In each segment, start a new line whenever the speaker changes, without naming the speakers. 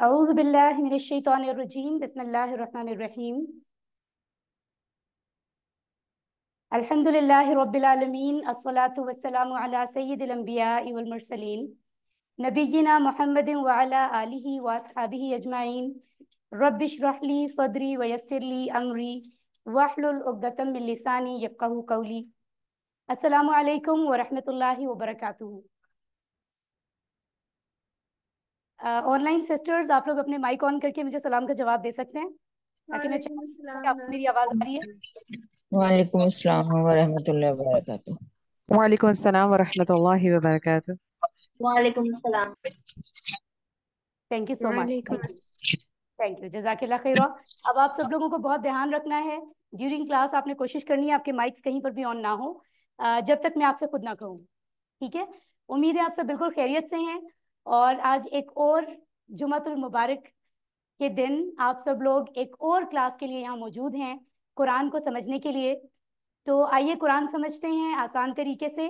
أعوذ بالله من الشيطان الرجيم بسم الله الرحمن الرحيم الحمد لله رب العالمين الصلاة والسلام على سيد الأنبياء والمرسلين نبينا محمد وعلى آله وأصحابه أجمعين رب اشرح لي صدري ويسر لي أمري واحلل عقدة من لساني يفقه قولي السلام عليكم ورحمة الله وبركاته online sisters आप लोग अपने माइक ऑन करके मुझे सलाम का जवाब दे सकते हैं ताकि मैं मेरी आवाज आ रही है
वालेकुम अस्सलाम व रहमतुल्लाहि व बरकातहू वालेकुम अस्सलाम व रहमतुल्लाहि व बरकातहू
वालेकुम अस्सलाम thank you so much thank you अब आप सब लोगों को बहुत ध्यान रखना है ड्यूरिंग क्लास आपने कोशिश करनी है आपके माइक्स कहीं पर भी ऑन ना हो जब तक मैं आपसे खुद ना कहूँ ठीक है उम्मीद है आप सब बिल्कुल खैरियत से हैं और आज एक और जुमतुल मुबारक के दिन आप सब लोग एक और क्लास के लिए यहाँ मौजूद हैं कुरान को समझने के लिए तो आइए कुरान समझते हैं आसान तरीके से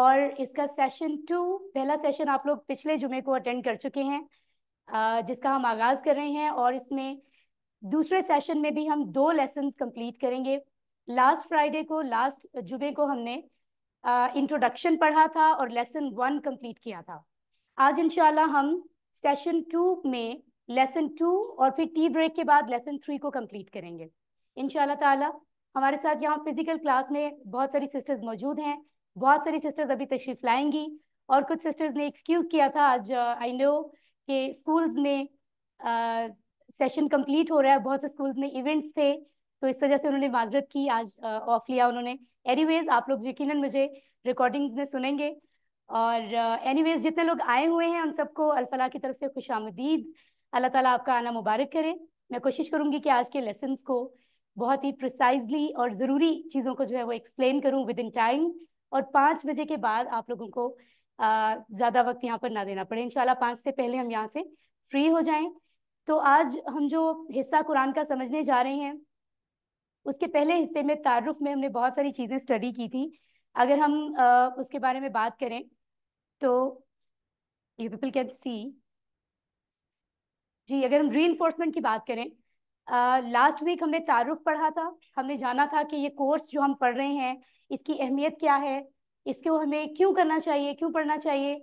और इसका सेशन टू पहला सेशन आप लोग पिछले जुमे को अटेंड कर चुके हैं जिसका हम आगाज़ कर रहे हैं और इसमें दूसरे सेशन में भी हम दो लेसन कंप्लीट करेंगे लास्ट फ्राइडे को लास्ट जुमे को हमने इंट्रोडक्शन पढ़ा था और लेसन वन कंप्लीट किया था आज इंशाल्लाह हम सेशन टू में लेसन टू और फिर टी ब्रेक के बाद लेसन थ्री को कंप्लीट करेंगे इंशाल्लाह ताला हमारे साथ यहाँ फिजिकल क्लास में बहुत सारी सिस्टर्स मौजूद हैं बहुत सारी सिस्टर्स अभी तशरीफ लाएंगी और कुछ सिस्टर्स ने एक्सक्यूज किया था आज आई uh, नो कि स्कूल्स में सेशन uh, कंप्लीट हो रहा है बहुत से स्कूल्स में इवेंट्स थे तो इस वजह से उन्होंने माजरत की आज ऑफ uh, लिया उन्होंने वेज आप लोग यकीनन मुझे रिकॉर्डिंग्स में सुनेंगे और एनीवेज uh, जितने लोग आए हुए हैं उन सबको अलफला की तरफ से खुश आमदीद अल्लाह ताला आपका आना मुबारक करे मैं कोशिश करूँगी कि आज के लेसन को बहुत ही प्रिसाइजली और ज़रूरी चीज़ों को जो है वो एक्सप्लेन करूँ विद इन टाइम और पाँच बजे के बाद आप लोगों को uh, ज़्यादा वक्त यहाँ पर ना देना पड़े इनशाला पाँच से पहले हम यहाँ से फ्री हो जाएँ तो आज हम जो हिस्सा कुरान का समझने जा रहे हैं उसके पहले हिस्से में तारुफ में हमने बहुत सारी चीज़ें स्टडी की थी अगर हम आ, uh, उसके बारे में बात करें तो यू पीपल कैन सी जी अगर हम री की बात करें लास्ट uh, वीक हमने तारुफ पढ़ा था हमने जाना था कि ये कोर्स जो हम पढ़ रहे हैं इसकी अहमियत क्या है इसको हमें क्यों करना चाहिए क्यों पढ़ना चाहिए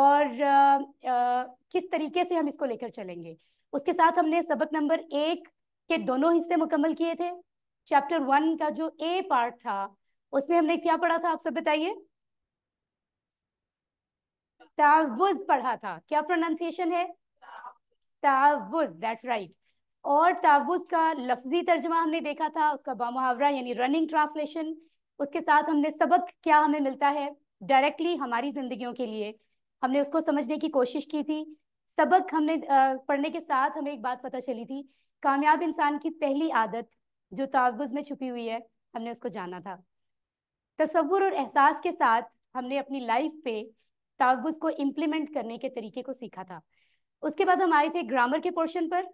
और uh, uh, किस तरीके से हम इसको लेकर चलेंगे उसके साथ हमने सबक नंबर एक के दोनों हिस्से मुकम्मल किए थे चैप्टर वन का जो ए पार्ट था उसमें हमने क्या पढ़ा था आप सब बताइए तावुज पढ़ा था क्या प्रोनाउंसिएशन है तावुज दैट्स राइट और तावुज का लफ्जी तर्जमा हमने देखा था उसका बामुहावरा यानी रनिंग ट्रांसलेशन उसके साथ हमने सबक क्या हमें मिलता है डायरेक्टली हमारी जिंदगियों के लिए हमने उसको समझने की कोशिश की थी सबक हमने पढ़ने के साथ हमें एक बात पता चली थी कामयाब इंसान की पहली आदत जो तावुज में छुपी हुई है हमने उसको जाना था तस्वुर और एहसास के साथ हमने अपनी लाइफ पे ताउबुस को इम्प्लीमेंट करने के तरीके को सीखा था उसके बाद हम आए थे ग्रामर के पोर्शन पर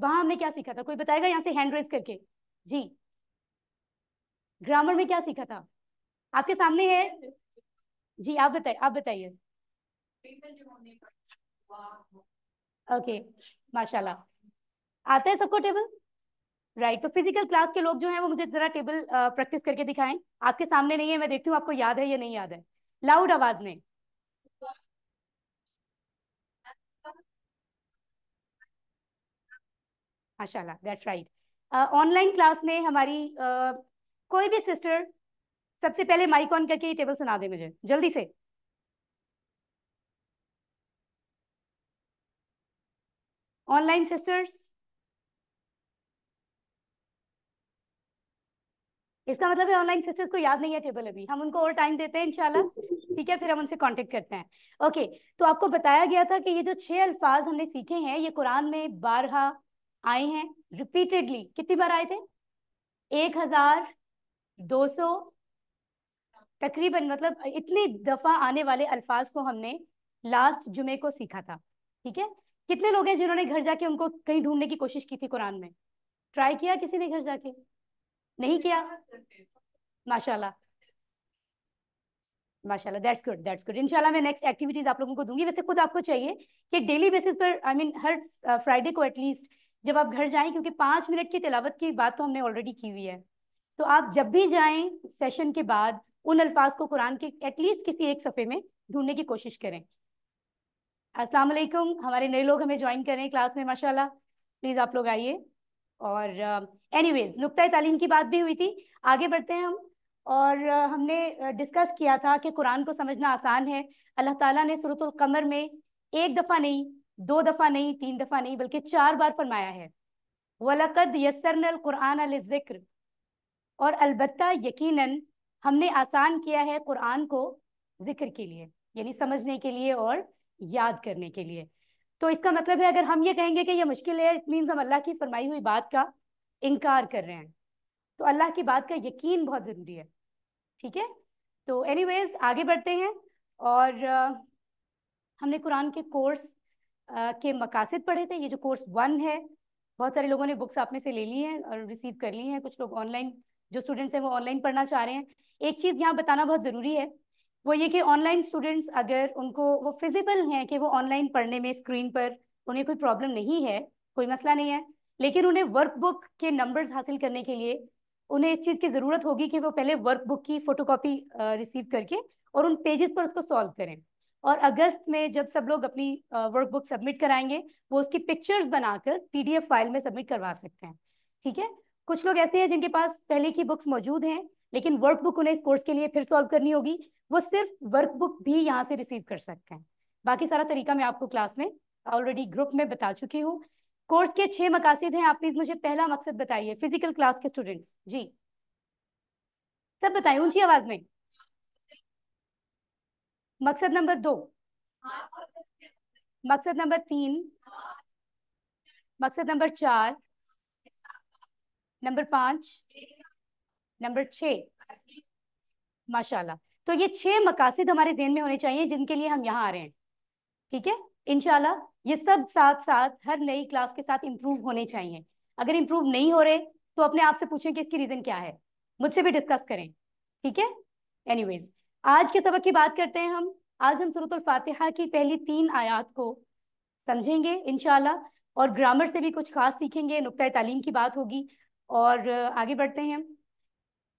वहां हमने क्या सीखा था कोई बताएगा यहाँ से हैंड रेस करके जी ग्रामर में क्या सीखा था आपके सामने है जी आप बताइए आप बताइए ओके माशाल्लाह आता है सबको टेबल राइट right. तो फिजिकल क्लास के लोग जो हैं वो मुझे जरा टेबल प्रैक्टिस करके दिखाएं आपके सामने नहीं है मैं देखती हूँ आपको याद है या नहीं याद है लाउड आवाज में माशाल्लाह दैट्स राइट ऑनलाइन क्लास में हमारी uh, कोई भी सिस्टर सबसे पहले माइक ऑन करके ये टेबल सुना दे मुझे जल्दी से ऑनलाइन सिस्टर्स इसका मतलब है ऑनलाइन सिस्टर्स को याद नहीं है टेबल अभी हम उनको और टाइम देते हैं इंशाल्लाह ठीक है फिर हम उनसे कांटेक्ट करते हैं ओके तो आपको बताया गया था कि ये जो छह अल्फाज हमने सीखे हैं ये कुरान में बारहा आए हैं रिपीटेडली कितनी बार आए थे एक हजार दो सौ तकरीबन मतलब इतनी दफा आने वाले अल्फाज को हमने लास्ट जुमे को सीखा था ठीक है कितने लोग हैं जिन्होंने घर जाके उनको कहीं ढूंढने की कोशिश की थी कुरान में ट्राई किया किसी ने घर जाके नहीं किया माशाल्लाह माशाल्लाह दैट्स गुड दैट्स गुड इंशाल्लाह मैं नेक्स्ट एक्टिविटीज आप लोगों को दूंगी वैसे खुद आपको चाहिए कि डेली बेसिस पर आई I मीन mean, हर फ्राइडे uh, को एटलीस्ट जब आप घर जाएं क्योंकि पाँच मिनट की तिलावत की बात तो हमने ऑलरेडी की हुई है तो आप जब भी जाएं सेशन के बाद उन अल्फाज को कुरान के एटलीस्ट किसी एक सफ़े में ढूंढने की कोशिश करें अस्सलाम वालेकुम हमारे नए लोग हमें ज्वाइन करें क्लास में माशाल्लाह प्लीज़ आप लोग आइए और एनी वेज नुकता तालीम की बात भी हुई थी आगे बढ़ते हैं हम और uh, हमने डिस्कस uh, किया था कि कुरान को समझना आसान है अल्लाह ताला ने सूरत कमर में एक दफ़ा नहीं दो दफा नहीं तीन दफा नहीं बल्कि चार बार फरमाया है वलकद यसरन कुरान जिक्र और अलबत् यकीनन हमने आसान किया है कुरान को जिक्र के लिए यानी समझने के लिए और याद करने के लिए तो इसका मतलब है अगर हम ये कहेंगे कि यह मुश्किल है इट मीन्स हम अल्लाह की फरमाई हुई बात का इनकार कर रहे हैं तो अल्लाह की बात का यकीन बहुत ज़रूरी है ठीक है तो एनीवेज आगे बढ़ते हैं और हमने कुरान के कोर्स के मकासद पढ़े थे ये जो कोर्स वन है बहुत सारे लोगों ने बुक्स आपने से ले ली हैं और रिसीव कर ली हैं कुछ लोग ऑनलाइन जो स्टूडेंट्स हैं वो ऑनलाइन पढ़ना चाह रहे हैं एक चीज़ यहाँ बताना बहुत ज़रूरी है वो ये कि ऑनलाइन स्टूडेंट्स अगर उनको वो फिजिबल हैं कि वो ऑनलाइन पढ़ने में स्क्रीन पर उन्हें कोई प्रॉब्लम नहीं है कोई मसला नहीं है लेकिन उन्हें वर्कबुक के नंबर्स हासिल करने के लिए उन्हें इस चीज़ की ज़रूरत होगी कि वो पहले वर्कबुक की फ़ोटोकॉपी रिसीव करके और उन पेजेस पर उसको सॉल्व करें और अगस्त में जब सब लोग अपनी वर्कबुक सबमिट कराएंगे वो उसकी पिक्चर्स बनाकर पीडीएफ फाइल में सबमिट करवा सकते हैं ठीक है कुछ लोग ऐसे हैं जिनके पास पहले की बुक्स मौजूद हैं लेकिन वर्कबुक उन्हें इस कोर्स के लिए फिर सॉल्व करनी होगी वो सिर्फ वर्कबुक भी यहाँ से रिसीव कर सकते हैं बाकी सारा तरीका मैं आपको क्लास में ऑलरेडी ग्रुप में बता चुकी हूँ कोर्स के छह मकासद हैं आप प्लीज मुझे पहला मकसद बताइए फिजिकल क्लास के स्टूडेंट्स जी सब बताए ऊंची आवाज में मकसद नंबर दो मकसद नंबर तीन मकसद नंबर चार नंबर पाँच नंबर छ माशाल्लाह तो ये छह मकासद हमारे जेन में होने चाहिए जिनके लिए हम यहाँ आ रहे हैं ठीक है इनशाला ये सब साथ साथ हर नई क्लास के साथ इम्प्रूव होने चाहिए अगर इम्प्रूव नहीं हो रहे तो अपने आप से पूछें कि इसकी रीज़न क्या है मुझसे भी डिस्कस करें ठीक है एनीवेज आज के सबक की बात करते हैं हम आज हम सूरत फातिहा की पहली तीन आयात को समझेंगे इनशाला और ग्रामर से भी कुछ खास सीखेंगे नुकता तालीम की बात होगी और आगे बढ़ते हैं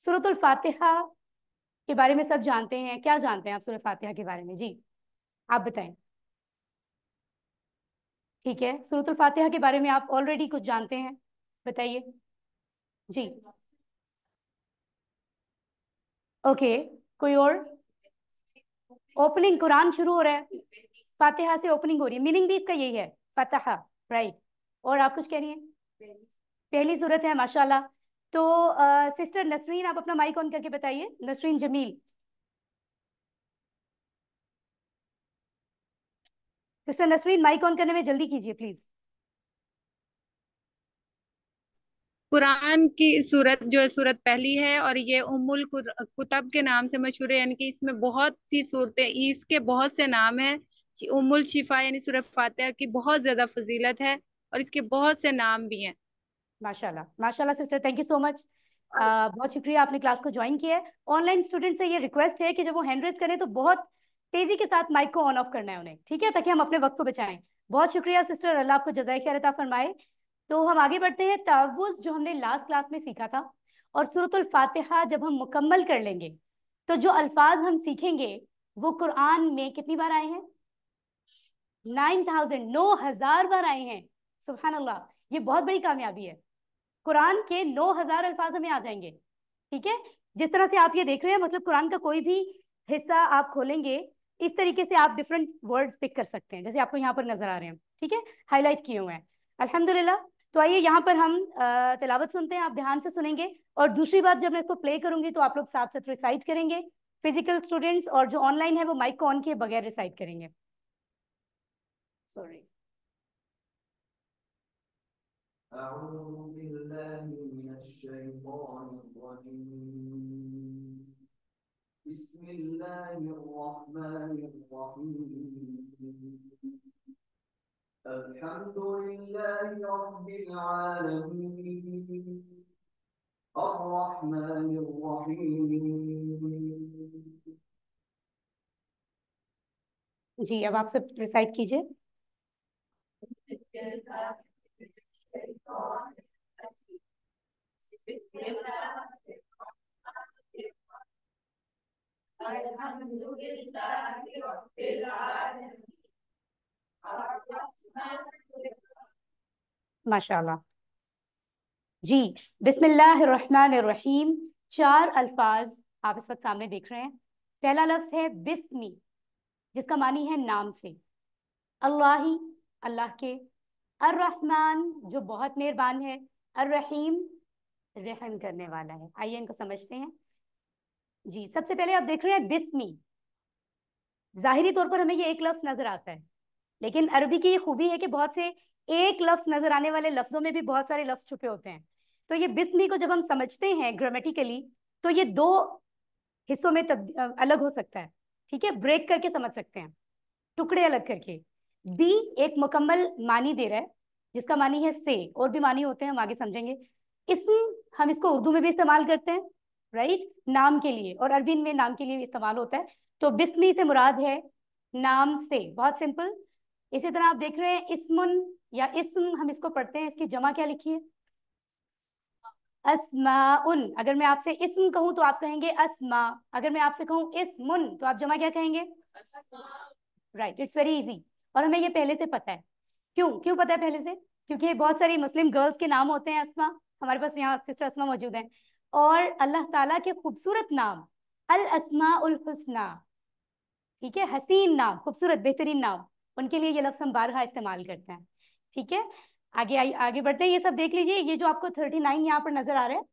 सूरत फातिहा के बारे में सब जानते हैं क्या जानते हैं आप सूरत फातिहा के बारे में जी आप बताएं ठीक है सूरत फातिहा के बारे में आप ऑलरेडी कुछ जानते हैं बताइए जी ओके कोई और ओपनिंग कुरान शुरू हो रहा है फातिहा से ओपनिंग हो रही है मीनिंग भी इसका यही है फतहा राइट और आप कुछ कह रही हैं पहली सूरत है माशाल्लाह तो आ, सिस्टर नसरीन आप अपना माइक ऑन करके बताइए Nasreen Jameel sister Nasreen mic on करने में जल्दी कीजिए प्लीज कुरान की सूरत जो है सूरत पहली है और ये उमुल कुतब के नाम से मशहूर है यानी कि इसमें बहुत सी सूरतें इसके बहुत से नाम हैं उमुल शिफा यानी सूरत फातह की बहुत ज़्यादा फजीलत है और इसके बहुत से नाम भी हैं माशाल्लाह माशाल्लाह sister thank you so much बहुत शुक्रिया आपने क्लास को ज्वाइन किया है ऑनलाइन स्टूडेंट से ये रिक्वेस्ट है कि जब वो हैंड रेस करें तो बहुत तेजी के साथ माइक को ऑन ऑफ करना है उन्हें ठीक है ताकि हम अपने वक्त को बचाएं बहुत शुक्रिया सिस्टर अल्लाह आपको जजाय क्या फरमाए तो हम आगे बढ़ते हैं तावुज जो हमने लास्ट क्लास में सीखा था और सूरतुल फातिहा जब हम मुकम्मल कर लेंगे तो जो अल्फाज हम सीखेंगे वो कुरान में कितनी बार आए हैं नाइन थाउजेंड नौ हजार बार आए हैं सुबहान अल्लाह ये बहुत बड़ी कामयाबी है कुरान के नौ हजार अल्फाज हमें आ जाएंगे ठीक है जिस तरह से आप ये देख रहे हैं मतलब कुरान का कोई भी हिस्सा आप खोलेंगे इस तरीके से आप डिफरेंट वर्ड्स पिक कर सकते हैं जैसे आपको यहाँ पर नजर आ रहे हैं ठीक है हाईलाइट किए हुए हैं अलहमदुल्ला तो आइए यहाँ पर हम तिलावत सुनते हैं आप ध्यान से सुनेंगे और दूसरी बात जब मैं इसको प्ले करूंगी तो आप लोग साथ साथ रिसाइट करेंगे फिजिकल स्टूडेंट्स और जो ऑनलाइन है वो माइक को ऑन किए बगैर रिसाइट करेंगे
सॉरी
أعوذ بالله من الشيطان الرجيم بسم الله الرحمن الرحيم الحمد لله رب العالمين الرحمن الرحيم
जी अब आप सब रिसाइट कीजिए
الحمد لله رب العالمين
माशाल्लाह जी बिस्मिल्लाहिर्रहमानिर्रहीम चार अल्फाज आप इस वक्त सामने देख रहे हैं पहला लफ्ज है बिस्मी जिसका मानी है नाम से अल्लाह अल्लाह के अर्रहमान जो बहुत मेहरबान है अर्रहीम रहम करने वाला है आइए इनको समझते हैं जी सबसे पहले आप देख रहे हैं बिस्मी जाहिरी तौर पर हमें ये एक लफ्ज नजर आता है लेकिन अरबी की ये खूबी है कि बहुत से एक लफ्ज नजर आने वाले लफ्जों में भी बहुत सारे लफ्ज छुपे होते हैं तो ये बिस्मी को जब हम समझते हैं ग्रामेटिकली तो ये दो हिस्सों में अलग हो सकता है ठीक है ब्रेक करके समझ सकते हैं टुकड़े अलग करके बी एक मुकम्मल मानी दे रहा है जिसका मानी है से और भी मानी होते हैं हम आगे समझेंगे इसम हम इसको उर्दू में भी इस्तेमाल करते हैं राइट नाम के लिए और अरबी में नाम के लिए इस्तेमाल होता है तो बिस्मी से मुराद है नाम से बहुत सिंपल इसी तरह आप देख रहे हैं इसमन या इसम हम इसको पढ़ते हैं इसकी जमा क्या लिखी है असमा उन अगर मैं आपसे इसम कहूं तो आप कहेंगे असमा अगर मैं आपसे कहूं इसमुन तो आप जमा क्या कहेंगे राइट इट्स वेरी इजी और हमें ये पहले से पता है क्यों क्यों पता है पहले से क्योंकि बहुत सारी मुस्लिम गर्ल्स के नाम होते हैं असमा हमारे पास यहाँ सिस्टर असमा मौजूद है और अल्लाह ताला के खूबसूरत नाम अल असमा उल हुसना ठीक है हसीन नाम खूबसूरत बेहतरीन नाम उनके लिए ये लफ्स हम बारहा इस्तेमाल करते हैं ठीक है आगे आ, आगे बढ़ते हैं ये सब देख लीजिए ये जो आपको थर्टी नाइन यहाँ पर नजर आ रहा है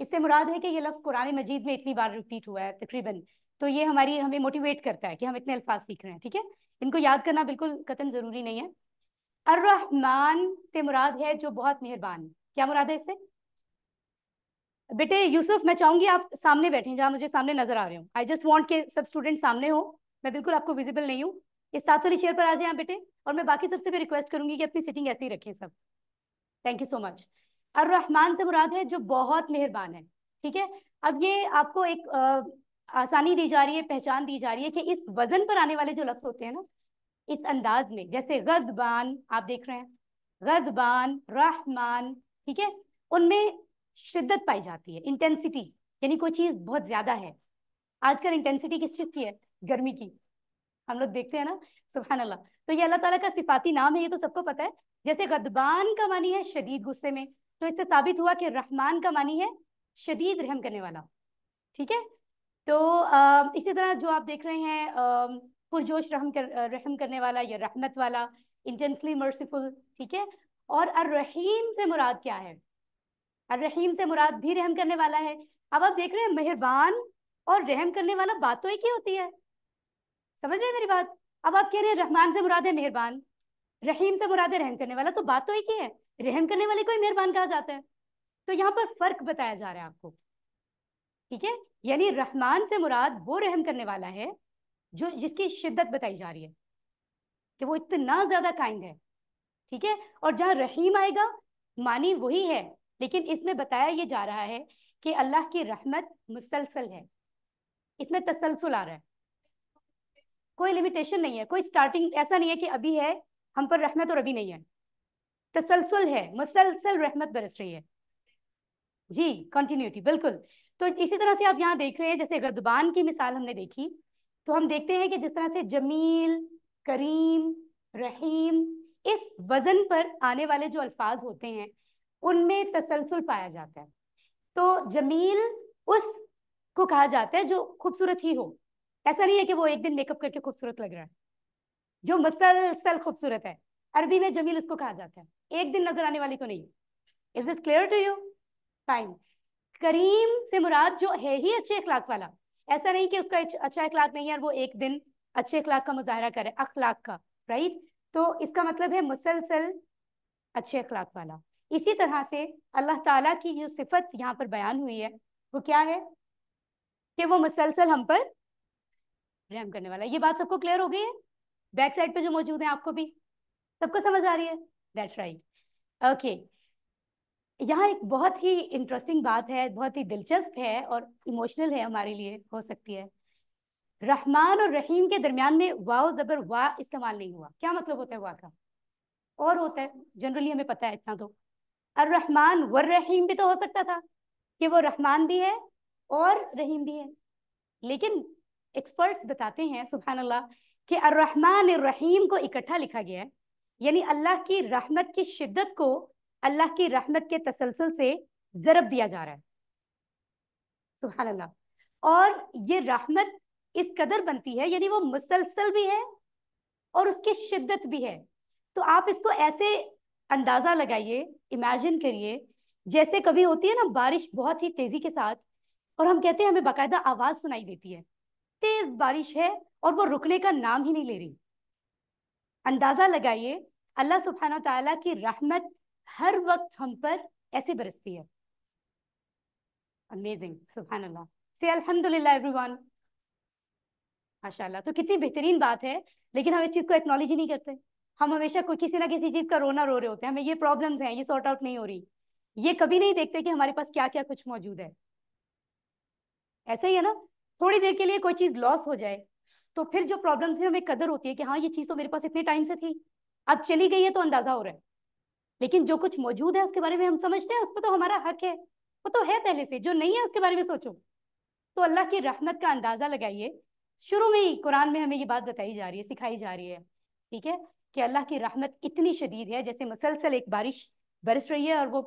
इससे मुराद है कि ये लफ्ज़ कुरान मजीद में इतनी बार रिपीट हुआ है तकरीबन तो ये हमारी हमें मोटिवेट करता है कि हम इतने अल्फाज सीख रहे हैं ठीक है इनको याद करना बिल्कुल कतन ज़रूरी नहीं है अर्रहमान से मुराद है जो बहुत मेहरबान क्या मुराद है इससे बेटे यूसुफ मैं चाहूंगी आप सामने बैठे जहाँ मुझे सामने नजर आ रहे हो आई जस्ट वॉन्ट के सब स्टूडेंट सामने हो मैं बिल्कुल आपको विजिबल नहीं हूँ इस सात वाली चेयर पर आ जाए आप बेटे और मैं बाकी सबसे भी रिक्वेस्ट करूंगी कि अपनी सिटिंग ऐसी ही रखें सब थैंक यू सो मच और रहमान से मुराद है जो बहुत मेहरबान है ठीक है अब ये आपको एक आ, आसानी दी जा रही है पहचान दी जा रही है कि इस वजन पर आने वाले जो लफ्ज होते हैं ना इस अंदाज में जैसे गजबान आप देख रहे हैं गजबान रहमान ठीक है उनमें शिद्दत पाई जाती है इंटेंसिटी यानी कोई चीज बहुत ज्यादा है आजकल इंटेंसिटी किस चीज की है गर्मी की हम लोग देखते हैं ना सुबह अल्लाह तो ये अल्लाह तला का सिफाती नाम है ये तो सबको पता है जैसे गदबान का मानी है शदीद गुस्से में तो इससे साबित हुआ कि रहमान का मानी है शदीद रहम करने वाला ठीक है तो आ, इसी तरह जो आप देख रहे हैं पुरजोश रहम कर रहम करने वाला या रहमत वाला इंटेंसली मर्सीफुल ठीक है और अर्रहीम से मुराद क्या है अर्रहीम से मुराद भी रहम करने वाला है अब आप देख रहे हैं मेहरबान और रहम करने वाला बात तो एक ही होती है समझ रहे मेरी बात अब आप कह रहे हैं रहमान से मुराद है मेहरबान रहीम से मुराद है रहम करने वाला तो बात तो एक ही है रहम करने वाले को ही मेहरबान कहा जाता है तो यहाँ पर फर्क बताया जा रहा है आपको ठीक है यानी रहमान से मुराद वो रहम करने वाला है जो जिसकी शिद्दत बताई जा रही है कि वो इतना ज्यादा काइंड है ठीक है और जहां रहीम आएगा मानी वही है लेकिन इसमें बताया ये जा रहा है कि अल्लाह की रहमत मुसलसल है इसमें तसलसल आ रहा है कोई लिमिटेशन नहीं है कोई स्टार्टिंग ऐसा नहीं है कि अभी है हम पर रहमत और अभी नहीं है तसलसल है मुसलसल रहमत बरस रही है जी कंटिन्यूटी बिल्कुल तो इसी तरह से आप यहाँ देख रहे हैं जैसे गदबान की मिसाल हमने देखी तो हम देखते हैं कि जिस तरह से जमील करीम रहीम इस वजन पर आने वाले जो अल्फाज होते हैं उनमें तसलसल पाया जाता है तो जमील उस को कहा जाता है जो खूबसूरत ही हो ऐसा नहीं है कि वो एक दिन मेकअप करके खूबसूरत लग रहा है जो मसलसल खूबसूरत है अरबी में जमील उसको कहा जाता है एक दिन नजर आने वाली को तो नहीं is this clear to you fine करीम से मुराद जो है ही अच्छे अखलाक वाला ऐसा नहीं कि उसका अच्छा अखलाक नहीं है वो एक दिन अच्छे अखलाक का मुजाहरा करे अखलाक का राइट तो इसका मतलब है मुसलसल अच्छे अखलाक वाला इसी तरह से अल्लाह ताला की जो सिफत यहाँ पर बयान हुई है वो क्या है कि वो मुसलसल हम पर रैम करने वाला ये बात सबको क्लियर हो गई है बैक साइड पे जो मौजूद है आपको भी सबको समझ आ रही है दैट्स राइट ओके यहाँ एक बहुत ही इंटरेस्टिंग बात है बहुत ही दिलचस्प है और इमोशनल है हमारे लिए हो सकती है रहमान और रहीम के दरमियान में वाओ जबर वाह इस्तेमाल नहीं हुआ क्या मतलब होता है वाह का और होता है जनरली हमें पता है इतना तो अर रहमान वर रहीम भी तो हो सकता था कि वो रहमान भी है और रहीम भी है लेकिन एक्सपर्ट्स बताते हैं सुबहान अल्लाह कि अर्रहमान रहीम को इकट्ठा लिखा गया है यानी अल्लाह की रहमत की शिद्दत को अल्लाह की रहमत के तसलसल से ज़रब दिया जा रहा है सुबहान अल्लाह और ये रहमत इस कदर बनती है यानी वो मुसलसल भी है और उसकी शिद्दत भी है तो आप इसको ऐसे अंदाज़ा लगाइए इमेजिन करिए जैसे कभी होती है ना बारिश बहुत ही तेज़ी के साथ और हम कहते हैं हमें बाकायदा आवाज़ सुनाई देती है तेज बारिश है और वो रुकने का नाम ही नहीं ले रही अंदाजा लगाइए अल्लाह सुबहाना तला की रहमत हर वक्त हम पर ऐसी बरसती है अमेजिंग सुबहान से अल्हम्दुलिल्लाह एवरीवन माशाल्लाह तो कितनी बेहतरीन बात है लेकिन हम इस चीज़ को एक्नोलॉज ही नहीं करते हम हमेशा कोई किसी ना किसी चीज़ का रोना रो रहे होते हैं हमें ये प्रॉब्लम्स हैं ये सॉर्ट आउट नहीं हो रही ये कभी नहीं देखते कि हमारे पास क्या क्या कुछ मौजूद है ऐसा ही है ना थोड़ी देर के लिए कोई चीज लॉस हो जाए तो फिर जो प्रॉब्लम थी हमें कदर होती है कि हाँ ये चीज तो मेरे पास इतने टाइम से थी अब चली गई है तो अंदाजा हो रहा है लेकिन जो कुछ मौजूद है उसके बारे में हम समझते हैं उस पर तो हमारा हक है वो तो है पहले से जो नहीं है उसके बारे में सोचो तो अल्लाह की रहमत का अंदाजा लगाइए शुरू में ही कुरान में हमें ये बात बताई जा रही है सिखाई जा रही है ठीक है कि अल्लाह की रहमत इतनी शदीद है जैसे मुसलसल एक बारिश बरस रही है और वो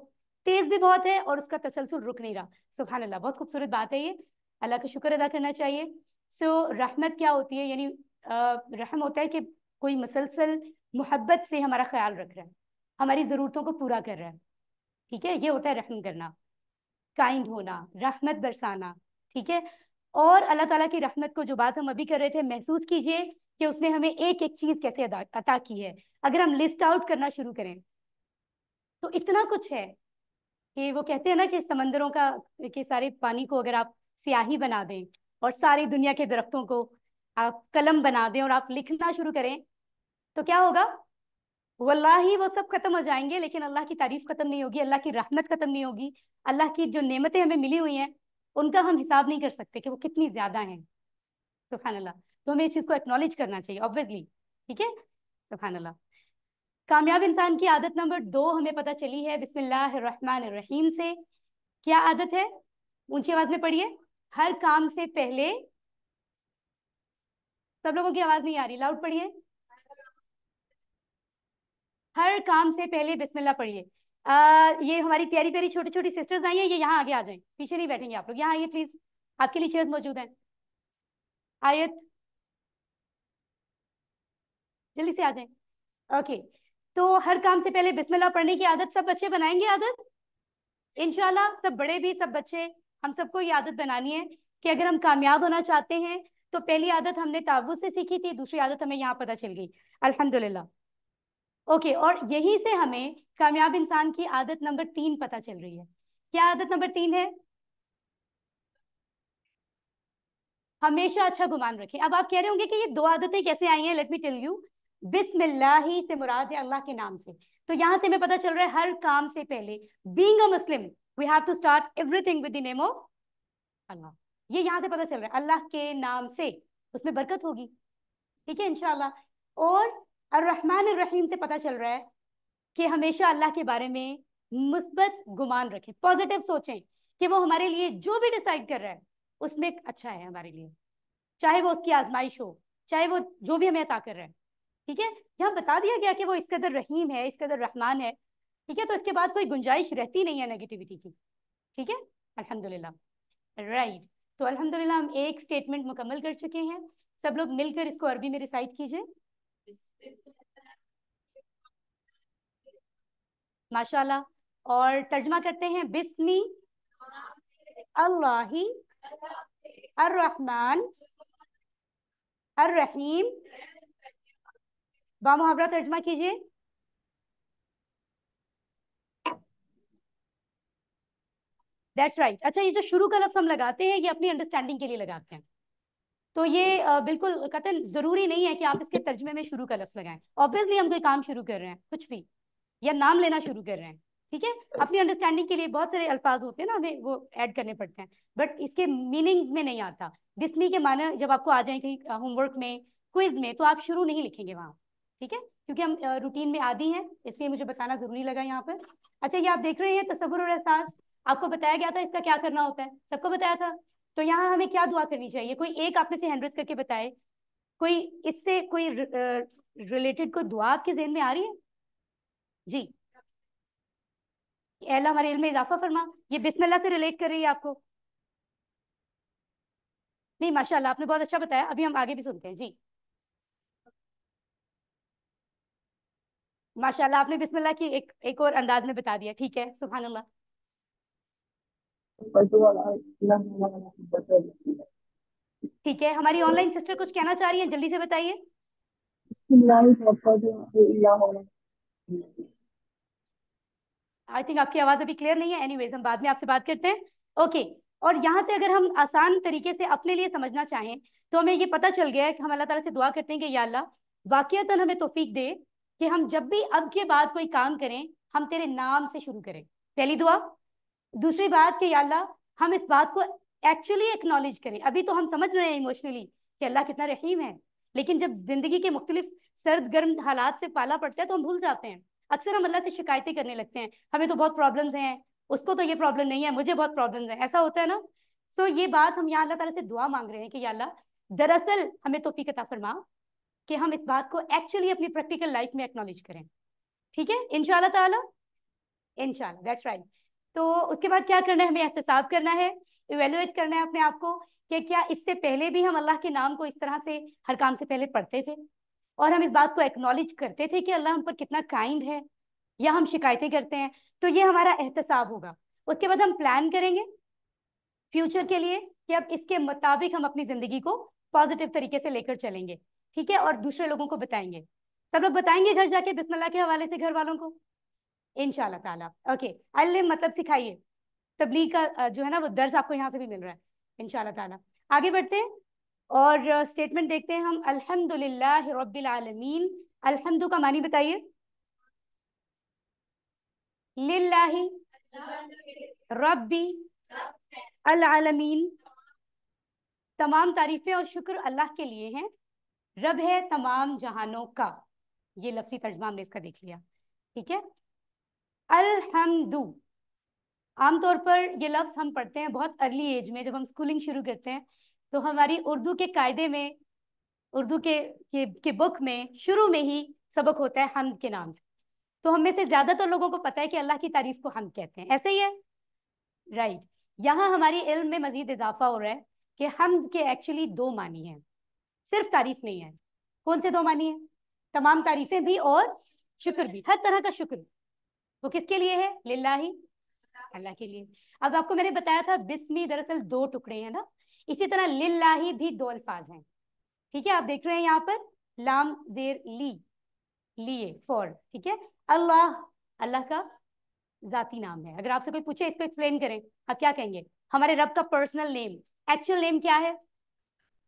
तेज भी बहुत है और उसका तसलसल रुक नहीं रहा सुबहान अल्लाह बहुत खूबसूरत बात है ये अल्लाह का शुक्र अदा करना चाहिए सो so, रहमत क्या होती है यानी रहम होता है कि कोई मुसलसल मोहब्बत से हमारा ख्याल रख रहा है हमारी ज़रूरतों को पूरा कर रहा है ठीक है ये होता है रहम करना काइंड होना रहमत बरसाना ठीक है और अल्लाह ताला की रहमत को जो बात हम अभी कर रहे थे महसूस कीजिए कि उसने हमें एक एक चीज़ कैसे अदा अता की है अगर हम लिस्ट आउट करना शुरू करें तो इतना कुछ है कि वो कहते हैं ना कि समंदरों का के सारे पानी को अगर आप स्याही बना दें और सारी दुनिया के दरख्तों को आप कलम बना दें और आप लिखना शुरू करें तो क्या होगा वल्ला ही वो सब खत्म हो जाएंगे लेकिन अल्लाह की तारीफ खत्म नहीं होगी अल्लाह की रहमत खत्म नहीं होगी अल्लाह की जो नेमतें हमें मिली हुई हैं उनका हम हिसाब नहीं कर सकते कि वो कितनी ज्यादा हैं अल्लाह तो हमें इस चीज़ को एक्नॉलेज करना चाहिए ऑब्वियसली ठीक है अल्लाह कामयाब इंसान की आदत नंबर दो हमें पता चली है बिस्मिल्लाह रहीम से क्या आदत है ऊंची आवाज में पढ़िए हर काम से पहले सब लोगों की आवाज नहीं आ रही लाउड पढ़िए हर काम से पहले बिस्मिल्लाह पढ़िए ये हमारी प्यारी प्यारी छोटी छोटी सिस्टर्स आई हैं ये यहाँ आगे आ जाएं पीछे नहीं बैठेंगे आप लोग यहाँ आइए प्लीज आपके लिए चेयर्स मौजूद हैं आयत जल्दी से आ जाएं ओके तो हर काम से पहले बिस्मिल्लाह पढ़ने की आदत सब बच्चे बनाएंगे आदत इनशाला सब बड़े भी सब बच्चे हम सबको ये आदत बनानी है कि अगर हम कामयाब होना चाहते हैं तो पहली आदत हमने ताबूत से सीखी थी दूसरी आदत हमें यहाँ पता चल गई अल्हम्दुलिल्लाह ओके और यही से हमें कामयाब इंसान की आदत नंबर तीन पता चल रही है क्या आदत नंबर तीन है हमेशा अच्छा गुमान रखें अब आप कह रहे होंगे कि ये दो आदतें कैसे आई हैं लेट मी टेल यू बिस्मिल्लाह से मुराद है अल्लाह के नाम से तो यहाँ से हमें पता चल रहा है हर काम से पहले being a Muslim we have to start everything with the name of Allah. ये यहाँ से पता चल रहा है अल्लाह के नाम से उसमें बरकत होगी ठीक है इनशाला और अर्रहमान रहीम से पता चल रहा है कि हमेशा अल्लाह के बारे में मुस्बत गुमान रखें पॉजिटिव सोचें कि वो हमारे लिए जो भी डिसाइड कर रहा है उसमें अच्छा है हमारे लिए चाहे वो उसकी आजमाइश हो चाहे वो जो भी हमें अता कर रहा है ठीक है यहाँ बता दिया गया कि वो इस कदर रहीम है इस कदर रहमान है ठीक है तो इसके बाद कोई गुंजाइश रहती नहीं है नेगेटिविटी की ठीक है अल्हम्दुलिल्लाह राइट तो अल्हम्दुलिल्लाह हम एक स्टेटमेंट मुकम्मल कर चुके हैं सब लोग मिलकर इसको अरबी में रिसाइट
कीजिए
माशाल्लाह और तर्जमा करते हैं बिस्मी
अल्लाही अर्रहमान
अर्रहीम बामुहावरा तर्जमा कीजिए दैट्स राइट अच्छा ये जो शुरू का लफ्स हम लगाते हैं ये अपनी अंडरस्टैंडिंग के लिए लगाते हैं तो ये बिल्कुल कतन जरूरी नहीं है कि आप इसके तर्जमे में शुरू का लफ्ज लगाएं ऑब्वियसली हम कोई काम शुरू कर रहे हैं कुछ भी या नाम लेना शुरू कर रहे हैं ठीक है अपनी अंडरस्टैंडिंग के लिए बहुत सारे अल्फाज होते हैं ना हमें वो ऐड करने पड़ते हैं बट इसके मीनिंग्स में नहीं आता बिस्मी के माने जब आपको आ जाए कहीं होमवर्क में क्विज में तो आप शुरू नहीं लिखेंगे वहाँ ठीक है क्योंकि हम रूटीन में आदि हैं इसलिए मुझे बताना जरूरी लगा यहाँ पर अच्छा ये आप देख रहे हैं तस्वुर और एहसास आपको बताया गया था इसका क्या करना होता है सबको बताया था तो यहाँ हमें क्या दुआ करनी चाहिए कोई एक आपने से हैंड्रेस करके बताए कोई इससे कोई रिलेटेड कोई दुआ आपके जहन में आ रही है जी एला हमारे में इजाफा फरमा ये बिस्मिल्लाह से रिलेट कर रही है आपको नहीं माशाल्लाह आपने बहुत अच्छा बताया अभी हम आगे भी सुनते हैं जी माशाल्लाह आपने बिस्मिल्लाह की एक एक और अंदाज में बता दिया ठीक है सुबहान अल्लाह
ठीक
है हमारी ऑनलाइन सिस्टर कुछ कहना चाह रही है जल्दी से बताइए आई थिंक आपकी आवाज अभी क्लियर नहीं है एनीवेज हम बाद में आपसे बात करते हैं ओके okay. और यहाँ से अगर हम आसान तरीके से अपने लिए समझना चाहें तो हमें ये पता चल गया है कि हम अल्लाह ताला से दुआ करते हैं कि या अल्लाह वाकता हमें तोफीक दे कि हम जब भी अब के बाद कोई काम करें हम तेरे नाम से शुरू करें पहली दुआ दूसरी बात कि अल्लाह हम इस बात को एक्चुअली एक्नॉलेज करें अभी तो हम समझ रहे हैं इमोशनली कि अल्लाह कितना रहीम है लेकिन जब जिंदगी के मुख्तलिफ सर्द गर्म हालात से पाला पड़ता है तो हम भूल जाते हैं अक्सर हम अल्लाह से शिकायतें करने लगते हैं हमें तो बहुत प्रॉब्लम्स हैं उसको तो ये प्रॉब्लम नहीं है मुझे बहुत प्रॉब्लम्स हैं ऐसा होता है ना सो so, ये बात हम यहाँ अल्लाह तला से दुआ मांग रहे हैं कि अल्लाह दरअसल हमें तोफ़ी कता फरमा कि हम इस बात को एक्चुअली अपनी प्रैक्टिकल लाइफ में एक्नॉलेज करें ठीक है इनशाला इनशाला दैट्स राइट तो उसके बाद क्या करना है हमें एहतसाब करना है इवेलुएट करना है अपने आप को कि क्या इससे पहले भी हम अल्लाह के नाम को इस तरह से हर काम से पहले पढ़ते थे और हम इस बात को एक्नॉलेज करते थे कि अल्लाह हम पर कितना काइंड है या हम शिकायतें करते हैं तो ये हमारा एहतसाब होगा उसके बाद हम प्लान करेंगे फ्यूचर के लिए कि अब इसके मुताबिक हम अपनी ज़िंदगी को पॉजिटिव तरीके से लेकर चलेंगे ठीक है और दूसरे लोगों को बताएंगे सब लोग बताएंगे घर जाके बिस्मिल्लाह के हवाले से घर वालों को इनशाला ताला ओके अल्लिम मतलब सिखाइए तबलीग का जो है ना वो दर्ज आपको यहाँ से भी मिल रहा है इनशाला ताला आगे बढ़ते हैं और स्टेटमेंट देखते हैं हम अल्हम्दुलिल्लाह रब्बिल का मानी बताइए लिल्लाही रब्बी तमाम तारीफें और शुक्र अल्लाह के लिए हैं रब है तमाम जहानों का ये लफ्सी तर्जमा हमने इसका देख लिया ठीक है अलहमदु आमतौर पर ये लफ्ज़ हम पढ़ते हैं बहुत अर्ली एज में जब हम स्कूलिंग शुरू करते हैं तो हमारी उर्दू के कायदे में उर्दू के के, के बुक में शुरू में ही सबक होता है हम के नाम से तो हम में से ज़्यादातर लोगों को पता है कि अल्लाह की तारीफ को हम कहते हैं ऐसे ही है राइट यहाँ हमारी इल्म में मजीद इजाफा हो रहा है कि हम के एक्चुअली दो मानी हैं सिर्फ तारीफ नहीं है कौन से दो मानी है तमाम तारीफें भी और शुक्र भी हर तरह का शुक्र वो किसके लिए है ही अल्लाह के लिए अब आपको मैंने बताया था बिस्मी दरअसल दो टुकड़े हैं ना इसी तरह ही भी दो अल्फाज हैं ठीक है आप देख रहे हैं यहाँ पर लाम जेर ली लिए फॉर ठीक है अल्लाह अल्लाह का जाती नाम है अगर आपसे कोई पूछे इसको एक्सप्लेन करें आप क्या कहेंगे हमारे रब का पर्सनल नेम एक्चुअल नेम क्या है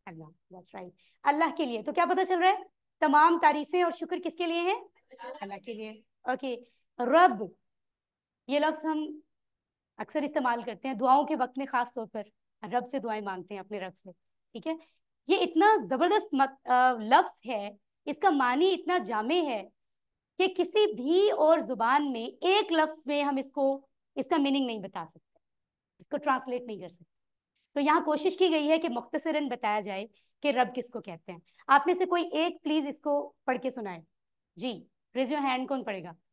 अल्लाह दैट्स राइट अल्लाह के लिए तो क्या पता चल रहा है तमाम तारीफें और शुक्र किसके लिए हैं अल्लाह के लिए ओके okay. रब ये लफ्ज हम अक्सर इस्तेमाल करते हैं दुआओं के वक्त में खास तौर पर रब से दुआएं मांगते हैं अपने रब से ठीक है ये इतना जबरदस्त लफ्ज है इसका मानी इतना जामे है कि किसी भी और जुबान में एक लफ्ज में हम इसको इसका मीनिंग नहीं बता सकते इसको ट्रांसलेट नहीं कर सकते तो यहाँ कोशिश की गई है कि मुख्तसरन बताया जाए कि रब किसको कहते हैं आप में से कोई एक प्लीज इसको पढ़ के सुनाए जी रेजो योर हैंड कौन पड़ेगा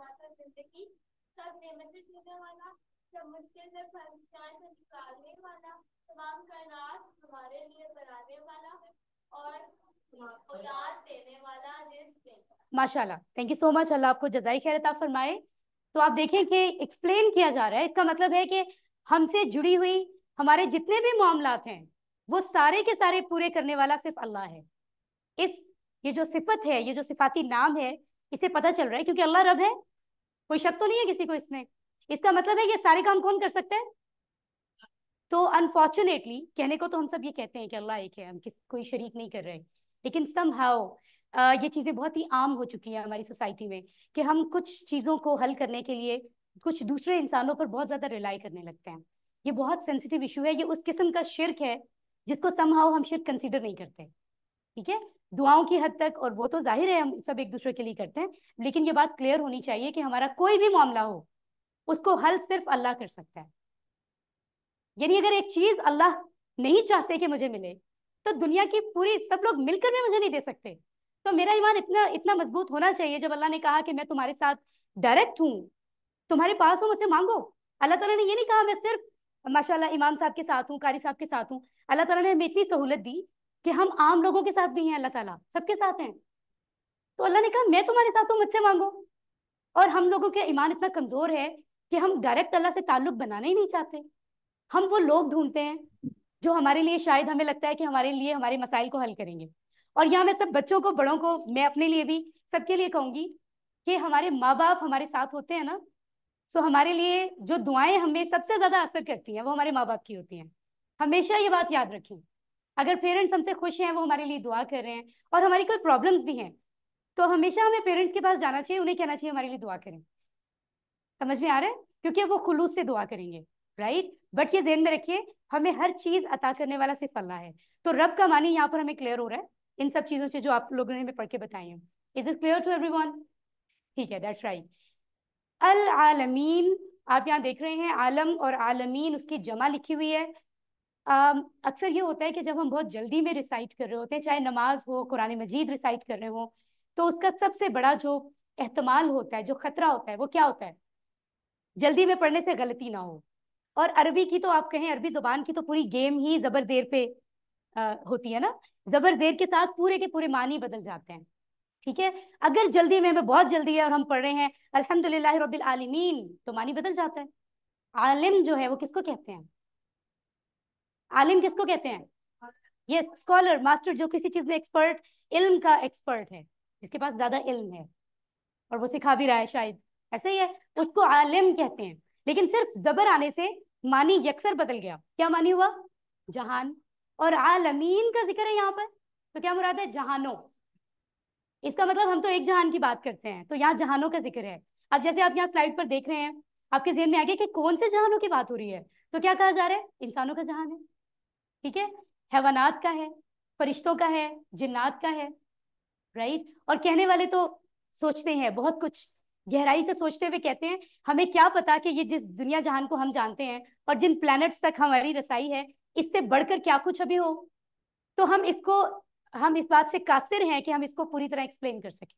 माता जिंदगी
सब नेमतें देने वाला सब मुश्किल से फंसाए से निकालने वाला तमाम कायनात हमारे लिए बनाने वाला और औलाद देने वाला
रिस्क माशाल्लाह थैंक यू सो मच अल्लाह आपको जजाई खैर अता फरमाए तो आप देखें कि एक्सप्लेन किया जा रहा है इसका मतलब है कि हमसे जुड़ी हुई हमारे जितने भी मामला हैं वो सारे के सारे पूरे करने वाला सिर्फ अल्लाह है इस ये जो सिफत है ये जो सिफाती नाम है इसे पता चल रहा है क्योंकि अल्लाह रब है कोई शक तो नहीं है किसी को इसमें इसका मतलब है ये सारे काम कौन कर सकते हैं तो अनफॉर्चुनेटली कहने को तो हम सब ये कहते हैं कि अल्लाह एक है हम किस कोई शरीक नहीं कर रहे लेकिन सम हाउ ये चीज़ें बहुत ही आम हो चुकी हैं हमारी सोसाइटी में कि हम कुछ चीज़ों को हल करने के लिए कुछ दूसरे इंसानों पर बहुत ज़्यादा रिलाई करने लगते हैं ये बहुत सेंसिटिव इशू है ये उस किस्म का शिरक है जिसको सम हाउ हम शिरक कंसिडर नहीं करते ठीक है दुआओं की हद तक और वो तो जाहिर है हम सब एक दूसरे के लिए करते हैं लेकिन ये बात क्लियर होनी चाहिए कि हमारा कोई भी मामला हो उसको हल सिर्फ अल्लाह कर सकता है यानी अगर एक चीज अल्लाह नहीं चाहते कि मुझे मिले तो दुनिया की पूरी सब लोग मिलकर भी मुझे नहीं दे सकते तो मेरा ईमान इतना इतना मजबूत होना चाहिए जब अल्लाह ने कहा कि मैं तुम्हारे साथ डायरेक्ट हूँ तुम्हारे पास हूँ मुझसे मांगो अल्लाह तला ने ये नहीं कहा मैं सिर्फ माशाल्लाह इमाम साहब के साथ हूँ कारी साहब के साथ हूँ अल्लाह तला ने हमें इतनी सहूलत दी कि हम आम लोगों के साथ भी हैं अल्लाह ताला सबके साथ हैं तो अल्लाह ने कहा मैं तुम्हारे साथ हूँ मुझसे मांगो और हम लोगों के ईमान इतना कमजोर है कि हम डायरेक्ट अल्लाह से ताल्लुक बनाना ही नहीं चाहते हम वो लोग ढूंढते हैं जो हमारे लिए शायद हमें लगता है कि हमारे लिए हमारे मसाइल को हल करेंगे और यहाँ मैं सब बच्चों को बड़ों को मैं अपने लिए भी सबके लिए कहूंगी कि हमारे माँ बाप हमारे साथ होते हैं ना सो तो हमारे लिए जो दुआएं हमें सबसे ज्यादा असर करती हैं वो हमारे माँ बाप की होती हैं हमेशा ये बात याद रखें अगर पेरेंट्स हमसे खुश हैं वो हमारे लिए दुआ कर रहे हैं और हमारी कोई प्रॉब्लम्स भी हैं तो हमेशा हमें पेरेंट्स के पास जाना चाहिए उन्हें कहना चाहिए हमारे लिए दुआ करें समझ में आ रहा है क्योंकि वो खुलूस से दुआ करेंगे राइट बट ये जहन में रखिए हमें हर चीज अता करने वाला सिर्फ अल्लाह है तो रब का मानी यहाँ पर हमें क्लियर हो रहा है इन सब चीजों से जो आप लोगों ने हमें पढ़ के बताई हैं is is clear to every ठीक है दैट्स राइट अल आलमीन आप यहाँ देख रहे हैं आलम और आलमीन उसकी जमा लिखी हुई है अक्सर ये होता है कि जब हम बहुत जल्दी में रिसाइट कर रहे होते हैं चाहे नमाज हो कुरान मजीद रिसाइट कर रहे हो तो उसका सबसे बड़ा जो एहतमाल होता है जो खतरा होता है वो क्या होता है जल्दी में पढ़ने से गलती ना हो और अरबी की तो आप कहें अरबी जुबान की तो पूरी गेम ही जबर जेर पे आ, होती है ना जबर जेर के साथ पूरे के पूरे मानी बदल जाते हैं ठीक है अगर जल्दी में हमें बहुत जल्दी है और हम पढ़ रहे हैं अल्हम्दुलिल्लाह रब्बिल तो मानी बदल जाता है आलिम जो है वो किसको कहते हैं आलिम किसको कहते हैं ये स्कॉलर मास्टर जो किसी चीज में एक्सपर्ट इल्म का एक्सपर्ट है जिसके पास ज्यादा इल्म है और वो सिखा भी रहा है शायद ऐसे ही है उसको आलिम कहते हैं लेकिन सिर्फ जबर आने से मानी यकसर बदल गया क्या मानी हुआ जहान और आलमीन का जिक्र है यहाँ पर तो क्या मुराद है जहानों इसका मतलब हम तो एक जहान की बात करते हैं तो यहाँ जहानों का जिक्र है अब जैसे आप यहाँ स्लाइड पर देख रहे हैं आपके जेहन में आ गया कि कौन से जहानों की बात हो रही है तो क्या कहा जा रहा है इंसानों का जहान है ठीक है हैवानात का है फरिश्तों का है जिन्नात का है राइट और कहने वाले तो सोचते हैं बहुत कुछ गहराई से सोचते हुए कहते हैं हमें क्या पता कि ये जिस दुनिया जहान को हम जानते हैं और जिन प्लैनेट्स तक हमारी रसाई है इससे बढ़कर क्या कुछ अभी हो तो हम इसको हम इस बात से कासिर हैं कि हम इसको पूरी तरह एक्सप्लेन कर सकें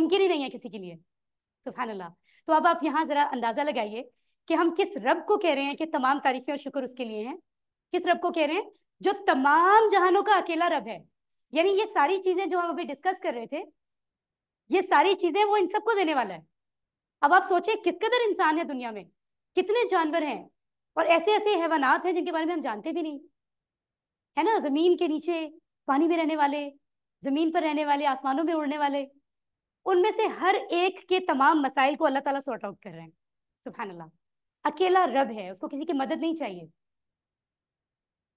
मुमकिन ही नहीं है किसी के लिए सुबहान अल्लाह तो अब आप यहाँ ज़रा अंदाज़ा लगाइए कि हम किस रब को कह रहे हैं कि तमाम तारीफ़ें और शुक्र उसके लिए हैं किस रब को कह रहे हैं जो तमाम जहानों का अकेला रब है यानी ये सारी चीजें जो हम अभी डिस्कस कर रहे थे ये सारी चीजें वो इन सबको देने वाला है अब आप सोचे किस कदर इंसान है दुनिया में कितने जानवर हैं और ऐसे ऐसे हैवानात हैं जिनके बारे में हम जानते भी नहीं है ना जमीन के नीचे पानी में रहने वाले जमीन पर रहने वाले आसमानों में उड़ने वाले उनमें से हर एक के तमाम मसाइल को अल्लाह ताला सॉर्ट आउट कर रहे हैं सुबह अकेला रब है उसको किसी की मदद नहीं चाहिए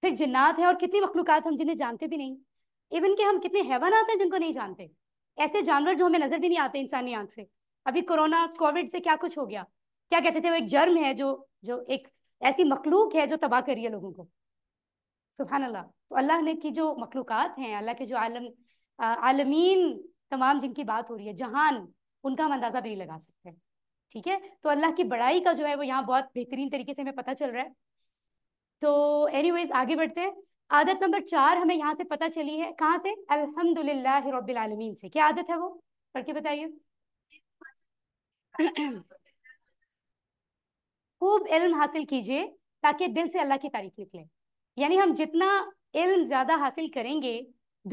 फिर जिन्नात हैं और कितनी मखलूक हम जिन्हें जानते भी नहीं इवन के हम कितने हैवानात हैं जिनको नहीं जानते ऐसे जानवर जो हमें नज़र भी नहीं आते इंसानी आंख से अभी कोरोना कोविड से क्या कुछ हो गया क्या कहते थे वो एक जर्म है जो जो एक ऐसी मखलूक है जो तबाह करी है लोगों को सुबहान अल्लाह तो अल्लाह ने की जो मखलूक हैं अल्लाह के जो आलम आलमीन तमाम जिनकी बात हो रही है जहान उनका हम अंदाज़ा भी नहीं लगा सकते ठीक है तो अल्लाह की बड़ाई का जो है वो यहाँ बहुत बेहतरीन तरीके से हमें पता चल रहा है तो एनीवेज आगे बढ़ते हैं आदत नंबर चार हमें यहाँ से पता चली है कहाँ से अल्हम्दुलिल्लाह रब्बिल आलमीन से क्या आदत है वो पढ़ के बताइए खूब इल्म हासिल कीजिए ताकि दिल से अल्लाह की तारीफ निकले यानी हम जितना इल्म ज्यादा हासिल करेंगे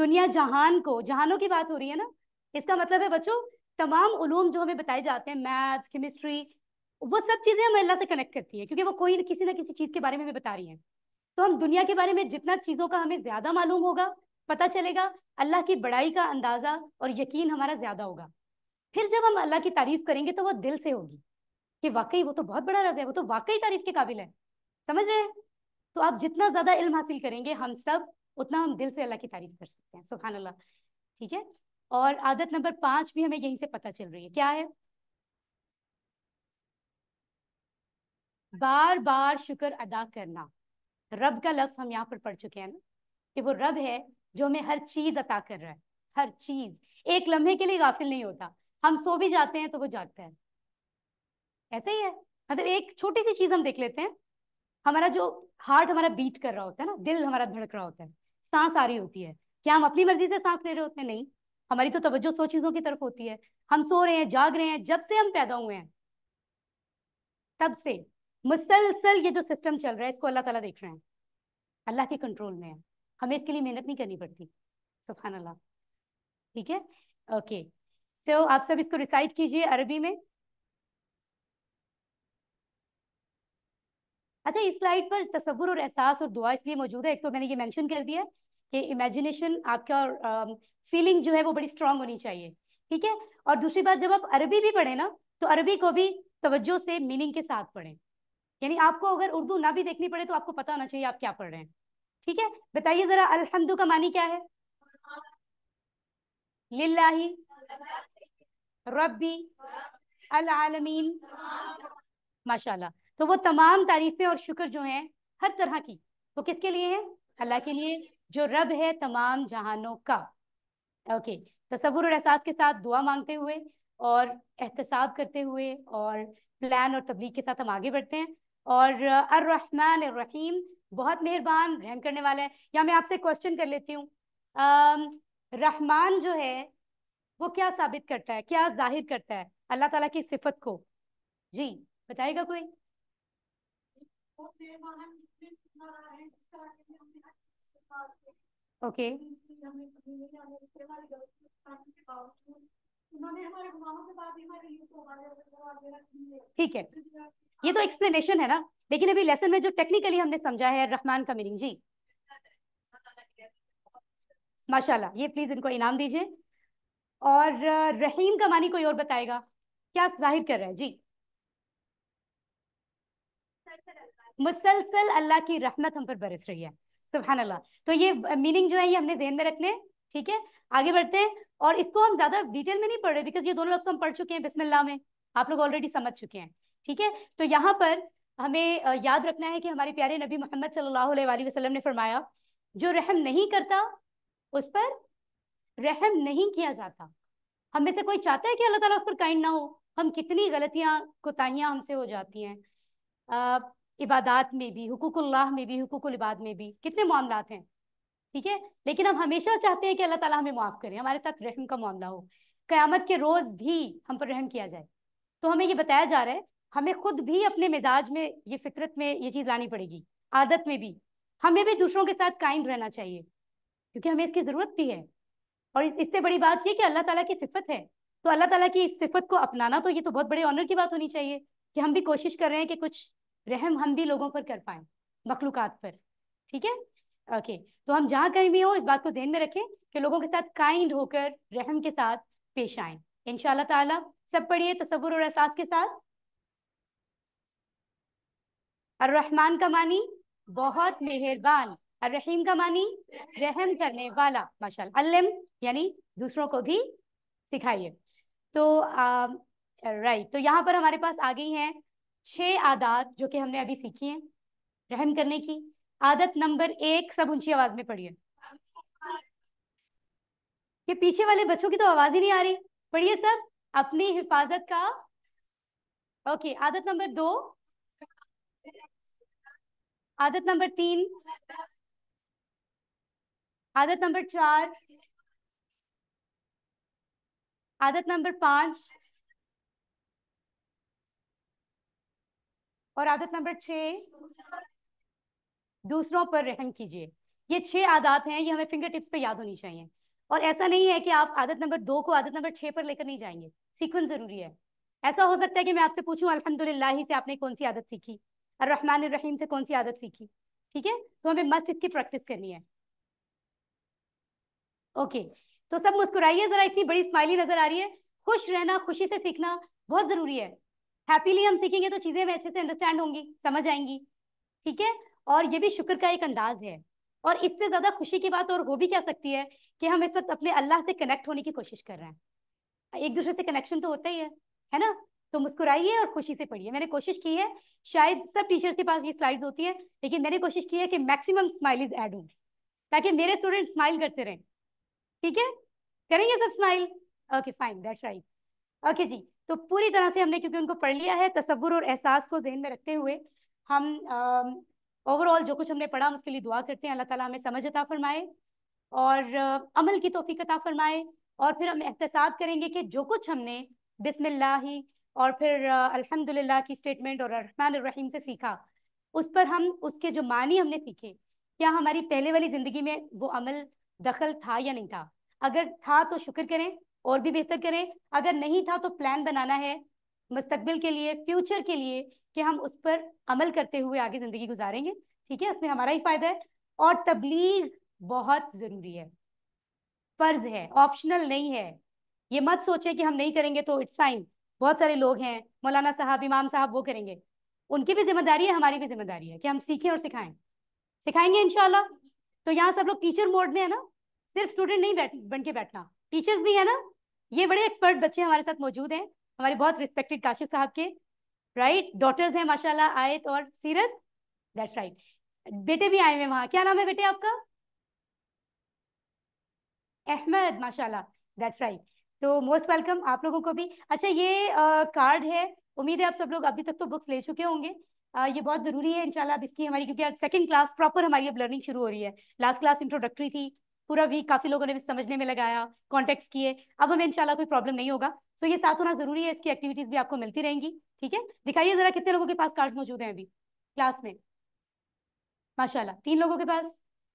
दुनिया जहान को जहानों की बात हो रही है ना इसका मतलब है बच्चों तमाम उलूम जो हमें बताए जाते हैं मैथ्स केमिस्ट्री वो सब चीजें हमें अल्लाह से कनेक्ट करती है क्योंकि वो कोई किसी ना किसी चीज के बारे में हमें बता रही है तो हम दुनिया के बारे में जितना चीजों का हमें ज्यादा मालूम होगा पता चलेगा अल्लाह की बड़ाई का अंदाजा और यकीन हमारा ज्यादा होगा फिर जब हम अल्लाह की तारीफ करेंगे तो वो दिल से होगी कि वाकई वो तो बहुत बड़ा रब है वो तो वाकई तारीफ के काबिल है समझ रहे हैं तो आप जितना ज्यादा इल्म हासिल करेंगे हम सब उतना हम दिल से अल्लाह की तारीफ कर सकते हैं सुबहान अल्लाह ठीक है और आदत नंबर पाँच भी हमें यहीं से पता चल रही है क्या है बार बार शुक्र अदा करना रब का लफ्ज हम यहाँ पर पढ़ चुके हैं ना कि वो रब है जो हमें हर चीज अता कर रहा है हर चीज एक लम्हे के लिए गाफिल नहीं होता हम सो भी जाते हैं तो वो जागता है ऐसे ही है मतलब एक छोटी सी चीज हम देख लेते हैं हमारा जो हार्ट हमारा बीट कर रहा होता है ना दिल हमारा धड़क रहा होता है सांस आ रही होती है क्या हम अपनी मर्जी से सांस ले रहे होते हैं नहीं हमारी तो तवज्जो सौ चीजों की तरफ होती है हम सो रहे हैं जाग रहे हैं जब से हम पैदा हुए हैं तब से मुसलसल ये जो सिस्टम चल रहा है इसको अल्लाह ताला देख रहे हैं अल्लाह के कंट्रोल में है हमें इसके लिए मेहनत नहीं करनी पड़ती सुबहान अल्लाह ठीक है ओके सो so, आप सब इसको रिसाइट कीजिए अरबी में अच्छा इस स्लाइड पर तस्वुर और एहसास और दुआ इसलिए मौजूद है एक तो मैंने ये मेंशन कर दिया कि इमेजिनेशन आपका और um, फीलिंग जो है वो बड़ी स्ट्रांग होनी चाहिए ठीक है और दूसरी बात जब आप अरबी भी पढ़ें ना तो अरबी को भी तवज्जो से मीनिंग के साथ पढ़ें यानी आपको अगर उर्दू ना भी देखनी पड़े तो आपको पता होना चाहिए आप क्या पढ़ रहे हैं ठीक है बताइए जरा अलहमद का मानी क्या है लिल्लाही रब्बी अलमीन माशाल्लाह तो वो तमाम तारीफें और शुक्र जो हैं हर तरह की वो किसके लिए है अल्लाह के लिए जो रब है तमाम जहानों का ओके तस्वुर और एहसास के साथ दुआ मांगते हुए और एहतसाब करते हुए और प्लान और तबलीग के साथ हम आगे बढ़ते हैं और अर्रहमान रहीम बहुत मेहरबान रहम करने वाला है या मैं आपसे क्वेश्चन कर लेती हूँ रहमान जो है वो क्या साबित करता है क्या जाहिर करता है अल्लाह ताला की सिफत को जी बताएगा कोई ओके okay. ठीक है तो ये तो एक्सप्लेनेशन है ना लेकिन अभी लेसन में जो टेक्निकली हमने समझा है रहमान का मीनिंग जी माशाल्लाह ये प्लीज इनको इनाम दीजिए और रहीम का मानी कोई और बताएगा क्या जाहिर कर रहे हैं जी मुसलसल अल्लाह की रहमत हम पर बरस रही है सुबह अल्लाह तो ये मीनिंग जो है ये हमने जहन में रखने ठीक है आगे बढ़ते हैं और इसको हम ज्यादा डिटेल में नहीं पढ़ रहे बिकॉज ये दोनों लफ्ज हम पढ़ चुके हैं बिस्मिल्ला में आप लोग ऑलरेडी समझ चुके हैं ठीक है तो यहाँ पर हमें याद रखना है कि हमारे प्यारे नबी मोहम्मद सल्लाम ने फरमाया जो रहम नहीं करता उस पर रहम नहीं किया जाता हम में से कोई चाहता है कि अल्लाह ताला उस पर काइंड ना हो हम कितनी गलतियां कोताहियां हमसे हो जाती हैं इबादत इबादात में भी हुकूकुल्लाह में भी हुकूकुल इबाद में भी कितने मामलात हैं ठीक है लेकिन हम हमेशा चाहते हैं कि अल्लाह ताला हमें माफ करें हमारे साथ रहम का मामला हो कयामत के रोज भी हम पर रहम किया जाए तो हमें ये बताया जा रहा है हमें खुद भी अपने मिजाज में ये फितरत में ये चीज लानी पड़ेगी आदत में भी हमें भी दूसरों के साथ काइंड रहना चाहिए क्योंकि हमें इसकी जरूरत भी है और इससे बड़ी बात यह कि अल्लाह तला की सिफत है तो अल्लाह तला की इस सिफत को अपनाना तो ये तो बहुत बड़े ऑनर की बात होनी चाहिए कि हम भी कोशिश कर रहे हैं कि कुछ रहम हम भी लोगों पर कर पाए मखलूक पर ठीक है ओके तो हम जहाँ कहीं भी हो इस बात को ध्यान में रखें कि लोगों के साथ काइंड होकर रहम के साथ पेश आए इन शाह सब पढ़िए तस्वुर और एहसास के साथ और रहमान का मानी बहुत मेहरबान और रहीम का मानी रहम करने वाला माशा अल्लम यानी दूसरों को भी सिखाइए तो आ, राइट तो यहाँ पर हमारे पास आ गई हैं छह आदात जो कि हमने अभी सीखी हैं रहम करने की आदत नंबर एक सब ऊंची आवाज में पढ़िए ये पीछे वाले बच्चों की तो आवाज ही नहीं आ रही पढ़िए सब अपनी हिफाजत का ओके आदत नंबर दो आदत नंबर तीन आदत नंबर चार आदत नंबर पांच और आदत नंबर छ दूसरों पर रहम कीजिए ये छह आदत हैं ये हमें फिंगर टिप्स पे याद होनी चाहिए और ऐसा नहीं है कि आप आदत नंबर दो को आदत नंबर छह पर लेकर नहीं जाएंगे सीक्वेंस जरूरी है ऐसा हो सकता है कि मैं आपसे पूछूं अल्हम्दुलिल्लाह से आपने कौन सी आदत सीखी और रहमान रहीम से कौन सी आदत सीखी ठीक है तो हमें मस्त इसकी प्रैक्टिस करनी है ओके तो सब मुस्कुराइए जरा इतनी बड़ी स्माइली नजर आ रही है खुश रहना खुशी से सीखना बहुत जरूरी है हैप्पीली हम सीखेंगे तो चीजें हमें अच्छे से अंडरस्टैंड होंगी समझ आएंगी ठीक है और ये भी शुक्र का एक अंदाज है और इससे ज्यादा खुशी की बात और हो भी क्या सकती है कि हम इस वक्त अपने अल्लाह से कनेक्ट होने की कोशिश कर रहे हैं एक दूसरे से कनेक्शन तो होता ही है है ना तो मुस्कुराइए और खुशी से पढ़िए मैंने कोशिश की है शायद सब टीचर्स के पास ये स्लाइड्स होती है लेकिन मैंने कोशिश की है कि मैक्सिमम स्माइलीज ऐड हूँ ताकि मेरे स्टूडेंट स्माइल करते रहें ठीक है करेंगे सब smile okay fine that's right okay जी तो पूरी तरह से हमने क्योंकि उनको पढ़ लिया है तस्वुर और एहसास को जहन में रखते हुए हम ओवरऑल जो कुछ हमने पढ़ा उसके लिए दुआ करते हैं अल्लाह ताला हमें समझ अता फरमाए और अमल की तोफ़ी अता फरमाए और फिर हम एहतसाब करेंगे कि जो कुछ हमने बिसमिल्ला और फिर अल्हम्दुलिल्लाह की स्टेटमेंट और रहमान रहीम से सीखा उस पर हम उसके जो मानी हमने सीखे क्या हमारी पहले वाली ज़िंदगी में वो अमल दखल था या नहीं था अगर था तो शुक्र करें और भी बेहतर करें अगर नहीं था तो प्लान बनाना है मुस्तबिल के लिए फ्यूचर के लिए कि हम उस पर अमल करते हुए आगे ज़िंदगी गुजारेंगे ठीक है इसमें हमारा ही फायदा है और तबलीग बहुत ज़रूरी है फ़र्ज है ऑप्शनल नहीं है ये मत सोचे कि हम नहीं करेंगे तो इट्स फाइन बहुत सारे लोग हैं मौलाना साहब इमाम साहब वो करेंगे उनकी भी जिम्मेदारी है हमारी भी जिम्मेदारी है कि हम सीखें और सिखाएं सिखाएंगे इनशाला तो यहाँ सब लोग टीचर मोड में है ना सिर्फ स्टूडेंट नहीं बैठ बन के बैठना टीचर्स भी है ना ये बड़े एक्सपर्ट बच्चे हमारे साथ मौजूद हैं हमारे बहुत रिस्पेक्टेड काशिफ साहब के राइट डॉटर्स हैं माशाल्लाह आयत और सीरत दैट्स राइट बेटे भी आए हुए वहां क्या नाम है बेटे आपका अहमद माशाल्लाह दैट्स राइट तो मोस्ट वेलकम आप लोगों को भी अच्छा ये कार्ड है उम्मीद है आप सब लोग अभी तक तो बुक्स ले चुके होंगे आ, ये बहुत ज़रूरी है इंशाल्लाह अब इसकी हमारी क्योंकि आज सेकंड क्लास प्रॉपर हमारी अब लर्निंग शुरू हो रही है लास्ट क्लास इंट्रोडक्टरी थी पूरा वीक काफ़ी लोगों ने भी समझने में लगाया कॉन्टेक्ट किए अब हमें इंशाल्लाह कोई प्रॉब्लम नहीं होगा सो ये साथ होना ज़रूरी है इसकी एक्टिविटीज़ भी आपको मिलती रहेंगी ठीक है दिखाइए जरा कितने लोगों के पास कार्ड मौजूद हैं अभी क्लास में माशाल्लाह तीन लोगों के पास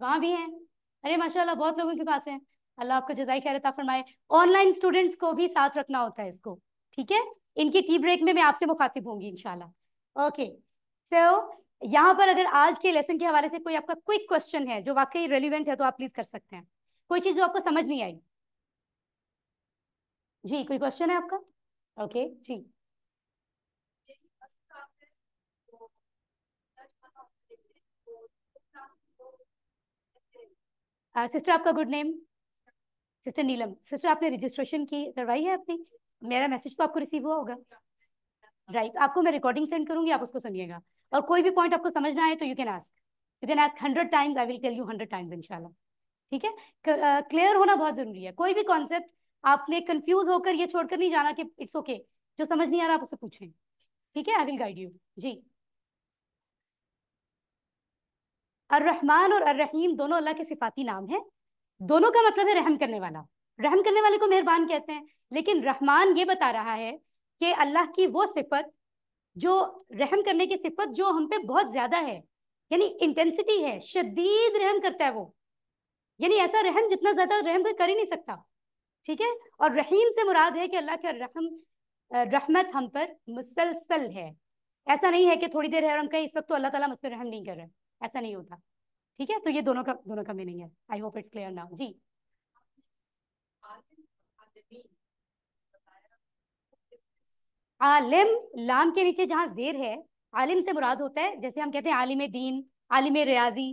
वहाँ भी हैं अरे माशाल्लाह बहुत लोगों के पास हैं अल्लाह आपको जजाई खैर फरमाए ऑनलाइन स्टूडेंट्स को भी साथ रखना होता है इसको ठीक है इनकी टी ब्रेक में मैं आपसे मुखातिब होंगी इनशाला ओके सो यहाँ पर अगर आज के लेसन के हवाले से कोई आपका क्विक क्वेश्चन है जो वाकई रेलिवेंट है तो आप प्लीज कर सकते हैं कोई चीज जो आपको समझ नहीं आई जी कोई क्वेश्चन है आपका ओके okay, जी सिस्टर uh, आपका good name sister Neelam sister आपने रजिस्ट्रेशन की करवाई है अपनी मेरा मैसेज तो आपको रिसीव हुआ होगा राइट right. आपको मैं रिकॉर्डिंग सेंड करूंगी आप उसको सुनिएगा और कोई भी पॉइंट आपको समझना है तो you can ask you can ask hundred times I will tell you hundred times इनशाला ठीक है क्लियर uh, होना बहुत जरूरी है कोई भी कॉन्सेप्ट आपने कंफ्यूज होकर ये छोड़कर नहीं जाना कि इट्स ओके okay. जो समझ नहीं आ रहा आप उससे पूछें ठीक है आई विल गाइड यू जी अर्रहमान और अर्रहीम दोनों अल्लाह के सिफाती नाम हैं दोनों का मतलब है रहम करने वाला रहम करने वाले को मेहरबान कहते हैं लेकिन रहमान ये बता रहा है कि अल्लाह की वो सिफत जो रहम करने की सिफत जो हम पे बहुत ज्यादा है यानी इंटेंसिटी है शदीद रहम करता है वो यानी ऐसा रहम जितना ज्यादा रहम कोई कर ही नहीं सकता ठीक है और रहीम से मुराद है कि अल्लाह के रहम रहमत हम पर मुसलसल है ऐसा नहीं है कि थोड़ी देर है और हम कहें इस वक्त तो अल्लाह ताला मुझ पर रहम नहीं कर रहे ऐसा नहीं होता ठीक है तो ये दोनों का दोनों का मीनिंग है I hope it's clear now जी आलिम लाम के नीचे जहाँ जेर है आलिम से मुराद होता है जैसे हम कहते हैं आलिम दीन आलिम रियाजी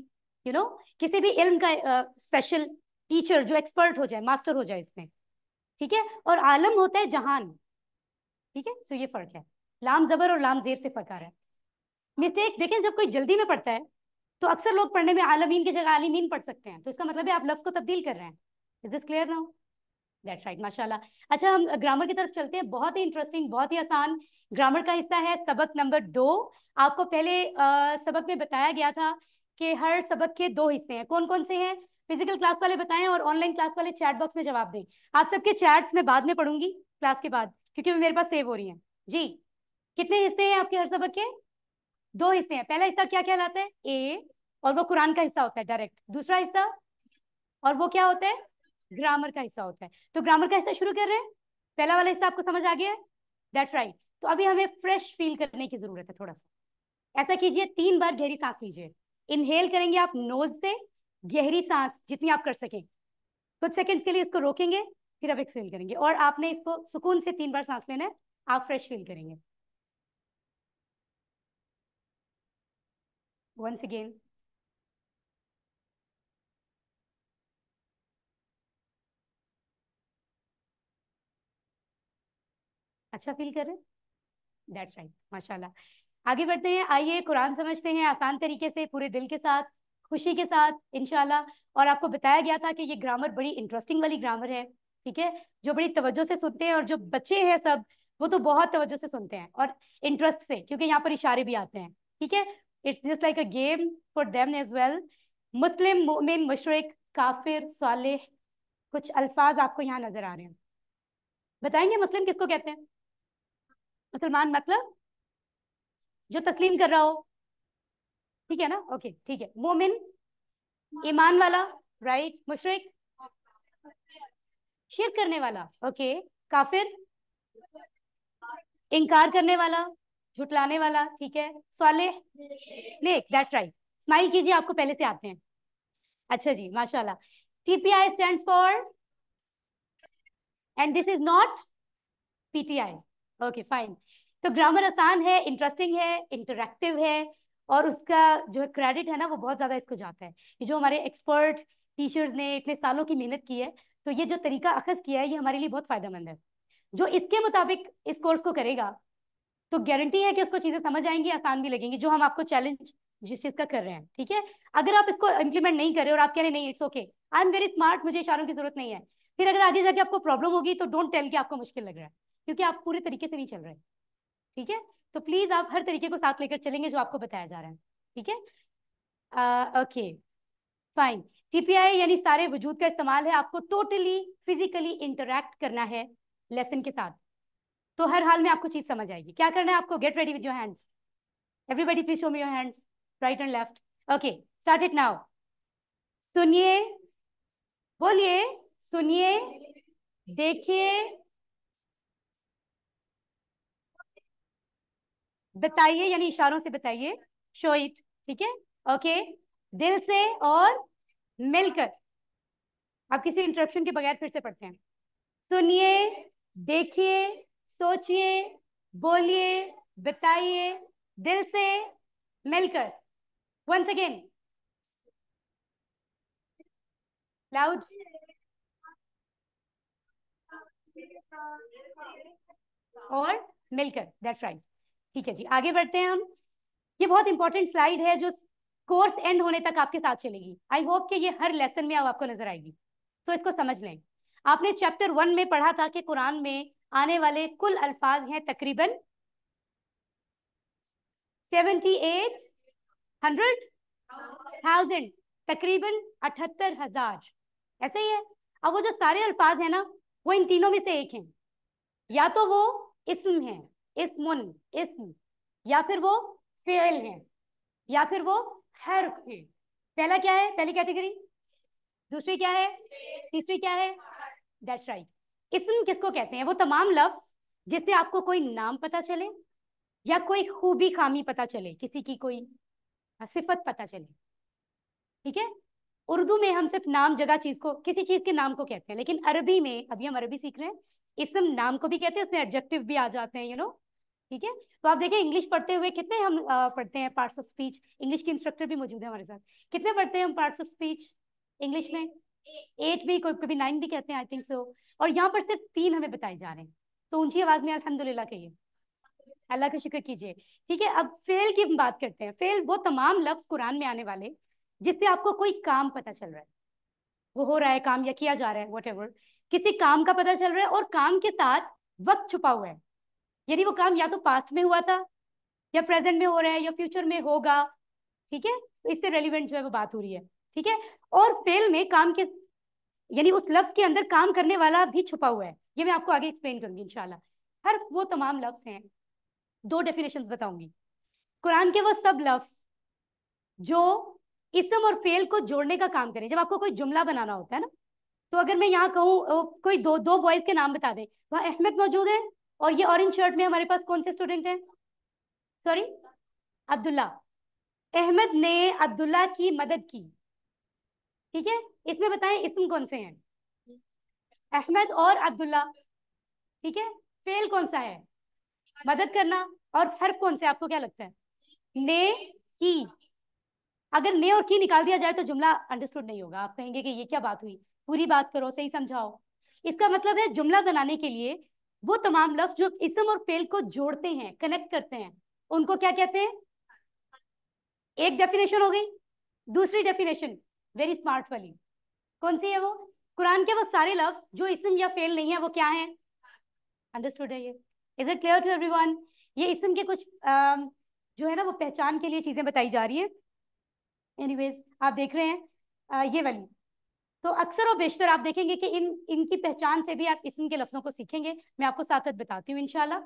यू नो किसी भी इल्म का स्पेशल टीचर जो एक्सपर्ट हो जाए मास्टर हो जाए इसमें ठीक है और आलम होता है जहान ठीक है सो तो ये फर्क है लाम जबर और लाम जेर से फर्क आ रहा है मिस्टेक देखें जब कोई जल्दी में पढ़ता है तो अक्सर लोग पढ़ने में आलमीन की जगह आलिमीन पढ़ सकते हैं तो इसका मतलब है आप लफ्ज को तब्दील कर रहे हैं is this clear now that's right माशाल्लाह अच्छा हम ग्रामर की तरफ चलते हैं बहुत ही इंटरेस्टिंग बहुत ही आसान ग्रामर का हिस्सा है सबक नंबर दो आपको पहले आ, सबक में बताया गया था कि हर सबक के दो हिस्से हैं कौन कौन से हैं फिजिकल क्लास वाले बताएं और ऑनलाइन क्लास वाले चैट बॉक्स में जवाब दें आप सबके चैट्स में बाद में पढ़ूंगी क्लास के बाद क्योंकि मेरे पास सेव हो रही है जी कितने हिस्से हैं आपके हर सबक के दो हिस्से हैं पहला हिस्सा क्या कहलाता है ए और वो कुरान का हिस्सा होता है डायरेक्ट दूसरा हिस्सा और वो क्या होता है ग्रामर का हिस्सा होता है तो ग्रामर का हिस्सा शुरू कर रहे हैं पहला वाला हिस्सा आपको समझ आ गया दैट्स राइट right. तो अभी हमें फ्रेश फील करने की जरूरत है थोड़ा सा ऐसा कीजिए तीन बार गहरी सांस लीजिए इनहेल करेंगे आप नोज से गहरी सांस जितनी आप कर सकें कुछ सेकंड्स के लिए इसको रोकेंगे फिर अब एक्सेल करेंगे और आपने इसको सुकून से तीन बार सांस लेना है आप फ्रेश फील करेंगे once again. अच्छा फील कर रहे दैट्स राइट माशाल्लाह आगे बढ़ते हैं आइए कुरान समझते हैं आसान तरीके से पूरे दिल के साथ खुशी के साथ इनशाला और आपको बताया गया था कि ये ग्रामर बड़ी इंटरेस्टिंग वाली ग्रामर है ठीक है जो बड़ी तवज्जो से सुनते हैं और जो बच्चे हैं सब वो तो बहुत तवज्जो से सुनते हैं और इंटरेस्ट से क्योंकि यहाँ पर इशारे भी आते हैं ठीक है It's just like a game for them as well. मुस्लिम मोमिन मशरक काफिर साले कुछ अल्फाज आपको यहाँ नजर आ रहे हैं बताएंगे मुस्लिम किसको कहते हैं मुसलमान मतलब जो तस्लीम कर रहा हो ठीक है ना ओके ठीक है मोमिन ईमान वाला राइट मुशरक शिर करने वाला ओके काफिर इनकार करने वाला झुटलाने वाला ठीक है सवाले लेक दैट राइट स्माइल कीजिए आपको पहले से आते हैं अच्छा जी माशाल्लाह TPI stand for and this is not PTI okay fine तो ग्रामर आसान है इंटरेस्टिंग है इंटरेक्टिव है और उसका जो है क्रेडिट है ना वो बहुत ज्यादा इसको जाता है जो हमारे एक्सपर्ट टीचर्स ने इतने सालों की मेहनत की है तो ये जो तरीका अखज किया है ये हमारे लिए बहुत फायदेमंद है जो इसके मुताबिक इस कोर्स को करेगा तो गारंटी है कि उसको चीजें समझ आएंगी आसान भी लगेंगी जो हम आपको चैलेंज जिस चीज का कर रहे हैं ठीक है अगर आप इसको इम्प्लीमेंट नहीं कर रहे और आप कह रहे नहीं it's okay I am very smart मुझे इशारों की जरूरत नहीं है फिर अगर आगे जाके आपको प्रॉब्लम होगी तो डोंट टेल कि आपको मुश्किल लग रहा है क्योंकि आप पूरे तरीके से नहीं चल रहे ठीक है तो प्लीज आप हर तरीके को साथ लेकर चलेंगे जो आपको बताया जा रहा है ठीक है ओके फाइन टीपीआई यानी सारे वजूद का इस्तेमाल है आपको टोटली फिजिकली इंटरेक्ट करना है लेसन के साथ तो हर हाल में आपको चीज समझ आएगी क्या करना है आपको get ready with your hands everybody please show me your hands right and left okay start it now सुनिए बोलिए सुनिए देखिए बताइए यानी इशारों से बताइए शो इट ठीक है ओके दिल से और मिलकर आप किसी इंटरप्शन के बगैर फिर से पढ़ते हैं सुनिए देखिए सोचिए बोलिए बताइए दिल से मिलकर वंस अगेन लाउड और मिलकर दैट्स राइट ठीक है जी आगे बढ़ते हैं हम ये बहुत इंपॉर्टेंट स्लाइड है जो कोर्स एंड होने तक आपके साथ चलेगी आई होप कि ये हर लेसन में अब आपको नजर आएगी सो so, इसको समझ लें आपने चैप्टर वन में पढ़ा था कि कुरान में आने वाले कुल अल्फाज हैं तकरीबन सेवेंटी एट हंड्रेड थाउजेंड तकरीबन अठहत्तर हजार ऐसे ही है अब वो जो सारे अल्फाज हैं ना वो इन तीनों में से एक हैं या तो वो इसम है इसमुन इसम या फिर वो फेल है या फिर वो हर्फ है पहला क्या है पहली कैटेगरी दूसरी क्या है तीसरी क्या है दैट्स राइट इसम किसको कहते हैं वो तमाम लफ्ज जिससे आपको कोई नाम पता चले या कोई खूबी खामी पता चले किसी की कोई सिफत पता चले ठीक है उर्दू में हम सिर्फ नाम जगह चीज को किसी चीज के नाम को कहते हैं लेकिन अरबी में अभी हम अरबी सीख रहे हैं इसम नाम को भी कहते हैं उसमें एडजेक्टिव भी आ जाते हैं यू नो ठीक है तो आप देखें इंग्लिश पढ़ते हुए कितने हम आ, पढ़ते हैं पार्ट्स ऑफ स्पीच इंग्लिश के इंस्ट्रक्टर भी मौजूद है हमारे साथ कितने पढ़ते हैं हम पार्ट्स ऑफ स्पीच इंग्लिश में एट भी कभी नाइन भी कहते हैं आई थिंक सो और यहाँ पर सिर्फ तीन हमें बताए जा रहे हैं तो ऊंची आवाज में अलहमदुल्ला कहिए अल्लाह का शिक्र कीजिए ठीक है अब फेल की बात करते हैं फेल वो तमाम लफ्ज कुरान में आने वाले जिससे आपको कोई काम पता चल रहा है वो हो रहा है काम या किया जा रहा है वट किसी काम का पता चल रहा है और काम के साथ वक्त छुपा हुआ है यानी वो काम या तो पास्ट में हुआ था या प्रेजेंट में हो रहा है या फ्यूचर में होगा ठीक है तो इससे रेलिवेंट जो है वो बात हो रही है ठीक है और फेल में काम के यानी उस लफ्ज के अंदर काम करने वाला भी छुपा हुआ है ये मैं आपको आगे एक्सप्लेन करूंगी इनशाला हर वो तमाम लफ्स हैं दो डेफिनेशन बताऊंगी कुरान के वो सब लफ्स जो इसम और फेल को जोड़ने का काम करें जब आपको कोई जुमला बनाना होता है ना तो अगर मैं यहाँ कहूँ कोई दो दो बॉयज के नाम बता दें वह अहमद मौजूद है और ये ऑरेंज शर्ट में हमारे पास कौन से स्टूडेंट हैं सॉरी अब्दुल्ला अहमद ने अब्दुल्ला की मदद की ठीक है इसमें बताएं इसम कौन से हैं हम्म। अहमद और अब्दुल्ला ठीक है फेल कौन सा है मदद करना और हर्फ कौन से आपको क्या लगता है ने की अगर ने और की निकाल दिया जाए तो जुमला अंडरस्टूड नहीं होगा आप कहेंगे कि ये क्या बात हुई पूरी बात करो सही समझाओ इसका मतलब है जुमला बनाने के लिए वो तमाम लफ्ज जो इसम और फेल को जोड़ते हैं कनेक्ट करते हैं उनको क्या कहते हैं एक डेफिनेशन हो गई दूसरी डेफिनेशन वेरी स्मार्ट वाली कौन सी है वो कुरान के वो सारे लफ्ज जो इसम या फेल नहीं है वो क्या है अंडरस्टूड है ये is it clear to every ये इसम के कुछ जो है ना वो पहचान के लिए चीजें बताई जा रही है एनी आप देख रहे हैं ये वाली तो अक्सर और बेशतर आप देखेंगे कि इन इनकी पहचान से भी आप इसम के लफ्जों को सीखेंगे मैं आपको साथ साथ बताती हूँ इनशाला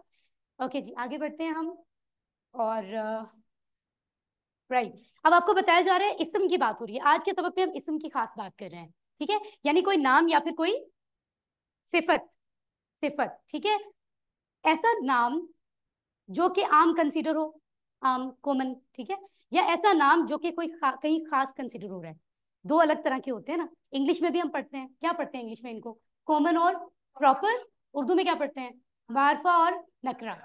ओके जी आगे बढ़ते हैं हम और राइट अब आपको बताया जा रहा है इसम की बात हो रही है आज के सबक पे हम इसम की खास बात कर रहे हैं ठीक है यानी कोई नाम या फिर कोई सिफत सिफत ठीक है ऐसा नाम जो कि आम कंसिडर हो आम कॉमन ठीक है या ऐसा नाम जो कि कोई खा, कहीं खास कंसिडर हो रहा है दो अलग तरह के होते हैं ना इंग्लिश में भी हम पढ़ते हैं क्या पढ़ते हैं इंग्लिश में इनको कॉमन और प्रॉपर उर्दू में क्या पढ़ते हैं मारफा और नकरा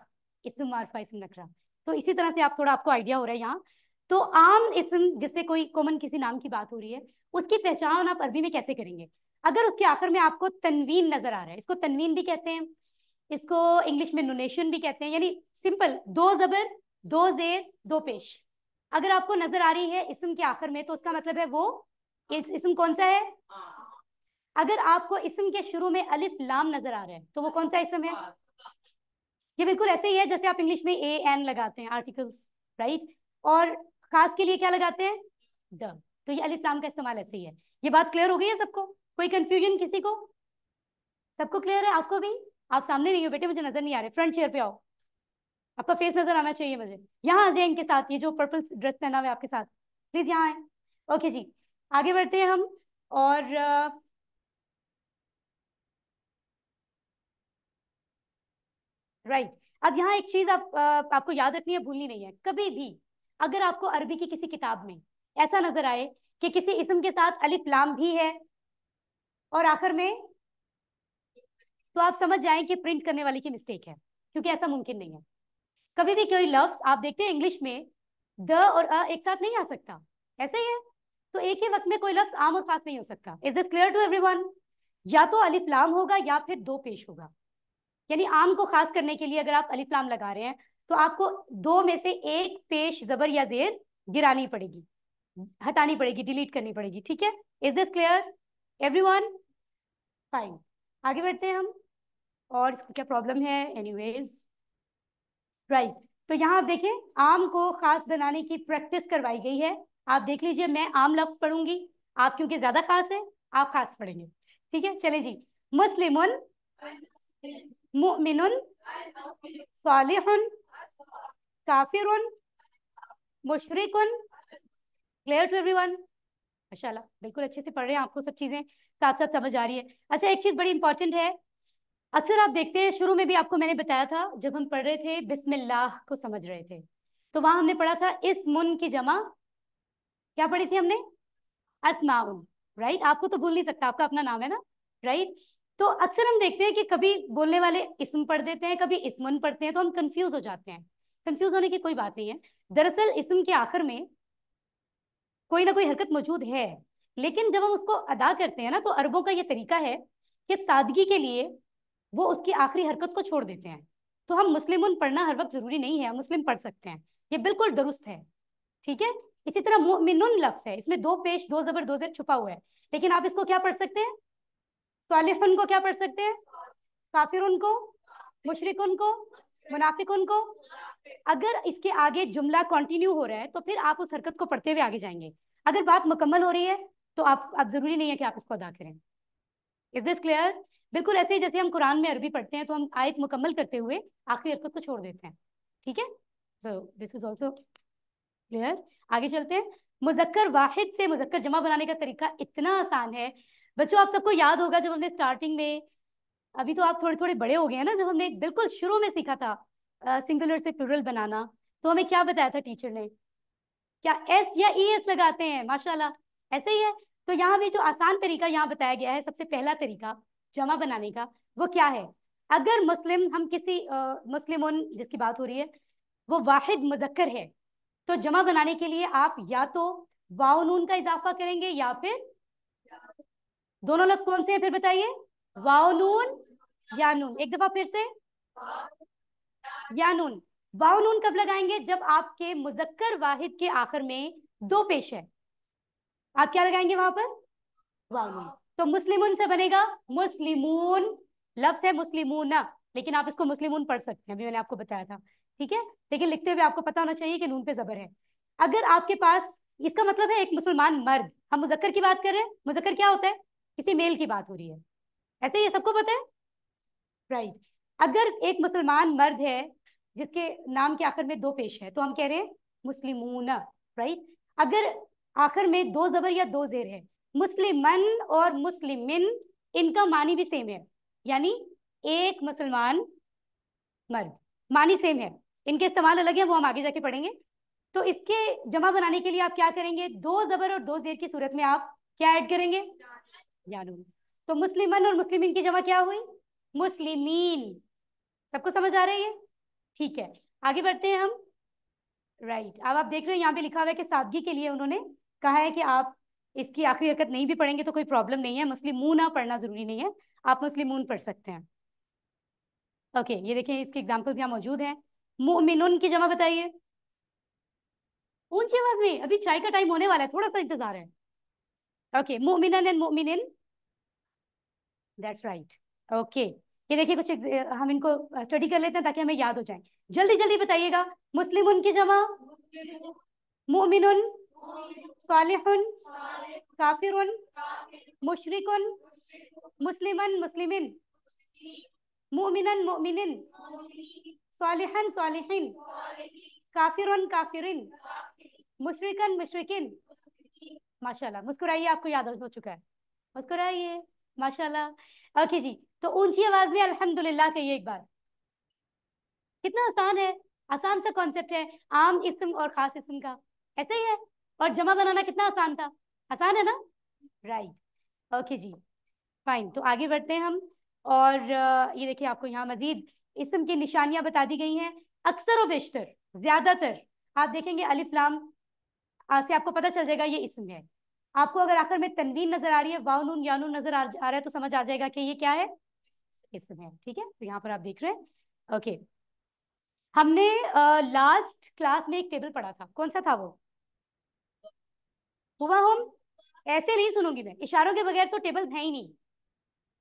इसम मारफा इसम नकरा तो इसी तरह से आप थोड़ा आपको आइडिया हो रहा है यहाँ तो आम इसम जिससे कोई कॉमन किसी नाम की बात हो रही है उसकी पहचान आप अरबी में कैसे करेंगे अगर उसके आखिर में आपको तनवीन नजर आ रहा है इसको तनवीन भी कहते हैं इसको इंग्लिश में नोनेशन भी कहते हैं यानी सिंपल दो जबर दो जेर दो पेश अगर आपको नजर आ रही है इसम के आखिर में तो उसका मतलब है वो इसम कौन सा है अगर आपको इसम के शुरू में अलिफ लाम नजर आ रहा है तो वो कौन सा इसम है ये बिल्कुल ऐसे ही है जैसे आप इंग्लिश में ए एन लगाते हैं आर्टिकल्स राइट और खास के लिए क्या लगाते हैं द तो ये अलिफ लाम का इस्तेमाल ऐसे ही है ये बात क्लियर हो गई है सबको कोई कंफ्यूजन किसी को सबको क्लियर है आपको भी आप सामने नहीं हो बेटे मुझे नजर नहीं आ रहे फ्रंट चेयर पे आओ आपका फेस नजर आना चाहिए मुझे यहाँ आ इनके साथ ये जो पर्पल ड्रेस पहना हुआ है आपके साथ प्लीज यहाँ आए ओके जी आगे बढ़ते हैं हम और राइट अब यहाँ एक चीज आप आपको याद रखनी है भूलनी नहीं है कभी भी अगर आपको अरबी की किसी किताब में ऐसा नजर आए कि किसी इसम के साथ अलिफ लाम भी है और आखिर में तो आप समझ जाए कि प्रिंट करने वाले की मिस्टेक है क्योंकि ऐसा मुमकिन नहीं है कभी भी कोई लफ्स आप देखते हैं इंग्लिश में द और अ एक साथ नहीं आ सकता ऐसे ही है तो एक ही वक्त में कोई लफ्स आम और खास नहीं हो सकता is this clear to one या तो अलिफ लाम होगा या फिर दो पेश होगा यानी आम को खास करने के लिए अगर आप अलिफ लाम लगा रहे हैं तो आपको दो में से एक पेश जबर या जेर गिरानी पड़ेगी हटानी पड़ेगी डिलीट करनी पड़ेगी ठीक है is this clear one fine आगे बढ़ते हैं हम और इसको क्या प्रॉब्लम है एनीवेज राइट right. तो यहाँ आप देखें आम को खास बनाने की प्रैक्टिस करवाई गई है आप देख लीजिए मैं आम लफ्ज पढ़ूंगी आप क्योंकि ज्यादा खास है आप खास पढ़ेंगे ठीक है चले जी मुस्लिम مؤمن صالح كافر مشرك क्लियर टू एवरीवन माशाल्लाह बिल्कुल अच्छे से पढ़ रहे हैं आपको सब चीज़ें साथ साथ समझ आ रही है अच्छा एक चीज़ बड़ी इंपॉर्टेंट है अक्सर आप देखते हैं शुरू में भी आपको मैंने बताया था जब हम पढ़ रहे थे बिस्मिल्लाह को समझ रहे थे तो वहां हमने पढ़ा था इस मुन की जमा क्या पढ़ी थी हमने असमाउन राइट आपको तो भूल नहीं सकता आपका अपना नाम है ना राइट तो अक्सर हम देखते हैं कि कभी बोलने वाले इसम पढ़ देते हैं कभी इसमन पढ़ते हैं तो हम कंफ्यूज हो जाते हैं कंफ्यूज होने की कोई बात नहीं है दरअसल इसम के आखिर में कोई ना कोई हरकत मौजूद है लेकिन जब हम उसको अदा करते हैं ना तो अरबों का ये तरीका है कि सादगी के लिए वो उसकी आखिरी हरकत को छोड़ देते हैं तो हम मुस्लिम पढ़ना हर वक्त जरूरी नहीं है हम मुस्लिम पढ़ सकते हैं ये बिल्कुल दुरुस्त है ठीक है इसी तरह मोमिन लफ्स है इसमें दो पेश दो जबर दो जेर छुपा हुआ है लेकिन आप इसको क्या पढ़ सकते हैं सालिफ उनको क्या पढ़ सकते हैं काफिर उनको मुशरक उनको मुनाफिक उनको अगर इसके आगे जुमला कंटिन्यू हो रहा है तो फिर आप उस हरकत को पढ़ते हुए आगे जाएंगे अगर बात मुकम्मल हो रही है तो आप आप जरूरी नहीं है कि आप इसको अदा करें इज दिस क्लियर बिल्कुल ऐसे ही जैसे हम कुरान में अरबी पढ़ते हैं तो हम आयत मुकम्मल करते हुए आखिरी हरकत को छोड़ देते हैं ठीक है so this is also clear आगे चलते हैं मुजक्कर वाहिद से मुजक्कर जमा बनाने का तरीका इतना आसान है बच्चों आप सबको याद होगा जब हमने स्टार्टिंग में अभी तो आप थोड़े थोड़े बड़े हो गए हैं ना जब हमने बिल्कुल शुरू में सीखा था सिंगुलर से प्लूरल बनाना तो हमें क्या बताया था टीचर ने क्या एस या ई e एस लगाते हैं माशाल्लाह ऐसे ही है तो यहाँ भी जो आसान तरीका यहाँ बताया गया है सबसे पहला तरीका जमा बनाने का वो क्या है अगर मुस्लिम हम किसी मुस्लिम जिसकी बात हो रही है वो वाहिद मुजक्कर है तो जमा बनाने के लिए आप या तो वाउनून का इजाफा करेंगे या फिर दोनों लफ्ज कौन से हैं फिर बताइए वाउनून यानून या नून एक दफा फिर से या नून कब लगाएंगे जब आपके मुजक्कर वाहिद के आखिर में दो पेश है आप क्या लगाएंगे वहां पर वाउनून तो मुस्लिमून से बनेगा मुस्लिमून लफ्स है मुस्लिमून लेकिन आप इसको मुस्लिमून पढ़ सकते हैं अभी मैंने आपको बताया था ठीक है लेकिन लिखते हुए आपको पता होना चाहिए कि नून पे जबर है अगर आपके पास इसका मतलब है एक मुसलमान मर्द हम मुजक्कर की बात कर रहे हैं मुजक्कर क्या होता है किसी मेल की बात हो रही है ऐसे ये सबको पता है राइट right. अगर एक मुसलमान मर्द है जिसके नाम के आखिर में दो पेश है तो हम कह रहे हैं मुस्लिम राइट अगर आखिर में दो जबर या दो जेर है मुस्लिमन और मुस्लिमिन इनका मानी भी सेम है यानी एक मुसलमान मर्द मानी सेम है इनके इस्तेमाल अलग है वो हम आगे जाके पढ़ेंगे तो इसके जमा बनाने के लिए आप क्या करेंगे दो जबर और दो जेर की सूरत में आप क्या ऐड करेंगे यानून तो मुस्लिमन और मुस्लिमीन की जमा क्या हुई मुस्लिमीन सबको समझ आ रही है ठीक है आगे बढ़ते हैं हम राइट अब आप देख रहे हैं यहाँ पे लिखा हुआ है कि सादगी के लिए उन्होंने कहा है कि आप इसकी आखिरी हरकत नहीं भी पढ़ेंगे तो कोई प्रॉब्लम नहीं है मुस्लिम ना पढ़ना जरूरी नहीं है आप मुस्लिमून पढ़ सकते हैं ओके okay, ये देखिए इसके एग्जाम्पल्स यहाँ मौजूद हैं मोमिन की जमा बताइए ऊंची आवाज में अभी चाय का टाइम होने वाला है थोड़ा सा इंतजार है ओके मोमिनन एंड मोमिनिन दैट्स राइट ओके ये देखिए कुछ हम इनको स्टडी कर लेते हैं ताकि हमें याद हो जाए जल्दी जल्दी बताइएगा मुस्लिम उनकी जमा मोमिन सालिहन काफिर मुशरक मुस्लिम मुस्लिम मोमिनन मोमिन सालिहन सालिहिन काफिर काफिर मुशरकन मुशरकिन माशाल्लाह मुस्कुराइए आपको याद हो चुका है मुस्कुराइए माशाल्लाह ओके जी तो ऊंची आवाज में अल्हम्दुलिल्लाह कहिए एक बार कितना आसान है आसान सा कॉन्सेप्ट है आम इसम और खास इसम का ऐसा ही है और जमा बनाना कितना आसान था आसान है ना राइट ओके जी फाइन तो आगे बढ़ते हैं हम और ये देखिए आपको यहाँ मजीद इसम की निशानियां बता दी गई हैं अक्सर और बेशतर ज्यादातर आप देखेंगे अलिफ्लाम से आपको पता चल जाएगा ये इसम है आपको अगर आखिर में तनवीन नजर आ रही है वाह नून या नून नजर आ रहा है तो समझ आ जाएगा कि ये क्या है इसमें है ठीक है तो यहाँ पर आप देख रहे हैं ओके हमने लास्ट क्लास में एक टेबल पढ़ा था कौन सा था वो हुआ हम ऐसे नहीं सुनूंगी मैं इशारों के बगैर तो टेबल है ही नहीं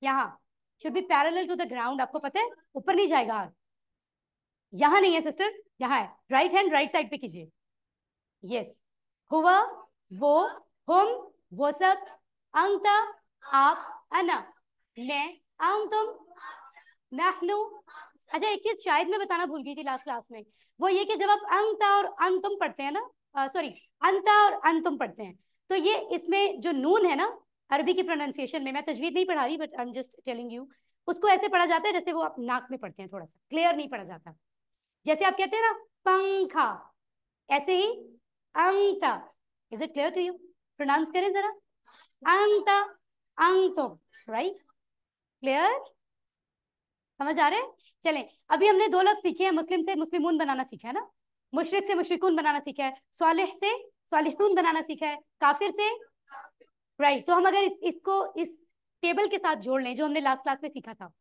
यहाँ should be parallel to the ground आपको पता है ऊपर नहीं जाएगा यहाँ नहीं है सिस्टर यहाँ है राइट हैंड राइट साइड पे कीजिए यस हुआ वो हम सब अंत आप अना मैं आम तुम नहनु अच्छा एक चीज शायद मैं बताना भूल गई थी लास्ट क्लास में वो ये कि जब आप अंत और अंतुम पढ़ते हैं ना सॉरी अंत और अंतुम पढ़ते हैं तो ये इसमें जो नून है ना अरबी की प्रोनाउंसिएशन में मैं तजवीज नहीं पढ़ा रही but I am just telling you उसको ऐसे पढ़ा जाता है जैसे वो आप नाक में पढ़ते हैं थोड़ा सा क्लियर नहीं पढ़ा जाता जैसे आप कहते हैं ना पंखा ऐसे ही अंत is it clear to you pronounce करें जरा अंत अंतो राइट क्लियर समझ आ रहे चलें अभी हमने दो लफ्ज सीखे हैं मुस्लिम से मुस्लिम बनाना सीखा है ना मुशरक से मुशरकून बनाना सीखा है सालिह से सालिहून बनाना सीखा है काफिर से राइट तो हम अगर इस, इसको इस टेबल के साथ जोड़ लें जो हमने लास्ट क्लास में सीखा था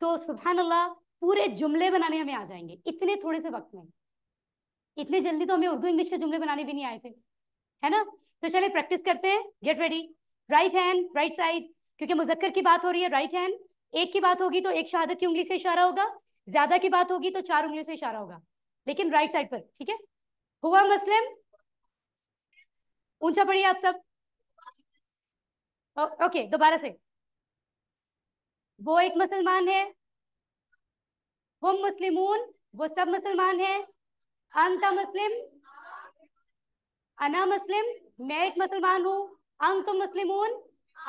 तो सुबहान अल्लाह पूरे जुमले बनाने हमें आ जाएंगे इतने थोड़े से वक्त में इतने जल्दी तो हमें उर्दू इंग्लिश के जुमले बनाने भी नहीं आए थे है ना तो चले प्रैक्टिस करते हैं get ready right hand right side क्योंकि मुजक्कर की बात हो रही है राइट हैंड एक की बात होगी तो एक शहादत की उंगली से इशारा होगा ज्यादा की बात होगी तो चार उंगलियों से इशारा होगा लेकिन राइट साइड पर ठीक है हुआ मुस्लिम ऊंचा पढ़िए आप सब ओके दोबारा से वो एक मुसलमान है हम मुस्लिमून वो सब मुसलमान है अंता मुस्लिम अना मुस्लिम मैं एक मुसलमान हूँ अंग तुम तो मुस्लिमून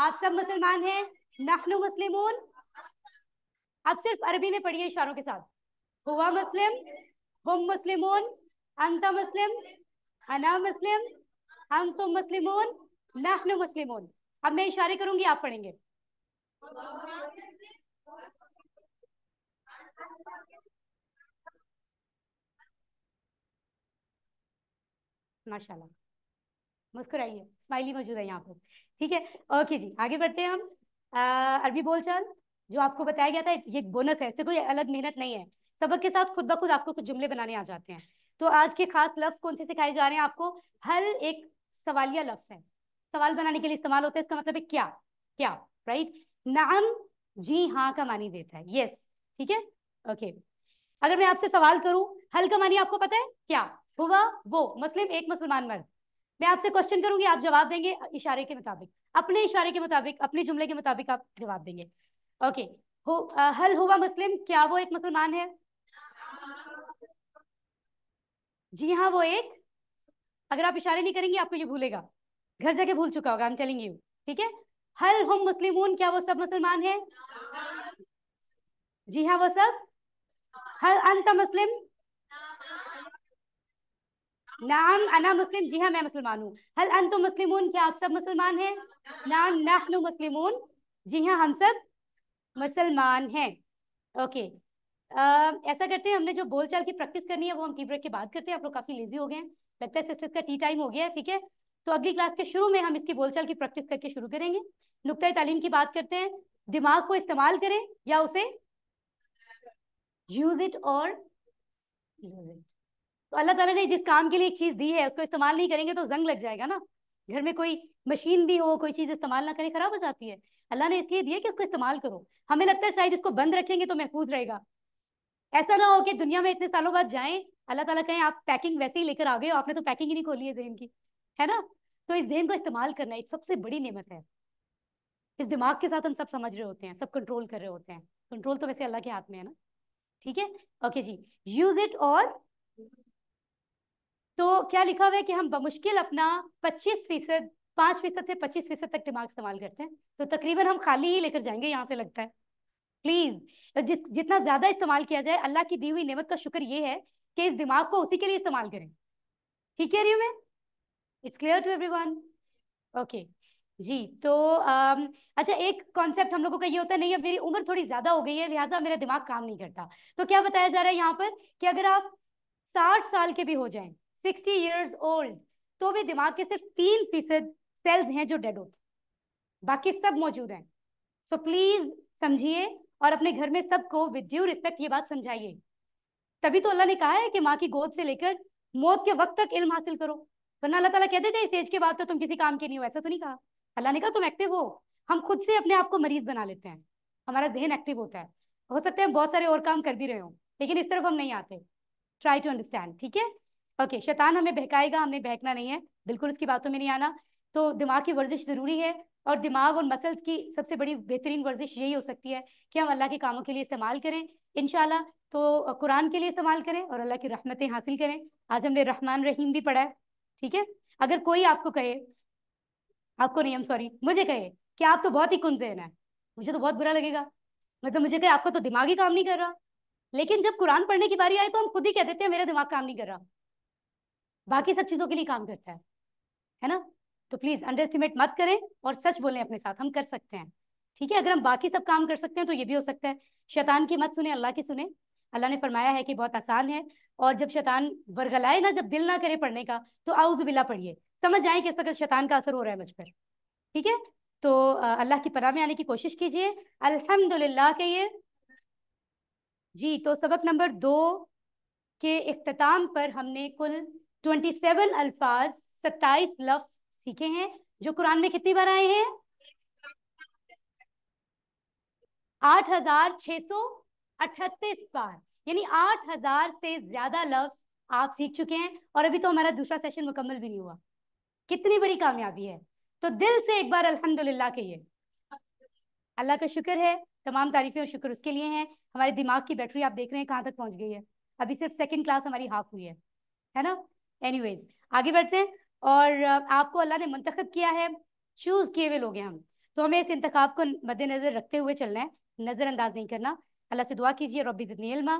आप सब मुसलमान हैं नखनु मुस्लिमून अब सिर्फ अरबी में पढ़िए इशारों के साथ हुआ मुस्लिम हम मुस्लिमून अंत तो मुस्लिम अना मुस्लिम हम तुम तो मुस्लिमून नखनु मुस्लिमून अब मैं इशारे करूंगी आप पढ़ेंगे माशाल्लाह मुस्कुराइए स्माइली मौजूद है यहाँ पर ठीक है ओके जी आगे बढ़ते हैं हम अरबी अरबी बोलचाल जो आपको बताया गया था ये बोनस है इससे कोई अलग मेहनत नहीं है सबक के साथ खुद ब खुद आपको कुछ जुमले बनाने आ जाते हैं तो आज के खास लफ्ज कौन से सिखाए जा रहे हैं आपको हल एक सवालिया लफ्ज है सवाल बनाने के लिए इस्तेमाल होता है इसका मतलब है क्या क्या राइट नाम जी हाँ का मानी देता है यस ठीक है ओके अगर मैं आपसे सवाल करूं हल का मानी आपको पता है क्या हुआ वो मुस्लिम एक मुसलमान मर्द मैं आपसे क्वेश्चन करूंगी आप जवाब देंगे इशारे के मुताबिक अपने इशारे के मुताबिक अपने जुमले के मुताबिक आप जवाब देंगे ओके हो हल हुआ मुस्लिम क्या वो एक मुसलमान है जी हाँ वो एक अगर आप इशारे नहीं करेंगे आपको ये भूलेगा घर जाके भूल चुका होगा हम चलेंगे ठीक है हल हम मुस्लिम क्या वो सब मुसलमान है जी हाँ वो सब हल अंत मुस्लिम नाम अना मुस्लिम जी हाँ मैं मुसलमान हूँ हल अन तो मुस्लिम क्या आप सब मुसलमान हैं नाम नाहनु मुस्लिम जी हाँ हम सब मुसलमान हैं ओके आ, ऐसा करते हैं हमने जो बोलचाल की प्रैक्टिस करनी है वो हम टी ब्रेक के बाद करते हैं आप लोग काफी लेजी हो गए हैं लगता है सिस्टर्स का टी टाइम हो गया ठीक है तो अगली क्लास के शुरू में हम इसकी बोलचाल की प्रैक्टिस करके शुरू करेंगे नुकता तालीम की बात करते हैं दिमाग को इस्तेमाल करें या उसे यूज इट और यूज इट तो अल्लाह ताला ने जिस काम के लिए एक चीज़ दी है उसको इस्तेमाल नहीं करेंगे तो जंग लग जाएगा ना घर में कोई मशीन भी हो कोई चीज़ इस्तेमाल ना करें खराब हो जाती है अल्लाह ने इसलिए दिया कि उसको इस्तेमाल करो हमें लगता है शायद इसको बंद रखेंगे तो महफूज रहेगा ऐसा ना हो कि दुनिया में इतने सालों बाद जाएं अल्लाह ताला कहें आप पैकिंग वैसे ही लेकर आ गए हो आपने तो पैकिंग ही नहीं खोली है जहन की है ना तो इस जहन को इस्तेमाल करना एक सबसे बड़ी नेमत है इस दिमाग के साथ हम सब समझ रहे होते हैं सब कंट्रोल कर रहे होते हैं कंट्रोल तो वैसे अल्लाह के हाथ में है ना ठीक है ओके जी यूज इट और तो क्या लिखा हुआ है कि हम बमुश्किल अपना पच्चीस फीसद पाँच फीसद से पच्चीस फीसद तक दिमाग इस्तेमाल करते हैं तो तकरीबन हम खाली ही लेकर जाएंगे यहाँ से लगता है प्लीज जिस जितना ज्यादा इस्तेमाल किया जाए अल्लाह की दी हुई नेमत का शुक्र ये है कि इस दिमाग को उसी के लिए इस्तेमाल करें ठीक है रही मैं it's clear to every okay जी तो um, अच्छा एक कॉन्सेप्ट हम लोगों का ये होता है नहीं अब मेरी उम्र थोड़ी ज्यादा हो गई है लिहाजा मेरा दिमाग काम नहीं करता तो क्या बताया जा रहा है यहाँ पर कि अगर आप साठ साल के भी हो जाएं सिक्सटी ईयर्स ओल्ड तो भी दिमाग के सिर्फ तीन फीसद सेल्स हैं जो डेड होते बाकी सब मौजूद हैं सो प्लीज समझिए और अपने घर में सबको विद ड्यू रिस्पेक्ट ये बात समझाइए तभी तो अल्लाह ने कहा है कि माँ की गोद से लेकर मौत के वक्त तक इल्म हासिल करो वरना अल्लाह ताला कह देते इस एज के बाद तो तुम किसी काम के नहीं हो ऐसा तो नहीं कहा अल्लाह ने कहा तुम एक्टिव हो हम खुद से अपने आप को मरीज बना लेते हैं हमारा जहन एक्टिव होता है हो सकता है बहुत सारे और काम कर भी रहे हो लेकिन इस तरफ हम नहीं आते ट्राई टू अंडरस्टैंड ठीक है ओके शैतान हमें बहकाएगा हमने बहकना नहीं है बिल्कुल उसकी बातों तो में नहीं आना तो दिमाग की वर्जिश ज़रूरी है और दिमाग और मसल्स की सबसे बड़ी बेहतरीन वर्जिश यही हो सकती है कि हम अल्लाह के कामों के लिए इस्तेमाल करें इन तो कुरान के लिए इस्तेमाल करें और अल्लाह की रहमतें हासिल करें आज हमने रहमान रहीम भी पढ़ा है ठीक है अगर कोई आपको कहे आपको नहीं हम सॉरी मुझे कहे कि आप तो बहुत ही कुंजैन है मुझे तो बहुत बुरा लगेगा मतलब मुझे कहे आपका तो दिमाग ही काम नहीं कर रहा लेकिन जब कुरान पढ़ने की बारी आई तो हम खुद ही कह देते हैं मेरा दिमाग काम नहीं कर रहा बाकी सब चीजों के लिए काम करता है है ना तो प्लीज अंडर एस्टिमेट मत करें और सच बोलें अपने साथ हम कर सकते हैं ठीक है अगर हम बाकी सब काम कर सकते हैं तो ये भी हो सकता है शैतान की मत सुने अल्लाह की सुने अल्लाह ने फरमाया है कि बहुत आसान है और जब शैतान वर्गलाए ना जब दिल ना करे पढ़ने का तो बिल्ला पढ़िए समझ जाए कि इसका शैतान का असर हो रहा है मुझ पर ठीक है तो अल्लाह की पनाह में आने की कोशिश कीजिए अल्हम्दुलिल्लाह के ये जी तो सबक नंबर दो के अख्ताम पर हमने कुल ट्वेंटी सेवन अल्फाज सत्ताईस लफ्ज सीखे हैं जो कुरान में कितनी बार आए हैं आठ हजार छ सौ अठतीस बार यानी आठ हजार से ज्यादा लफ्ज आप सीख चुके हैं और अभी तो हमारा दूसरा सेशन मुकम्मल भी नहीं हुआ कितनी बड़ी कामयाबी है तो दिल से एक बार अल्हम्दुलिल्लाह कहिए अल्लाह का शुक्र है तमाम तारीफें और शुक्र उसके लिए हैं हमारे दिमाग की बैटरी आप देख रहे हैं कहाँ तक पहुँच गई है अभी सिर्फ सेकेंड क्लास हमारी हाफ हुई है है ना एनीवेज आगे बढ़ते हैं और आपको अल्लाह ने मंतखब किया है चूज किए हुए लोग हैं हम तो हमें इस इंतखब को मद्देनजर रखते हुए चलना है नज़रअंदाज नहीं करना अल्लाह से दुआ कीजिए रबी जिदनीलमा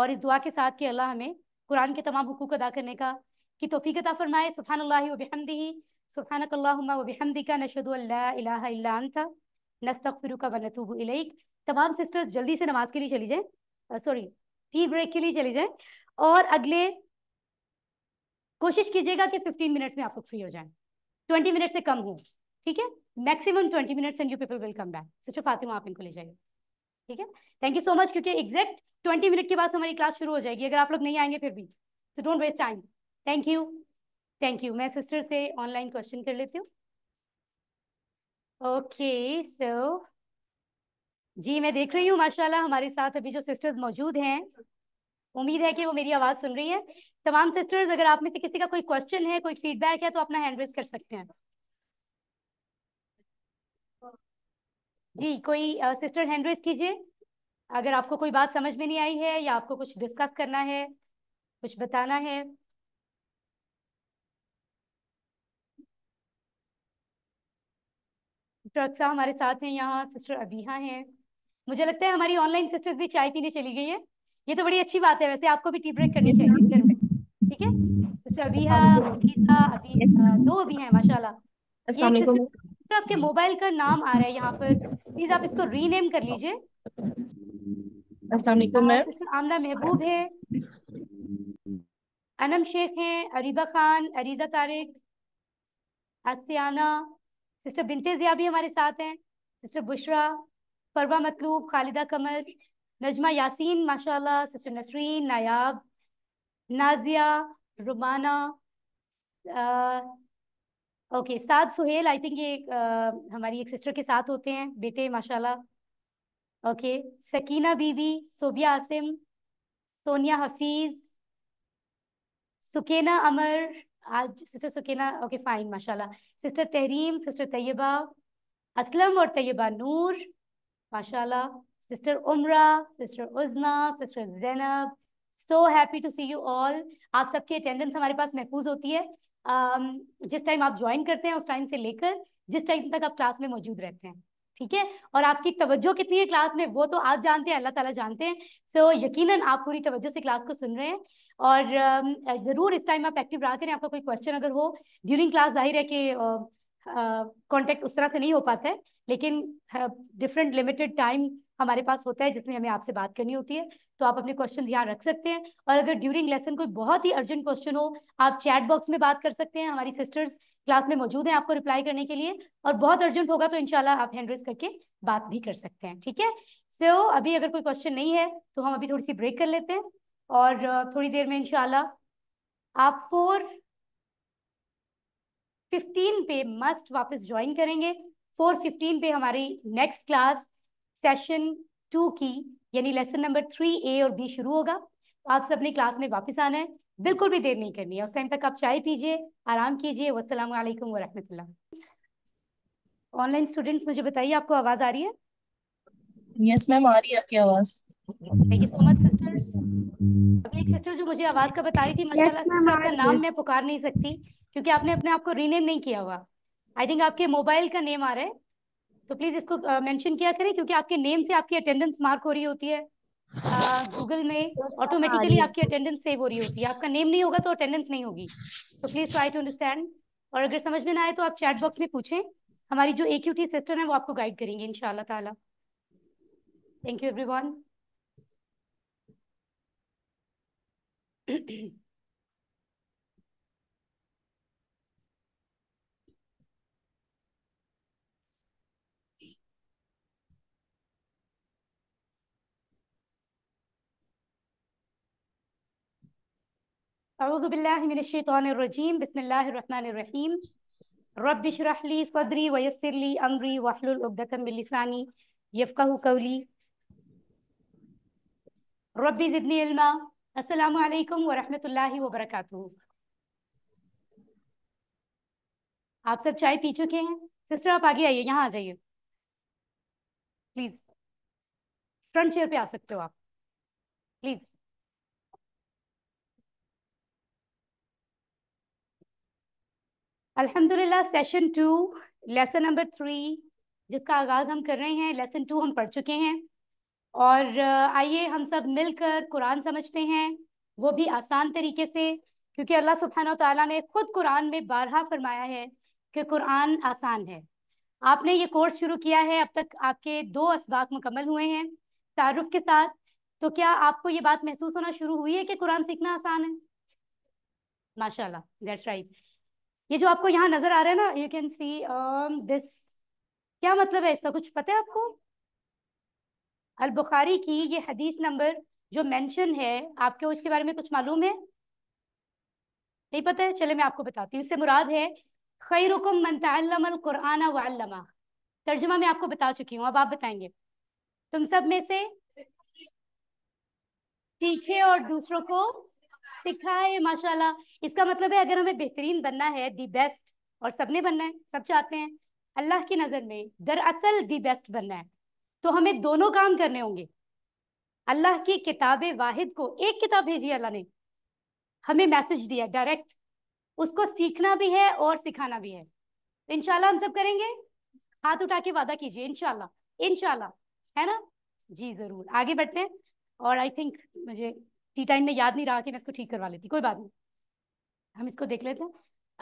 और इस दुआ के साथ कि अल्लाह हमें कुरान के तमाम हकूक अदा करने का कि तोफ़ीकता फरमाए सुबहान अल्लाह वबहमदी वबहमदी का नशद नस्तफ़िर का वनतूब इलैक तमाम सिस्टर्स जल्दी से नमाज के लिए चली जाएँ सॉरी टी ब्रेक के लिए चली जाएँ और अगले कोशिश कीजिएगा कि 15 मिनट्स में आप लोग फ्री हो जाए 20 मिनट से कम हो ठीक है maximum 20 minutes and you people will come back sister Fatima आप इनको ले जाइए ठीक है थैंक यू सो मच क्योंकि एग्जैक्ट 20 मिनट के बाद हमारी क्लास शुरू हो जाएगी अगर आप लोग नहीं आएंगे फिर भी so don't waste time thank you thank you मैं सिस्टर से ऑनलाइन क्वेश्चन कर लेती हूँ ओके सो जी मैं देख रही हूँ माशाल्लाह हमारे साथ अभी जो सिस्टर्स मौजूद हैं उम्मीद है कि वो मेरी आवाज़ सुन रही हैं तमाम सिस्टर्स अगर आप में से किसी का कोई क्वेश्चन है कोई फीडबैक है तो अपना हैंड रेस कर सकते हैं जी कोई सिस्टर हैंड रेस कीजिए अगर आपको कोई बात समझ में नहीं आई है या आपको कुछ डिस्कस करना है कुछ बताना है सिस्टर अक्सा हमारे साथ हैं यहाँ सिस्टर अबीहा हैं मुझे लगता है हमारी ऑनलाइन सिस्टर्स भी चाय पीने चली गई है ये तो बड़ी अच्छी बात है वैसे आपको भी टी ब्रेक करनी चाहिए घर में ठीक है सिस्टर अबीहा गीता अभी दो अभी हैं माशाल्लाह सिस्टर आपके मोबाइल का नाम आ रहा है यहाँ पर प्लीज आप इसको रीनेम कर लीजिए आमना महबूब है अनम शेख है अरीबा खान अरीजा तारिक आसियाना सिस्टर बिनते जिया भी हमारे साथ हैं सिस्टर बुशरा परवा मतलूब खालिदा कमर नजमा यासीन माशाल्लाह सिस्टर नसरीन नायाब नाजिया रुमाना ओके साथ सुहेल आई थिंक ये आ, हमारी एक सिस्टर के साथ होते हैं बेटे माशाल्लाह ओके सकीना बीबी सोबिया आसिम सोनिया हफीज सुकेना अमर आज सिस्टर सुकेना ओके फाइन माशाल्लाह सिस्टर तहरीम सिस्टर तैयबा असलम और तैयबा नूर माशाल्लाह sister Umra sister Uzna sister Zainab so happy to see you all आप सबकी अटेंडेंस हमारे पास महफूज होती है um, जिस टाइम आप ज्वाइन करते हैं उस टाइम से लेकर जिस टाइम तक आप क्लास में मौजूद रहते हैं ठीक है और आपकी तवज्जो कितनी है क्लास में वो तो आप जानते हैं अल्लाह ताला जानते हैं सो so, यकीनन आप पूरी तवज्जो से क्लास को सुन रहे हैं और um, ज़रूर इस टाइम आप एक्टिव रहा करें आपका कोई क्वेश्चन अगर हो ड्यूरिंग क्लास जाहिर है कि कांटेक्ट uh, uh, उस तरह से नहीं हो पाता है लेकिन डिफरेंट लिमिटेड टाइम हमारे पास होता है जिसमें हमें आपसे बात करनी होती है तो आप अपने क्वेश्चन ध्यान रख सकते हैं और अगर ड्यूरिंग लेसन कोई बहुत ही अर्जेंट क्वेश्चन हो आप चैट बॉक्स में बात कर सकते हैं हमारी सिस्टर्स क्लास में मौजूद हैं आपको रिप्लाई करने के लिए और बहुत अर्जेंट होगा तो इनशाला आप हैंड रेस करके बात भी कर सकते हैं ठीक है सो so, अभी अगर कोई क्वेश्चन नहीं है तो हम अभी थोड़ी सी ब्रेक कर लेते हैं और थोड़ी देर में इनशाला आप फोर फिफ्टीन पे मस्ट वापस ज्वाइन करेंगे फोर फिफ्टीन पे हमारी नेक्स्ट क्लास सेशन टू की यानी लेसन नंबर थ्री ए और बी शुरू होगा तो आप सबने क्लास में वापस आना है बिल्कुल भी देर नहीं करनी है उस टाइम तक आप चाय पीजिए आराम कीजिए वसलम वरहमतुल्ला ऑनलाइन स्टूडेंट्स मुझे बताइए आपको आवाज आ रही है यस मैम आ रही है आपकी आवाज thank you so much sisters अभी एक सिस्टर जो मुझे आवाज का बता रही थी माशाल्लाह आपका नाम मैं पुकार नहीं सकती क्योंकि आपने अपने आप को रीनेम नहीं किया हुआ आई थिंक आपके मोबाइल का नेम आ रहा है तो प्लीज इसको मेंशन किया करें क्योंकि आपके नेम से आपकी अटेंडेंस मार्क हो रही होती है गूगल में ऑटोमेटिकली हाँ आपकी अटेंडेंस सेव हो रही होती है आपका नेम नहीं होगा तो अटेंडेंस नहीं होगी तो प्लीज ट्राई टू अंडरस्टैंड और अगर समझ में ना आए तो आप चैट बॉक्स में पूछें हमारी जो ए सिस्टम है वो आपको गाइड करेंगे इनशाला ताला थैंक यू एवरीवन لي امري واحلل عقدة من لساني يفقهوا قولي رب زدني علما السلام عليكم वालेकुम الله وبركاته आप सब चाय पी चुके हैं सिस्टर आप आगे आइए यहाँ आ जाइए प्लीज़ फ्रंट चेयर पे आ सकते हो आप प्लीज़ अल्हम्दुलिल्लाह session two lesson number three जिसका आगाज़ हम कर रहे हैं लेसन टू हम पढ़ चुके हैं और uh, आइए हम सब मिलकर कुरान समझते हैं वो भी आसान तरीके से क्योंकि अल्लाह सुबहान तला ने खुद कुरान में बारहा फरमाया है कि कुरान आसान है आपने ये कोर्स शुरू किया है अब तक आपके दो इसबाक मुकम्मल हुए हैं तारुफ के साथ तो क्या आपको ये बात महसूस होना शुरू हुई है कि कुरान सीखना आसान है माशाल्लाह दैट्स राइट ये जो आपको यहाँ नजर आ रहा है ना यू कैन सी दिस क्या मतलब है इसका कुछ पता है आपको अल बुखारी की ये हदीस नंबर जो मेंशन है आपको इसके बारे में कुछ मालूम है नहीं पता है चले मैं आपको बताती हूँ इससे मुराद है खई रुकम मनतमकुराना वालमा तर्जुमा मैं आपको बता चुकी हूँ अब आप बताएंगे तुम सब में से सीखे और दूसरों को है माशाल्लाह इसका मतलब है अगर हमें बेहतरीन बनना है दी बेस्ट और सबने बनना है सब चाहते हैं अल्लाह की नज़र में दरअसल दी बेस्ट बनना है तो हमें दोनों काम करने होंगे अल्लाह की किताब वाहिद को एक किताब भेजी अल्लाह ने हमें मैसेज दिया डायरेक्ट उसको सीखना भी है और सिखाना भी है तो इनशाला हम सब करेंगे हाथ उठा के वादा कीजिए इनशाला इनशाला है ना जी जरूर आगे बढ़ते हैं और आई थिंक मुझे टी टाइम में याद नहीं रहा कि मैं इसको ठीक करवा लेती कोई बात नहीं हम इसको देख लेते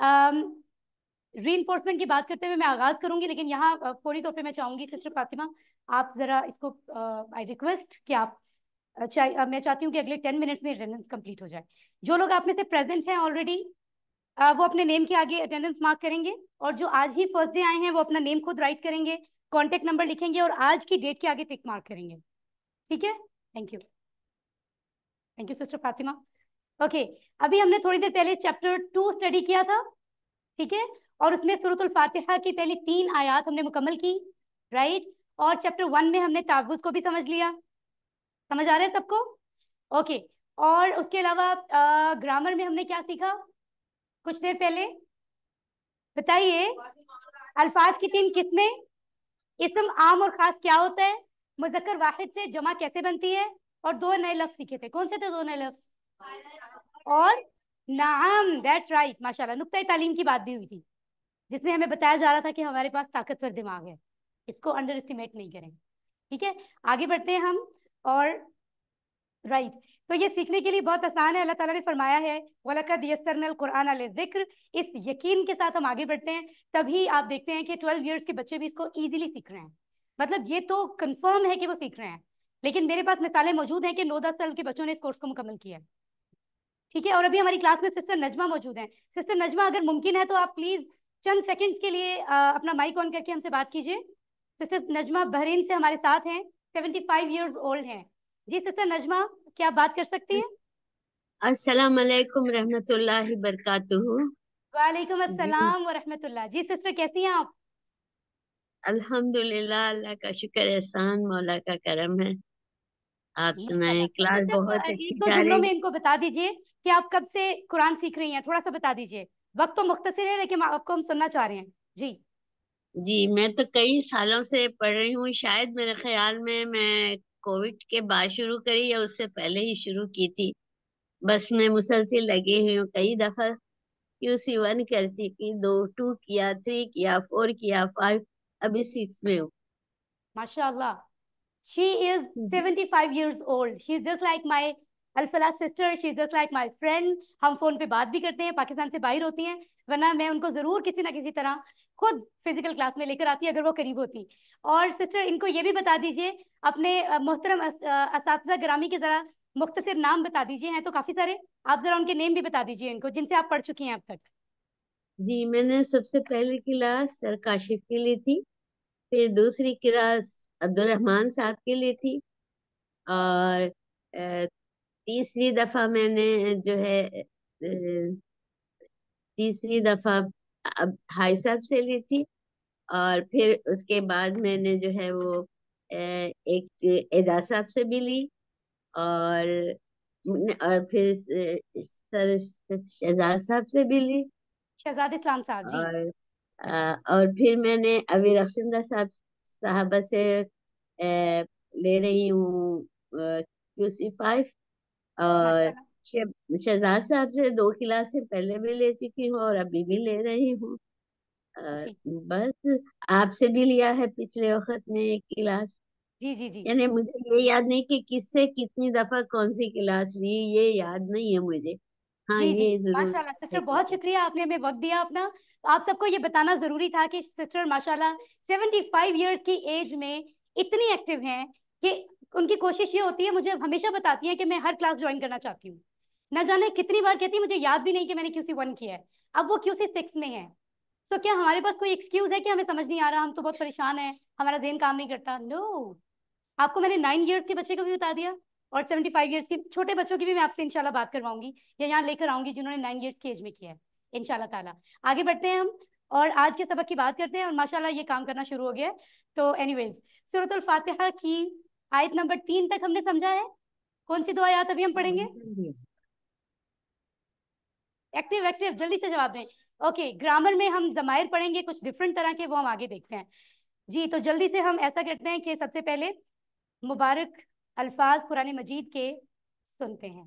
हैं री इन्फोर्समेंट की बात करते हुए मैं आगाज करूंगी लेकिन यहाँ फौरी तौर पर मैं चाहूंगी सिस्टर फातिमा आप जरा इसको आई रिक्वेस्ट कि आप चाह, मैं चाहती हूँ कि अगले टेन मिनट्स में अटेंडेंस कंप्लीट हो जाए जो लोग आप में से प्रेजेंट हैं ऑलरेडी वो अपने नेम के आगे अटेंडेंस मार्क करेंगे और जो आज ही फर्स्ट डे आए हैं वो अपना नेम खुद राइट करेंगे कॉन्टेक्ट नंबर लिखेंगे और आज की डेट के आगे टिक मार्क करेंगे ठीक है thank you thank you sister Fatima okay अभी हमने थोड़ी देर पहले चैप्टर टू स्टडी किया था ठीक है और उसमें सुरतुल फातिहा की पहली तीन आयात हमने मुकम्मल की राइट और चैप्टर वन में हमने ताबूज को भी समझ लिया समझ आ रहा है सबको ओके और उसके अलावा ग्रामर में हमने क्या सीखा कुछ देर पहले बताइए अल्फाज की तीन किस्में इसम आम और खास क्या होता है मुजक्कर वाहिद से जमा कैसे बनती है और दो नए लफ्ज सीखे थे कौन से थे दो नए लफ्ज और नाम दैट्स राइट माशाल्लाह नुकता तालीम की बात भी हुई थी जिसमें हमें बताया जा रहा था कि हमारे पास ताकतवर दिमाग है इसको अंडर एस्टिमेट नहीं करें ठीक है आगे बढ़ते हैं हम और राइट right. तो ये सीखने के लिए बहुत आसान है अल्लाह ताला ने फरमाया है वलकद यसरनल कुरान अल जिक्र इस यकीन के साथ हम आगे बढ़ते हैं तभी आप देखते हैं कि ट्वेल्व ईयर्स के बच्चे भी इसको ईजिली सीख रहे हैं मतलब ये तो कन्फर्म है कि वो सीख रहे हैं लेकिन मेरे पास मिसालें मौजूद हैं कि नौ दस साल के बच्चों ने इस कोर्स को मुकम्मल किया है ठीक है और अभी हमारी क्लास में सिस्टर नजमा मौजूद हैं सिस्टर नजमा अगर मुमकिन है तो आप प्लीज चंद सेकंड्स के लिए आ, अपना माइक ऑन करके हमसे बात कीजिए सिस्टर नजमा बहरीन से हमारे साथ हैं सेवेंटी फाइव ईयर्स ओल्ड हैं जी सिस्टर नजमा क्या बात कर सकती है
अस्सलाम वालेकुम रहमतुल्लाहि वालेकुम
अस्सलाम व जी सिस्टर कैसी हैं आप
अल्हम्दुलिल्लाह अल्लाह का शुक्र एहसान मौला का करम है आप सुनाए क्लास बहुत तो जुमलों में इनको
बता दीजिए कि आप कब से कुरान सीख रही हैं थोड़ा सा बता दीजिए वक्त तो मुख्तसर है लेकिन आपको हम सुनना चाह रहे हैं जी जी मैं तो कई सालों से
पढ़ रही हूँ शायद मेरे ख्याल में मैं कोविड के बाद शुरू करी या उससे पहले ही शुरू की थी बस मैं मुसलसिल लगी हुई हूँ कई दफा क्यू सी वन करती चुकी दो टू किया थ्री किया फोर किया फाइव अभी सिक्स में हूँ
माशाल्लाह she is mm -hmm. 75 years old she is just like my Alfala sister she is just like my friend हम फोन पे बात भी करते हैं पाकिस्तान से बाहर होती हैं वरना मैं उनको जरूर किसी ना किसी तरह खुद फिजिकल क्लास में लेकर आती अगर वो करीब होती और सिस्टर इनको ये भी बता दीजिए अपने मोहतरम इस ग्रामी के ज़रा मुख्तर नाम बता दीजिए हैं तो काफ़ी सारे आप ज़रा उनके नेम भी बता दीजिए इनको जिनसे आप पढ़ चुकी हैं अब तक
जी मैंने सबसे पहले क्लास सर काशिफ की ली थी फिर दूसरी किरास अब्दुलरहमान साहब के लिए थी और तीसरी दफा मैंने जो है तीसरी दफा अब हाई साहब से ली थी और फिर उसके बाद मैंने जो है वो एक एदा साहब से भी ली और और फिर सर शहजाद साहब से भी ली
शहजाद इस्लाम साहब जी
और और फिर मैंने अभी रक्षिंदर साहब साहब से ए, ले रही हूँ क्यूसी फाइव और अच्छा। शहजाद साहब से दो क्लास से पहले भी ले चुकी हूँ और अभी भी ले रही हूँ बस आपसे भी लिया है पिछले वक्त में एक क्लास
जी जी जी यानी मुझे ये याद नहीं
कि किससे कितनी दफा कौन सी क्लास ली ये याद नहीं है मुझे हाँ जी, ये जी, जरूर माशाल्लाह सिस्टर
बहुत शुक्रिया आपने हमें वक्त दिया अपना तो आप सबको ये बताना जरूरी था कि सिस्टर माशाल्लाह 75 इयर्स की एज में इतनी एक्टिव हैं कि उनकी कोशिश ये होती है मुझे हमेशा बताती है कि मैं हर क्लास ज्वाइन करना चाहती हूँ ना जाने कितनी बार कहती मुझे याद भी नहीं कि मैंने सी वन किया है अब वो सी सिक्स में है सो so, क्या हमारे पास कोई एक्सक्यूज है कि हमें समझ नहीं आ रहा हम तो बहुत परेशान है हमारा दिन काम नहीं करता नो no. आपको मैंने नाइन ईयर्स के बच्चे को भी बता दिया और सेवेंटी फाइव ईयर्स के छोटे बच्चों की भी मैं आपसे इंशाल्लाह बात करवाऊंगी या यहाँ लेकर आऊंगी जिन्होंने नाइन ईयर्स की एज में किया है इनशाला ताला आगे बढ़ते हैं हम और आज के सबक की बात करते हैं और माशाल्लाह ये काम करना शुरू हो गया तो एनीवेज सूरतुल फातिहा की आयत नंबर तीन तक हमने समझा है कौन सी दुआ याद अभी हम पढ़ेंगे एक्टिव एक्टिव जल्दी से जवाब दें ओके ग्रामर में हम जमायर पढ़ेंगे कुछ डिफरेंट तरह के वो हम आगे देखते हैं जी तो जल्दी से हम ऐसा करते हैं कि सबसे पहले मुबारक अल्फाज कुरान मजीद के सुनते हैं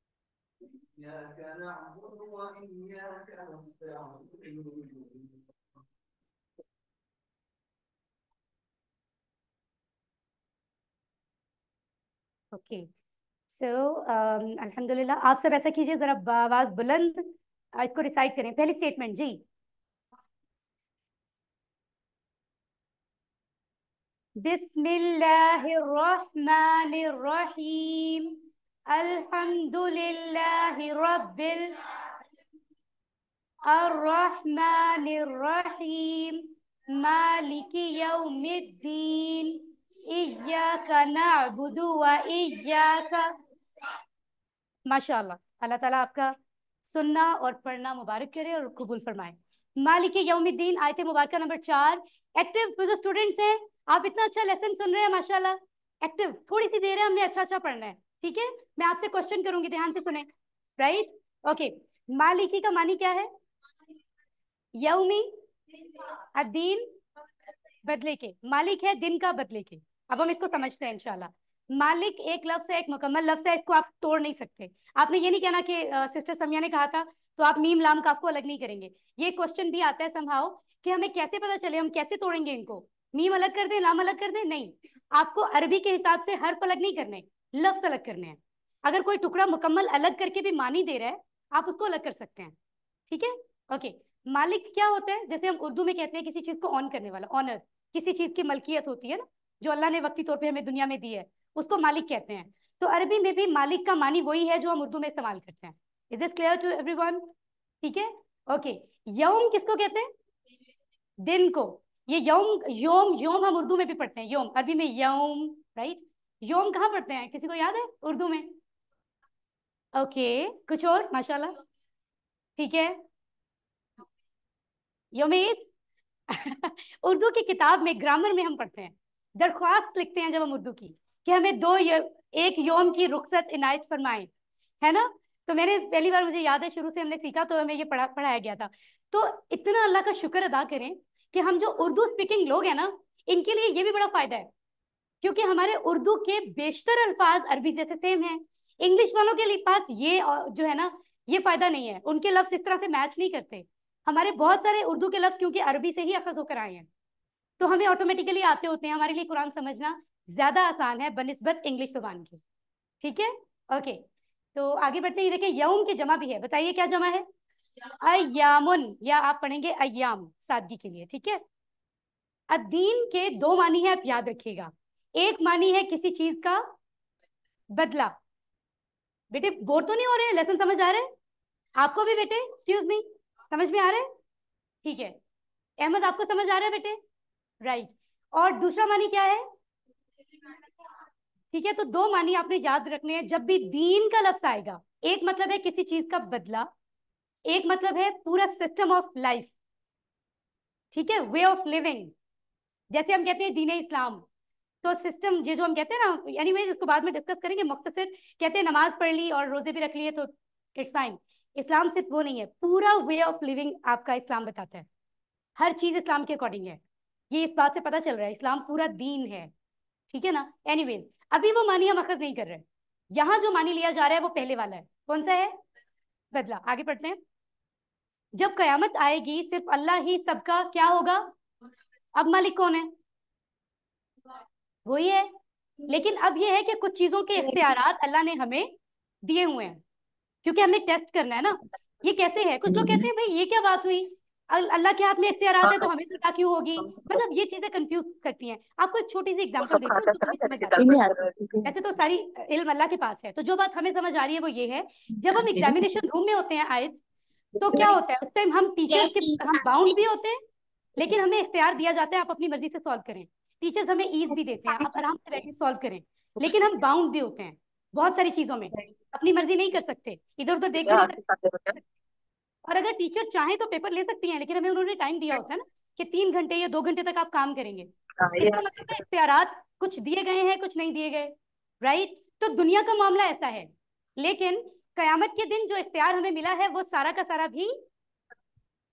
إياك نعبد وإياك نستعين
ओके सो अल्हम्दुलिल्लाह आप सब ऐसा कीजिए जरा आवाज बुलंद इसको रिसाइट करें पहली स्टेटमेंट जी बिस्मिल्लाहिर्रहमानिर्रहीम الحمد لله अल्लाह ताला आपका सुनना और पढ़ना मुबारक करे और कबूल फरमाए मालिक यौमुद्दीन आयत मुबारक नंबर चार एक्टिव जो स्टूडेंट है आप इतना अच्छा लेसन सुन रहे हैं माशाला एक्टिव थोड़ी सी देर है हमने अच्छा अच्छा पढ़ना है ठीक है मैं आपसे क्वेश्चन करूंगी ध्यान से सुने राइट ओके मालिकी का मानी क्या है यौमी दिन बदले के मालिक है दिन का बदले के अब हम इसको समझते हैं इंशाल्लाह मालिक एक लफ्ज है एक मुकम्मल लफ्ज है इसको आप तोड़ नहीं सकते आपने ये नहीं कहना कि सिस्टर समिया ने कहा था तो आप मीम लाम काफ को अलग नहीं करेंगे ये क्वेश्चन भी आता है संभाव कि हमें कैसे पता चले हम कैसे तोड़ेंगे इनको मीम अलग कर दें लाम अलग कर दें नहीं आपको अरबी के हिसाब से हर्फ अलग नहीं करने लफ्ज अलग करने हैं अगर कोई टुकड़ा मुकम्मल अलग करके भी मानी दे रहा है आप उसको अलग कर सकते हैं ठीक है ओके मालिक क्या होता है जैसे हम उर्दू में कहते हैं किसी चीज को ऑन करने वाला ऑनर किसी चीज की मलकियत होती है ना जो अल्लाह ने वक्ती तौर पर हमें दुनिया में दी है उसको मालिक कहते हैं तो अरबी में भी मालिक का मानी वही है जो हम उर्दू में इस्तेमाल करते हैं is this clear to every ठीक है ओके यौम किसको कहते हैं दिन को ये यौम योम योम हम उर्दू में भी पढ़ते हैं योम अरबी में यौम राइट योम कहाँ पढ़ते हैं किसी को याद है उर्दू में ओके कुछ और माशाल्लाह ठीक है योमीद उर्दू की किताब में ग्रामर में हम पढ़ते हैं दरख्वास्त लिखते हैं जब हम उर्दू की कि हमें दो यो, एक योम की रुखसत इनायत फरमाएं है ना तो मैंने पहली बार मुझे याद है शुरू से हमने सीखा तो हमें ये पढ़ा पढ़ाया गया था तो इतना अल्लाह का शुक्र अदा करें कि हम जो उर्दू स्पीकिंग लोग हैं ना इनके लिए ये भी बड़ा फायदा है क्योंकि हमारे उर्दू के बेशतर अल्फाज अरबी जैसे सेम हैं इंग्लिश वालों के लिए पास ये जो है ना ये फायदा नहीं है उनके लफ्ज इस तरह से मैच नहीं करते हमारे बहुत सारे उर्दू के लफ्ज क्योंकि अरबी से ही अखज होकर आए हैं तो हमें ऑटोमेटिकली आते होते हैं हमारे लिए कुरान समझना ज्यादा आसान है बनस्बत इंग्लिश जुबान की ठीक है ओके तो आगे बढ़ते ही देखें यौम की जमा भी है बताइए क्या जमा है अयामुन या आप पढ़ेंगे अयाम सादगी के लिए ठीक है अदीन के दो मानी है आप याद रखिएगा एक मानी है किसी चीज का बदला बेटे बोर तो नहीं हो रहे हैं लेसन समझ आ रहे हैं आपको भी बेटे एक्सक्यूज मी समझ में आ रहा है ठीक है अहमद आपको समझ आ रहा है बेटे राइट right. और दूसरा मानी क्या है ठीक है तो दो मानी आपने याद रखने हैं जब भी दीन का लफ्स आएगा एक मतलब है किसी चीज का बदला एक मतलब है पूरा सिस्टम ऑफ लाइफ ठीक है वे ऑफ लिविंग जैसे हम कहते हैं दीन इस्लाम तो सिस्टम ये जो हम कहते हैं ना एनी इसको बाद में डिस्कस करेंगे मुख्तर कहते हैं नमाज पढ़ ली और रोजे भी रख लिए तो इट्स फाइन इस्लाम सिर्फ वो नहीं है पूरा वे ऑफ लिविंग आपका इस्लाम बताता है हर चीज इस्लाम के अकॉर्डिंग है ये इस बात से पता चल रहा है इस्लाम पूरा दीन है ठीक है ना वेज अभी वो मानी हम अखज नहीं कर रहे यहाँ जो मानी लिया जा रहा है वो पहले वाला है कौन सा है बदला आगे पढ़ते हैं जब कयामत आएगी सिर्फ अल्लाह ही सबका क्या होगा अब मालिक कौन है वही है लेकिन अब ये है कि कुछ चीजों के हम्म। इख्तियार अल्लाह ने हमें दिए हुए हैं क्योंकि हमें टेस्ट करना है ना ये कैसे है कुछ लोग कहते हैं भाई ये क्या बात हुई अल्लाह के हाथ में इख्तियार है तो हाँ। हमें सजा क्यों होगी हाँ। मतलब ये चीजें कंफ्यूज करती हैं आपको एक छोटी सी एग्जाम्पल ऐसे तो सारी इल्म अल्लाह के पास है तो जो बात हमें समझ आ रही है वो ये है जब हम एग्जामिनेशन रूम में होते हैं आए तो क्या होता है उस टाइम हम टीचर के हम बाउंड भी होते हैं लेकिन हमें इख्तियार दिया जाता है आप अपनी मर्जी से सॉल्व करें टीचर्स हमें ईज भी देते हैं आप आराम से बैठे सॉल्व करें लेकिन हम बाउंड भी होते हैं बहुत सारी चीजों में अपनी मर्जी नहीं कर सकते इधर उधर देख और अगर टीचर चाहे तो पेपर ले सकती हैं लेकिन हमें उन्होंने टाइम दिया होता है ना कि तीन घंटे या दो घंटे तक आप काम करेंगे ah, तो मतलब इख्तियार कुछ दिए गए हैं कुछ नहीं दिए गए राइट तो दुनिया का मामला ऐसा है लेकिन कयामत के दिन जो इख्तियार हमें मिला है वो सारा का सारा भी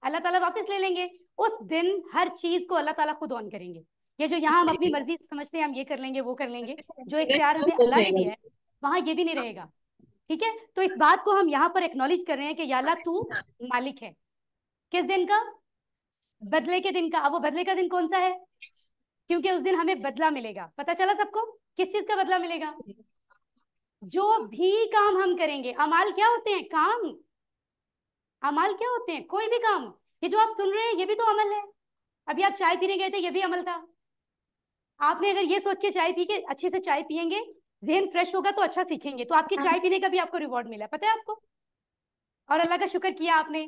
अल्लाह ताला वापस ले लेंगे उस दिन हर चीज को अल्लाह ताला खुद ऑन करेंगे ये जो यहाँ हम अपनी मर्जी समझते हैं हम ये कर लेंगे वो कर लेंगे जो इख्तियार हमें अल्लाह ने दिया है वहां ये भी नहीं रहेगा ठीक है तो इस बात को हम यहाँ पर एक्नोलेज कर रहे हैं कि याला तू मालिक है किस दिन का बदले के दिन का अब वो बदले का दिन कौन सा है क्योंकि उस दिन हमें बदला मिलेगा पता चला सबको किस चीज का बदला मिलेगा जो भी काम हम करेंगे अमाल क्या होते हैं काम अमाल क्या होते हैं कोई भी काम ये जो आप सुन रहे हैं ये भी तो अमल है अभी आप चाय पीने गए थे ये भी अमल था आपने अगर ये सोच के चाय पी के अच्छे से चाय पियेंगे जहन फ्रेश होगा तो अच्छा सीखेंगे तो आपकी हाँ। चाय पीने का भी आपको रिवॉर्ड मिला पता है आपको और अल्लाह का शुक्र किया आपने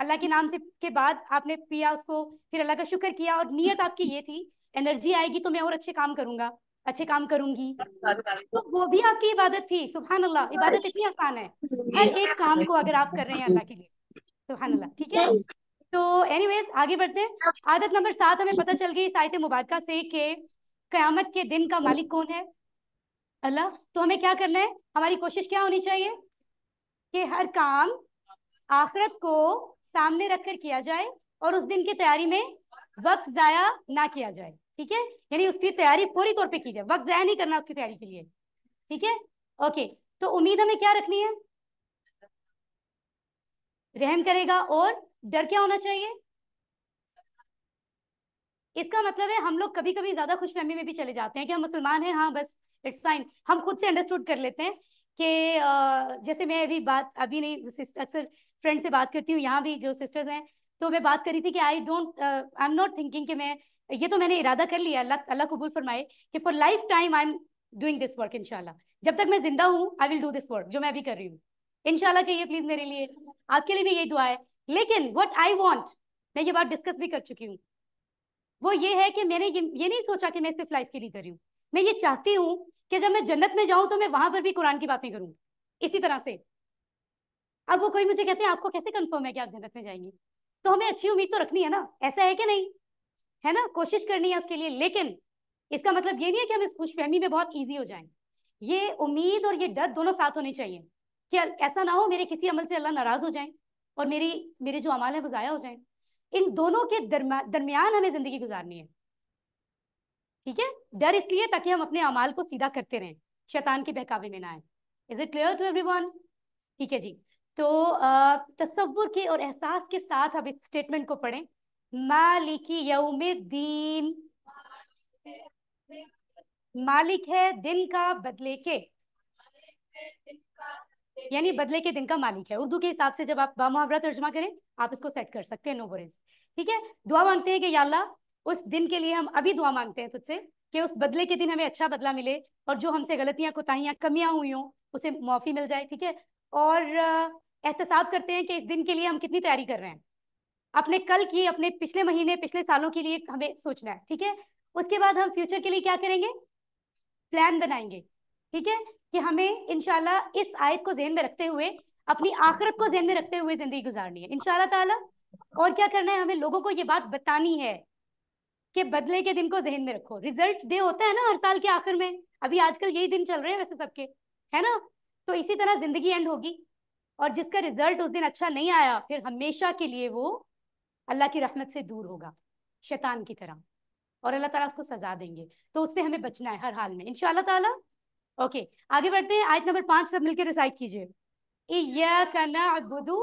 अल्लाह के नाम से के बाद आपने पिया उसको फिर अल्लाह का शुक्र किया और नीयत आपकी ये थी एनर्जी आएगी तो मैं और अच्छे काम करूंगा अच्छे काम करूंगी तो वो भी आपकी इबादत थी सुबहान अल्लाह इबादत इतनी आसान है हर एक काम को अगर आप कर रहे हैं अल्लाह के लिए सुबहान अल्लाह ठीक है तो एनीवेज आगे बढ़ते हैं आदत नंबर सात हमें पता चल गई साहित्य मुबारक से के कयामत के दिन का मालिक कौन है अल्लाह तो हमें क्या करना है हमारी कोशिश क्या होनी चाहिए कि हर काम आखरत को सामने रखकर किया जाए और उस दिन की तैयारी में वक्त जाया ना किया जाए ठीक है यानी उसकी तैयारी पूरी तौर पे की जाए वक्त जाया नहीं करना उसकी तैयारी के लिए ठीक है ओके तो उम्मीद हमें क्या रखनी है रहम करेगा और डर क्या होना चाहिए इसका मतलब है हम लोग कभी कभी ज्यादा खुश फहमी में भी चले जाते हैं कि हम मुसलमान हैं हाँ बस इट्स फाइन हम खुद से अंडरस्टूड कर लेते हैं कि जैसे मैं अभी बात अभी नहीं अक्सर फ्रेंड से बात करती हूँ यहाँ भी जो सिस्टर्स हैं तो मैं बात कर रही थी कि I don't I am not thinking कि मैं ये तो मैंने इरादा कर लिया अल्लाह अल्लाह कबूल फरमाए कि for life time I am doing this work इनशाला जब तक मैं जिंदा हूँ I will do this work जो मैं अभी कर रही हूँ इनशाला कहिए प्लीज मेरे लिए आपके लिए भी यही दुआ है लेकिन वट आई वॉन्ट मैं ये बात डिस्कस भी कर चुकी हूँ वो ये है कि मैंने ये, नहीं सोचा कि मैं सिर्फ लाइफ कर रही हूँ मैं ये चाहती हूँ कि जब मैं जन्नत में जाऊं तो मैं वहां पर भी कुरान की बातें करूँ इसी तरह से अब वो कोई मुझे कहते हैं आपको कैसे कंफर्म है कि आप जन्नत में जाएंगे तो हमें अच्छी उम्मीद तो रखनी है ना ऐसा है कि नहीं है ना कोशिश करनी है उसके लिए लेकिन इसका मतलब ये नहीं है कि हम इस खुशफहमी में बहुत ईजी हो जाए ये उम्मीद और ये डर दोनों साथ होने चाहिए कि ऐसा ना हो मेरे किसी अमल से अल्लाह नाराज हो जाए और मेरी मेरे जो अमाल है वो ज़ाया हो जाए इन दोनों के दरमियान हमें जिंदगी गुजारनी है ठीक है डर इसलिए ताकि हम अपने अमाल को सीधा करते रहें शैतान के बहकावे में ना आए is it clear to every ठीक है जी तो तस्वुर के और एहसास के साथ अब इस स्टेटमेंट को पढ़ें मालिकी यौम दीन मालिक है दिन का बदले के यानी बदले के दिन का मालिक है उर्दू के हिसाब से जब आप बामुहावरा तर्जमा करें आप इसको सेट कर सकते हैं नो वरीज ठीक है दुआ मांगते हैं कि याल्ला उस दिन के लिए हम अभी दुआ मांगते हैं तुझसे कि उस बदले के दिन हमें अच्छा बदला मिले और जो हमसे गलतियां कोताहियां कमियां हुई हों उसे मुआफ़ी मिल जाए ठीक है और एहतसाब करते हैं कि इस दिन के लिए हम कितनी तैयारी कर रहे हैं अपने कल की अपने पिछले महीने पिछले सालों के लिए हमें सोचना है ठीक है उसके बाद हम फ्यूचर के लिए क्या करेंगे प्लान बनाएंगे ठीक है कि हमें इनशाला इस आयत को जहन में रखते हुए अपनी आखरत को जहन में रखते हुए जिंदगी गुजारनी है इनशाला ताला और क्या करना है हमें लोगों को ये बात बतानी है कि बदले के दिन को जहन में रखो रिजल्ट डे होता है ना हर साल के आखिर में अभी आजकल यही दिन चल रहे हैं वैसे सबके है ना तो इसी तरह जिंदगी एंड होगी और जिसका रिजल्ट उस दिन अच्छा नहीं आया फिर हमेशा के लिए वो अल्लाह की रहमत से दूर होगा शैतान की तरह और अल्लाह ताला उसको सजा देंगे तो उससे हमें बचना है हर हाल में इनशाला ताला ओके आगे बढ़ते हैं आयत नंबर पांच सब मिलकर रिसाइड कीजिए इयाका नअबुदु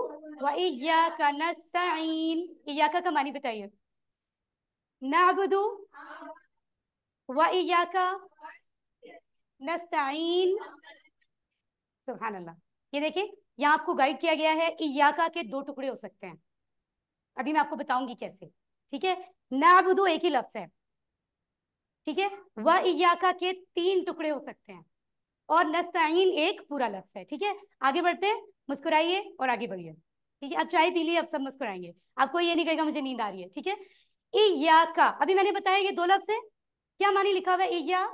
व इयाका नस्तईन इयाका का मानी बताइए नअबुदु व इयाका नस्तईन सुभान अल्लाह ये देखिए यहाँ आपको गाइड किया गया है इयाका के दो टुकड़े हो सकते हैं अभी मैं आपको बताऊंगी कैसे ठीक है नअबुदु एक ही लफ्ज है ठीक है हम्म। व इयाका के तीन टुकड़े हो सकते हैं और नस्ताइन एक पूरा लफ्स है ठीक है आगे बढ़ते हैं मुस्कुराइए और आगे बढ़िए ठीक है अब चाय पी लिए अब सब मुस्कुराएंगे आपको ये नहीं कहेगा मुझे नींद आ रही है ठीक है इया का अभी मैंने बताया ये दो लफ्स है क्या मानी लिखा हुआ इया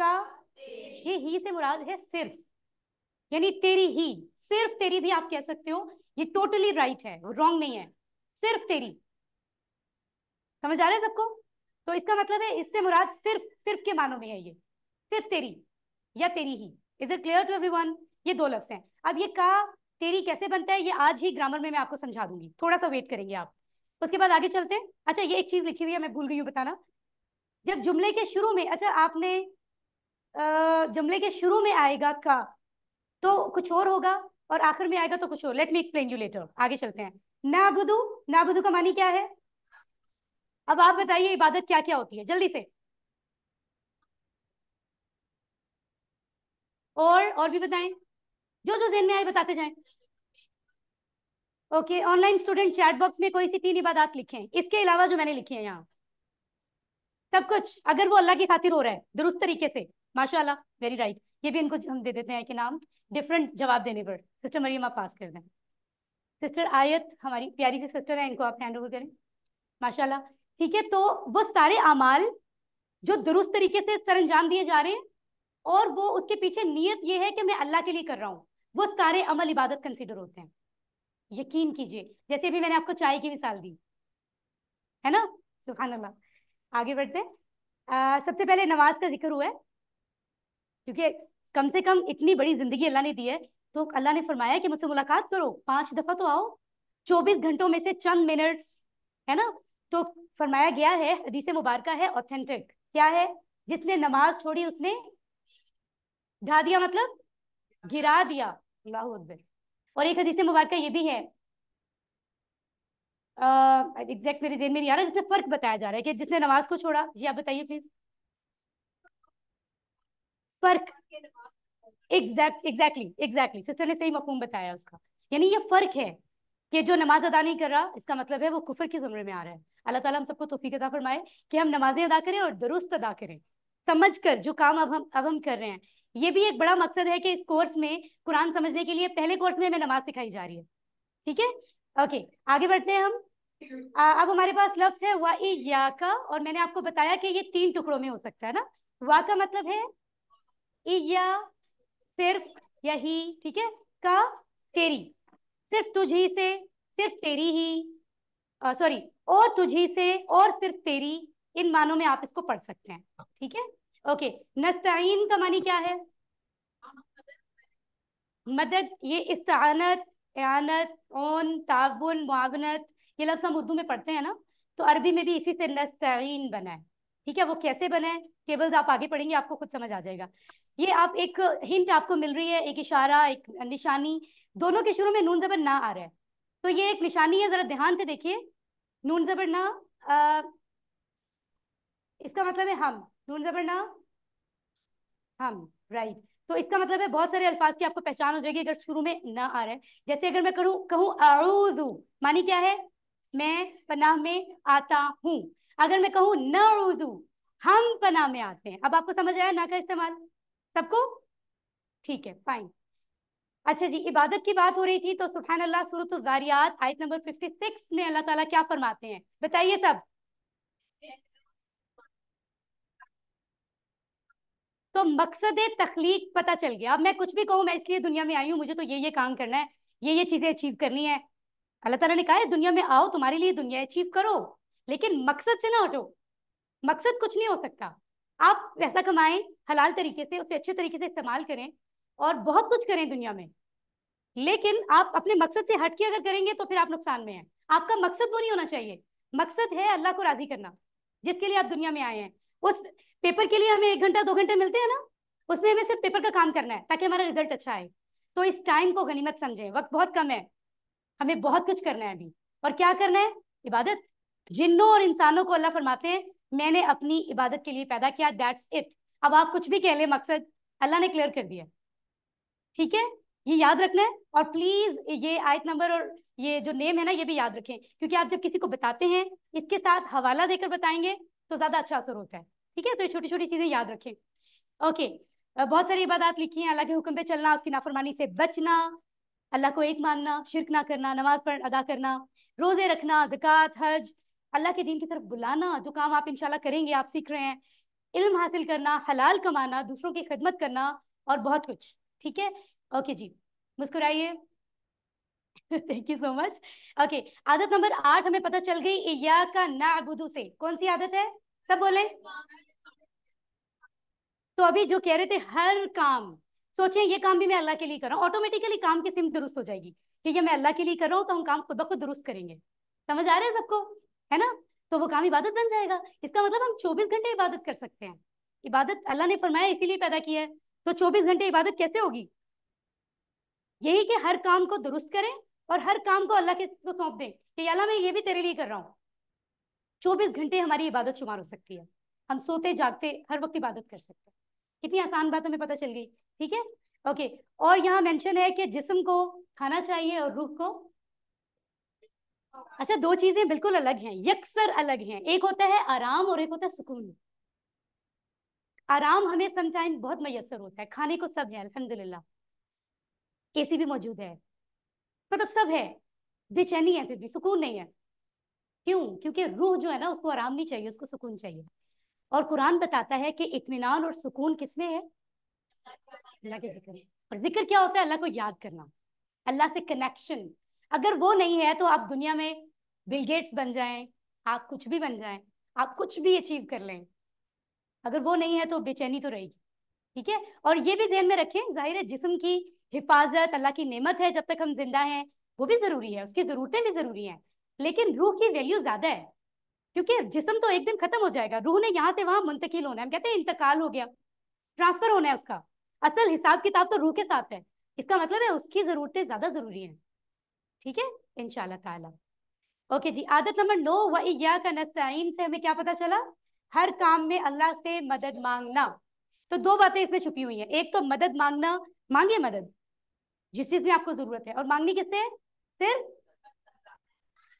का ये ही से मुराद है सिर्फ यानी तेरी ही सिर्फ तेरी भी आप कह सकते हो ये टोटली राइट है रॉन्ग नहीं है सिर्फ तेरी समझ आ रहा है सबको तो इसका मतलब है इससे मुराद सिर्फ सिर्फ के मानों में है ये सिर्फ तेरी या तेरी ही is it clear to one ये दो लफ्ज हैं अब ये का तेरी कैसे बनता है ये आज ही ग्रामर में मैं आपको समझा दूंगी थोड़ा सा वेट करेंगे आप उसके बाद आगे चलते हैं अच्छा ये एक चीज लिखी हुई है मैं भूल गई हूँ बताना जब जुमले के शुरू में अच्छा आपने जुमले के शुरू में आएगा का तो कुछ और होगा और आखिर में आएगा तो कुछ और let me explain you later आगे चलते हैं नाबुदू नाबुदू का मानी क्या है अब आप बताइए इबादत क्या क्या होती है जल्दी से और और भी बताएं जो जो दिन में आए बताते जाएं okay online student chat box में कोई सी तीन इबादत लिखें इसके अलावा जो मैंने लिखी है यहाँ सब कुछ अगर वो अल्लाह की खातिर हो रहा है दुरुस्त तरीके से माशाल्लाह वेरी राइट ये भी इनको हम दे देते हैं कि नाम डिफरेंट जवाब देने पर सिस्टर मरियम आप पास कर दें सिस्टर आयत हमारी प्यारी सी सिस्टर है इनको आप हैंड ओवर करें माशाल्लाह ठीक है तो वो सारे अमाल जो दुरुस्त तरीके से सर अंजाम दिए जा रहे हैं और वो उसके पीछे नीयत ये है कि मैं अल्लाह के लिए कर रहा हूँ वो सारे अमल इबादत कंसिडर होते हैं यकीन कीजिए जैसे अभी मैंने आपको चाय की मिसाल दी है ना सुखान अल्लाह आगे बढ़ते हैं सबसे पहले नमाज का जिक्र हुआ है क्योंकि कम से कम इतनी बड़ी जिंदगी अल्लाह ने दी है तो अल्लाह ने फरमाया कि मुझसे मुलाकात करो पांच दफा तो आओ चौबीस घंटों में से चंद मिनट्स है ना तो फरमाया गया है हदीसे मुबारक है ऑथेंटिक क्या है जिसने नमाज छोड़ी उसने ढा दिया मतलब गिरा दिया अल्लाह अकबर और एक हदीस मुबारक ये भी है एग्जैक्ट मेरे जेन में नहीं आ रहा जिसमें फर्क बताया जा रहा है कि जिसने नमाज को छोड़ा जी आप बताइए प्लीज फर्क एग्जैक्ट एग्जैक्टली एग्जैक्टली सिस्टर ने सही मफहम बताया उसका यानी ये फर्क है कि जो नमाज अदा नहीं कर रहा इसका मतलब है वो कुफर के जुमरे में आ रहा है अल्लाह ताला हम सबको तोफीक अदा फरमाए कि हम नमाजें अदा करें और दुरुस्त अदा करें समझ कर जो काम अब हम अब हम कर रहे हैं ये भी एक बड़ा मकसद है कि इस कोर्स में कुरान समझने के लिए पहले कोर्स में हमें नमाज सिखाई जा रही है ठीक है ओके आगे बढ़ते हैं हम अब हमारे पास लफ्स है वाई या का और मैंने आपको बताया कि ये तीन टुकड़ों में हो सकता है ना वा का मतलब है इया सिर्फ यही ठीक है का तेरी सिर्फ तुझी से सिर्फ तेरी ही सॉरी और तुझी से और सिर्फ तेरी इन मानों में आप इसको पढ़ सकते हैं ठीक है ओके नस्ताइन का मानी क्या है मदद ये इस्तानत एनत ओन ताबुन मुआवनत ये लफ्ज हम उर्दू में पढ़ते हैं ना तो अरबी में भी इसी से नस्ताइन बना है ठीक है वो कैसे बना है टेबल्स आप आगे पढ़ेंगे आपको खुद समझ आ जाएगा ये आप एक हिंट आपको मिल रही है एक इशारा एक निशानी दोनों के शुरू में नून जबर ना आ रहा है तो ये एक निशानी है जरा ध्यान से देखिए नून जबर ना आ, इसका मतलब है हम नून जबर ना हम राइट तो इसका मतलब है बहुत सारे अल्फाज की आपको पहचान हो जाएगी अगर शुरू में ना आ रहा है जैसे अगर मैं करूँ कहूँ आऊदू मानी क्या है मैं पनाह में आता हूँ अगर मैं कहूँ नऊजू हम पनाह में आते हैं अब आपको समझ आया ना का इस्तेमाल सबको ठीक है फाइन अच्छा जी इबादत की बात हो रही थी तो सुबह अल्लाह सूरत आयत नंबर 56 में अल्लाह ताला क्या फरमाते हैं बताइए सब तो मकसद तख्लीक पता चल गया अब मैं कुछ भी कहूँ मैं इसलिए दुनिया में आई हूँ मुझे तो ये ये काम करना है ये ये चीजें अचीव करनी है अल्लाह तला ने कहा है दुनिया में आओ तुम्हारे लिए दुनिया अचीव करो लेकिन मकसद से ना हटो मकसद कुछ नहीं हो सकता आप पैसा कमाएं हलाल तरीके से उसे अच्छे तरीके से इस्तेमाल करें और बहुत कुछ करें दुनिया में लेकिन आप अपने मकसद से हट के अगर करेंगे तो फिर आप नुकसान में हैं आपका मकसद वो नहीं होना चाहिए मकसद है अल्लाह को राजी करना जिसके लिए आप दुनिया में आए हैं उस पेपर के लिए हमें एक घंटा दो घंटे मिलते हैं ना उसमें हमें सिर्फ पेपर का काम करना है ताकि हमारा रिजल्ट अच्छा आए तो इस टाइम को गनीमत समझें वक्त बहुत कम है हमें बहुत कुछ करना है अभी और क्या करना है इबादत जिन्हों और इंसानों को अल्लाह फरमाते हैं मैंने अपनी इबादत के लिए पैदा किया दैट्स इट अब आप कुछ भी कह ले मकसद अल्लाह ने क्लियर कर दिया ठीक है ये याद रखना है और प्लीज ये आयत नंबर और ये जो नेम है ना ये भी याद रखें क्योंकि आप जब किसी को बताते हैं इसके साथ हवाला देकर बताएंगे तो ज्यादा अच्छा असर होता है ठीक है तो ये छोटी छोटी चीजें याद रखें ओके बहुत सारी इबादत लिखी है अल्लाह के हुक्म पे चलना उसकी नाफरमानी से बचना अल्लाह को एक मानना शिरक ना करना नमाज पर अदा करना रोजे रखना जक़ात हज अल्लाह के दिन की तरफ बुलाना जो काम आप इंशाल्लाह करेंगे आप सीख रहे हैं इल्म हासिल करना हलाल कमाना दूसरों की खिदमत करना और बहुत कुछ ठीक है ओके जी मुस्कुराइए thank you so much okay आदत नंबर आठ हमें पता चल गई या का नाबुदू से कौन सी आदत है सब बोले तो अभी जो कह रहे थे हर काम सोचे ये काम भी मैं अल्लाह के लिए कर रहा हूँ ऑटोमेटिकली काम की सिम दुरुस्त हो जाएगी कि ये मैं अल्लाह के लिए कर रहा हूँ तो हम काम खुद ब खुद दुरुस्त करेंगे समझ आ रहे हैं सबको है ना तो वो काम इबादत बन जाएगा इसका मतलब हम चौबीस घंटे इबादत कर सकते हैं इबादत अल्लाह ने फरमाया इसीलिए पैदा किया है तो चौबीस घंटे इबादत कैसे होगी यही कि हर काम को दुरुस्त करें और हर काम को अल्लाह के को सौंप दें कि अल्लाह मैं ये भी तेरे लिए कर रहा हूँ चौबीस घंटे हमारी इबादत शुमार हो सकती है हम सोते जागते हर वक्त इबादत कर सकते हैं कितनी आसान बात हमें पता चल गई ठीक है ओके और यहाँ मेंशन है कि जिस्म को खाना चाहिए और रूह को अच्छा दो चीजें बिल्कुल अलग हैं यकसर अलग हैं एक होता है आराम और एक होता है सुकून आराम हमें समझाइन बहुत मैसर होता है खाने को सब है अल्हम्दुलिल्लाह ए भी मौजूद है मतलब सब है बेचैनी है फिर भी सुकून नहीं है क्यों क्योंकि रूह जो है ना उसको आराम नहीं चाहिए उसको सुकून चाहिए और कुरान बताता है कि इतमान और सुकून किसमें है अल्लाह के जिक्र और जिक्र क्या होता है अल्लाह को याद करना अल्लाह से कनेक्शन अगर वो नहीं है तो आप दुनिया में बिलगेट्स बन जाएं आप कुछ भी बन जाएं आप कुछ भी अचीव कर लें अगर वो नहीं है तो बेचैनी तो रहेगी ठीक है और ये भी ध्यान में रखें जाहिर है जिसम की हिफाजत अल्लाह की नेमत है जब तक हम जिंदा हैं वो भी जरूरी है उसकी जरूरतें भी जरूरी हैं लेकिन रूह की वैल्यू ज्यादा है क्योंकि जिसम तो एक दिन खत्म हो जाएगा रूह ने यहाँ से वहां मुंतकिल होना है हम कहते हैं इंतकाल हो गया ट्रांसफर होना है उसका असल हिसाब किताब तो रूह के साथ है इसका मतलब है उसकी जरूरतें ज्यादा जरूरी हैं ठीक है इनशाला ओके जी आदत नंबर नो वैया का नस्ताइन से हमें क्या पता चला हर काम में अल्लाह से मदद मांगना तो दो बातें इसमें छुपी हुई हैं एक तो मदद मांगना मांगे मदद जिस चीज में आपको जरूरत है और मांगनी किससे सिर्फ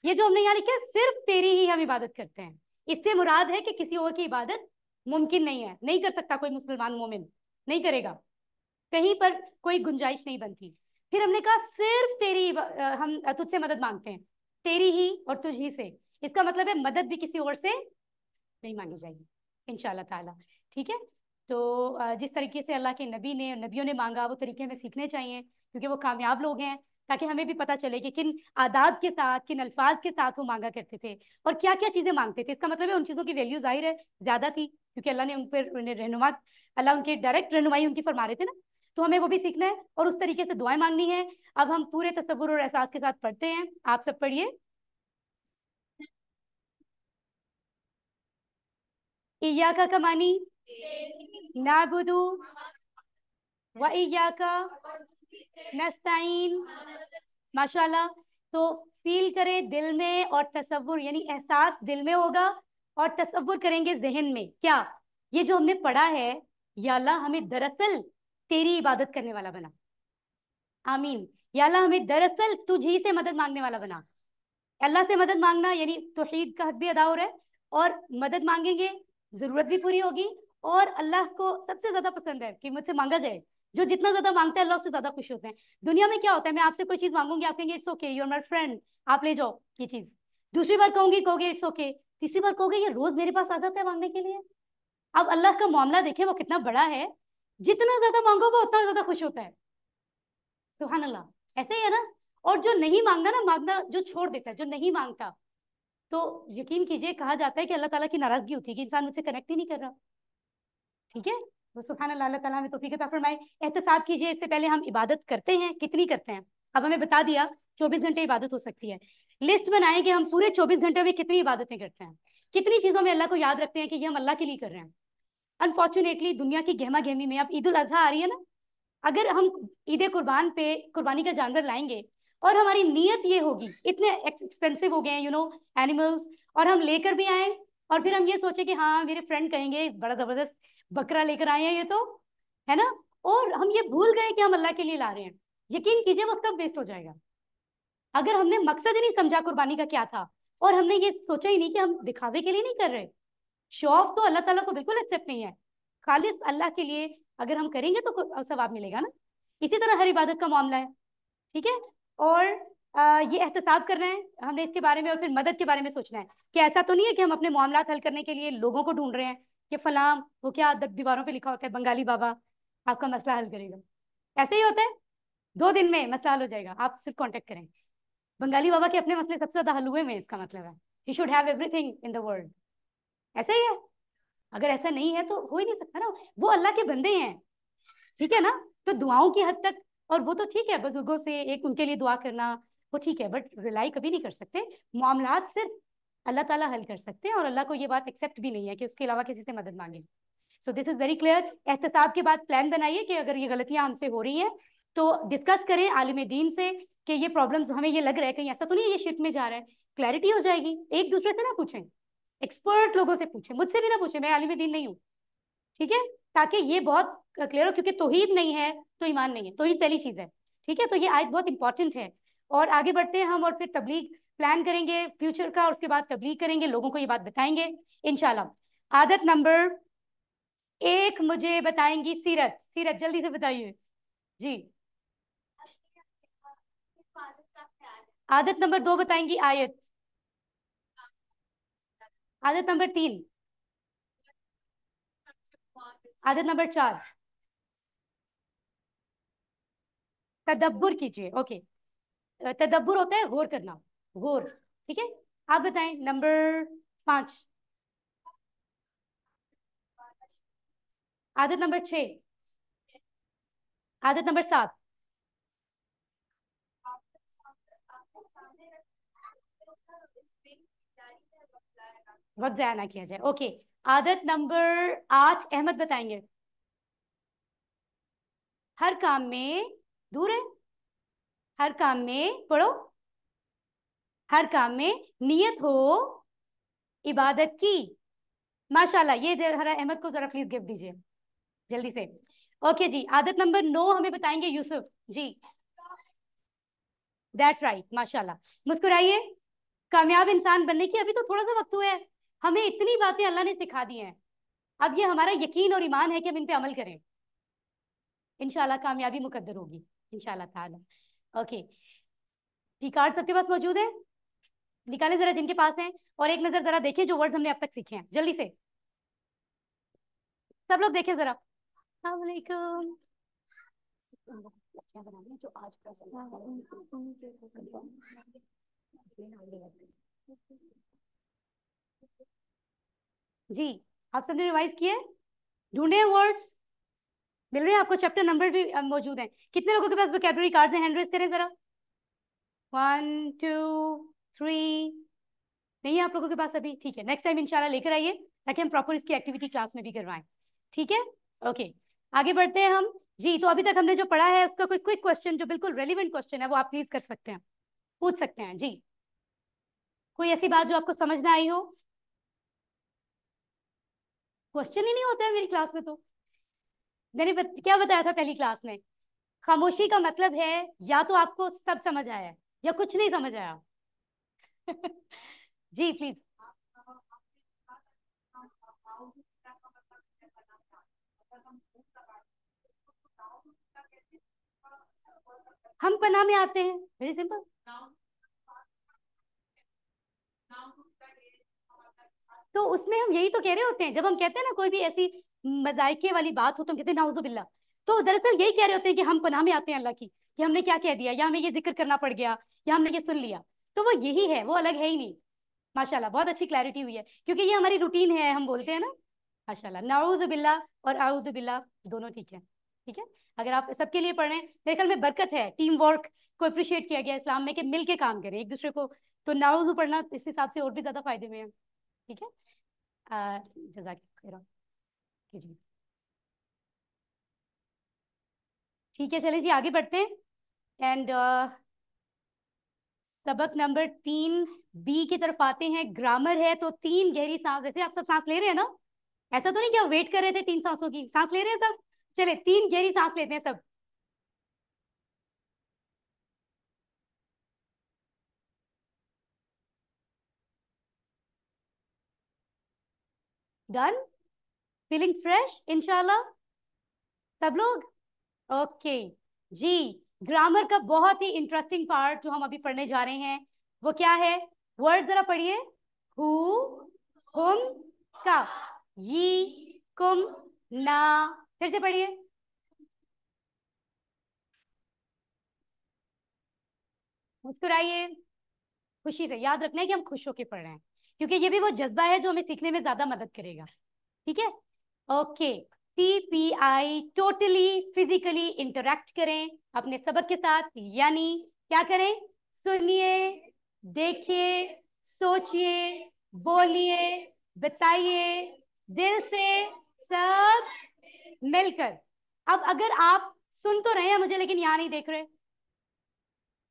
ये जो हमने यहाँ लिखा सिर्फ तेरी ही हम इबादत करते हैं इससे मुराद है कि किसी और की इबादत मुमकिन नहीं है नहीं कर सकता कोई मुसलमान मोमिन नहीं करेगा कहीं पर कोई गुंजाइश नहीं बनती फिर हमने कहा सिर्फ तेरी हम तुझसे मदद मांगते हैं तेरी ही और तुझ ही से इसका मतलब है मदद भी किसी और से नहीं मांगी जाएगी इन ताला ठीक है तो जिस तरीके से अल्लाह के नबी ने नबियों ने मांगा वो तरीके हमें सीखने चाहिए क्योंकि वो कामयाब लोग हैं ताकि हमें भी पता चले कि किन आदाब के साथ किन अल्फाज के साथ वो मांगा करते थे और क्या क्या चीज़ें मांगते थे इसका मतलब है उन चीज़ों की वैल्यू जाहिर है ज़्यादा थी क्योंकि अल्लाह ने उन पर उन्हें रहनुमा अल्लाह उनके डायरेक्ट रहनुमाई उनकी फरमा रहे थे ना तो हमें वो भी सीखना है और उस तरीके से दुआएं मांगनी है अब हम पूरे तस्वुर और एहसास के साथ पढ़ते हैं आप सब पढ़िए इया कमानी नाबुदू व इया का नस्ताइन माशाल्लाह तो फील करें दिल में और तस्वुर यानी एहसास दिल में होगा और तस्वुर करेंगे जहन में क्या ये जो हमने पढ़ा है या हमें दरअसल तेरी इबादत करने वाला बना आमीन या हमें दरअसल तुझी से मदद मांगने वाला बना अल्लाह से मदद मांगना यानी तोहीद का हक भी अदा हो रहा है और मदद मांगेंगे जरूरत भी पूरी होगी और अल्लाह को सबसे ज्यादा पसंद है कि मुझसे मांगा जाए जो जितना ज्यादा मांगते हैं अल्लाह से ज्यादा खुश होते हैं दुनिया में क्या होता है मैं आपसे कोई चीज मांगूंगी आप कहेंगे it's okay you are my friend आप ले जाओ ये चीज दूसरी बार कहूंगी कहोगे इट्स ओके तीसरी बार कहोगे ये रोज मेरे पास आ जाता है मांगने के लिए अब अल्लाह का मामला देखे वो कितना बड़ा है जितना ज्यादा मांगो वो उतना ज्यादा खुश होता है सुहान अल्लाह ऐसे ही है ना और जो नहीं मांगना ना मांगना जो छोड़ देता है जो नहीं मांगता तो यकीन कीजिए कहा जाता है कि अल्लाह ताला की नाराजगी होती है कि इंसान मुझसे कनेक्ट ही नहीं कर रहा ठीक है तो अल्लाह में तोफ़ी का फरमाए एहतसाब कीजिए इससे पहले हम इबादत करते हैं कितनी करते हैं अब हमें बता दिया चौबीस घंटे इबादत हो सकती है लिस्ट बनाए कि हम पूरे चौबीस घंटे में कितनी इबादतें करते हैं कितनी चीज़ों में अल्लाह को याद रखते हैं कि ये हम अल्लाह के लिए कर रहे हैं अनफॉर्चुनेटली दुनिया की गहमा गहमी में अब ईद उल अजहा आ रही है ना अगर हम ईद कुर्बान पे कुर्बानी का जानवर लाएंगे और हमारी नीयत ये होगी इतने एक्सपेंसिव हो गए हैं यू नो एनिमल्स और हम लेकर भी आए और फिर हम ये सोचे कि हाँ मेरे फ्रेंड कहेंगे बड़ा ज़बरदस्त बकरा लेकर आए हैं ये तो है ना और हम ये भूल गए कि हम अल्लाह के लिए ला रहे हैं यकीन कीजिए वो सब वेस्ट हो जाएगा अगर हमने मकसद ही नहीं समझा कुर्बानी का क्या था और हमने ये सोचा ही नहीं कि हम दिखावे के लिए नहीं कर रहे शो ऑफ तो अल्लाह ताला को बिल्कुल एक्सेप्ट नहीं है खालिस अल्लाह के लिए अगर हम करेंगे तो सवाब मिलेगा ना इसी तरह हर इबादत का मामला है ठीक है और आ, ये एहतसाब करना है हमने इसके बारे में और फिर मदद के बारे में सोचना है कि ऐसा तो नहीं है कि हम अपने मामला हल करने के लिए लोगों को ढूंढ रहे हैं कि फला वो क्या दीवारों पे लिखा होता है बंगाली बाबा आपका मसला हल करेगा ऐसे ही होता है दो दिन में मसला हल हो जाएगा आप सिर्फ कॉन्टेक्ट करें बंगाली बाबा के अपने मसले सबसे ज्यादा हल हुए में इसका मतलब है he should have everything in the world ऐसा ही है अगर ऐसा नहीं है तो हो ही नहीं सकता ना वो अल्लाह के बंदे हैं ठीक है ना तो दुआओं की हद तक और वो तो ठीक है बुजुर्गों से एक उनके लिए दुआ करना वो ठीक है बट रिलाई कभी नहीं कर सकते मामला सिर्फ अल्लाह ताला हल कर सकते हैं और अल्लाह को ये बात एक्सेप्ट भी नहीं है कि उसके अलावा किसी से मदद मांगे so this is very clear एहतसाब के बाद प्लान बनाइए कि अगर ये गलतियाँ हमसे हो रही है तो डिस्कस करें आलिम दीन से कि ये प्रॉब्लम्स हमें ये लग रहा है कहीं ऐसा तो नहीं ये शिफ्ट में जा रहा है क्लैरिटी हो जाएगी एक दूसरे से ना पूछें एक्सपर्ट लोगों से पूछें मुझसे भी ना पूछें मैं आलिम दीन नहीं हूँ ठीक है ताकि ये बहुत क्लियर हो क्योंकि तोहिद नहीं है तो ईमान नहीं है तोहिद पहली चीज़ है ठीक है तो ये आज बहुत इंपॉर्टेंट है और आगे बढ़ते हैं हम और फिर तबलीग प्लान करेंगे फ्यूचर का और उसके बाद तबलीग करेंगे लोगों को ये बात बताएंगे इनशाला आदत नंबर एक मुझे बताएंगी सीरत सीरत जल्दी से बताइए जी आदत नंबर दो बताएंगी आयत आदत नंबर तीन आदत नंबर चार तदब्बर कीजिए ओके तदब्बर होता है गौर करना घोर ठीक है आप बताएं नंबर पांच आदत नंबर छ आदत नंबर सात वक्त जया ना किया जाए ओके आदत नंबर आठ अहमद बताएंगे हर काम में दूर है हर काम में पढ़ो हर काम में नियत हो इबादत की माशाल्लाह ये जरा अहमद को जरा प्लीज गिफ्ट दीजिए जल्दी से ओके जी आदत नंबर नो हमें बताएंगे यूसुफ जी दैट्स राइट माशाल्लाह मुस्कुराइए कामयाब इंसान बनने की अभी तो थोड़ा सा वक्त हुआ है हमें इतनी बातें अल्लाह ने सिखा दी हैं अब ये हमारा यकीन और ईमान है कि हम इन पे अमल करें इनशाला कामयाबी मुकद्दर होगी इनशाला ओके जी कार्ड सबके पास मौजूद है निकाले जरा जिनके पास हैं और एक नजर जरा देखिए जो वर्ड हमने अब तक सीखे हैं जल्दी से सब लोग देखे जरा जी आप सबने रिवाइज किए ढूंढे वर्ड्स मिल रहे हैं आपको चैप्टर नंबर भी मौजूद हैं कितने लोगों के पास वोकेबलरी कार्ड्स हैं हैंड रेस करें जरा वन टू थ्री नहीं है आप लोगों के पास अभी ठीक है नेक्स्ट टाइम इंशाल्लाह लेकर आइए ताकि हम प्रॉपर इसकी एक्टिविटी क्लास में भी करवाएं ठीक है ओके आगे बढ़ते हैं हम जी तो अभी तक हमने जो पढ़ा है उसका कोई क्विक क्वेश्चन जो बिल्कुल रेलिवेंट क्वेश्चन है वो आप प्लीज कर सकते हैं पूछ सकते हैं जी कोई ऐसी बात जो आपको समझ ना आई हो क्वेश्चन ही नहीं होता है मेरी क्लास में तो मैंने बत, क्या बताया था पहली क्लास में खामोशी का मतलब है या तो आपको सब समझ आया या कुछ नहीं समझ आया जी प्लीज
हम पना में आते हैं वेरी सिंपल तो उसमें हम यही तो कह रहे
होते हैं जब हम कहते हैं ना कोई भी ऐसी मजाइके वाली बात हो तो हम कहते हैं बिल्ला तो दरअसल यही कह रहे होते हैं कि हम पनाह में आते हैं अल्लाह की कि हमने क्या कह दिया या हमें ये जिक्र करना पड़ गया या हमने ये सुन लिया तो वो यही है वो अलग है ही नहीं माशाल्लाह बहुत अच्छी क्लैरिटी हुई है क्योंकि ये हमारी रूटीन है हम बोलते हैं ना माशाल्लाह नाउद बिल्ला और आउद बिल्ला दोनों ठीक है ठीक है अगर आप सबके लिए पढ़ें मेरे ख्याल में बरकत है टीम वर्क को अप्रिशिएट किया गया इस्लाम में कि मिल के काम करें एक दूसरे को तो नाउज पढ़ना इस हिसाब से और भी ज़्यादा फायदे में है ठीक है जजाक जी ठीक है चले जी आगे बढ़ते हैं एंड uh, सबक नंबर तीन बी की तरफ आते हैं ग्रामर है तो तीन गहरी सांस जैसे आप सब सांस ले रहे हैं ना ऐसा तो नहीं क्या वेट कर रहे थे तीन सांसों की सांस ले रहे हैं सब चले तीन गहरी सांस लेते हैं सब डन फीलिंग फ्रेश इनशाला सब लोग ओके okay. जी ग्रामर का बहुत ही इंटरेस्टिंग पार्ट जो हम अभी पढ़ने जा रहे हैं वो क्या है वर्ड जरा पढ़िए हु हुम का ये कुम ना फिर से पढ़िए मुस्कुराइए खुशी से याद रखना है कि हम खुश होकर पढ़ रहे हैं क्योंकि ये भी वो जज्बा है जो हमें सीखने में ज्यादा मदद करेगा ठीक है okay I totally physically interact करें अपने सबक के साथ यानी क्या करें सुनिए देखिए सोचिए बोलिए बताइए दिल से सब मिलकर अब अगर आप सुन तो रहे हैं मुझे लेकिन यहाँ नहीं देख रहे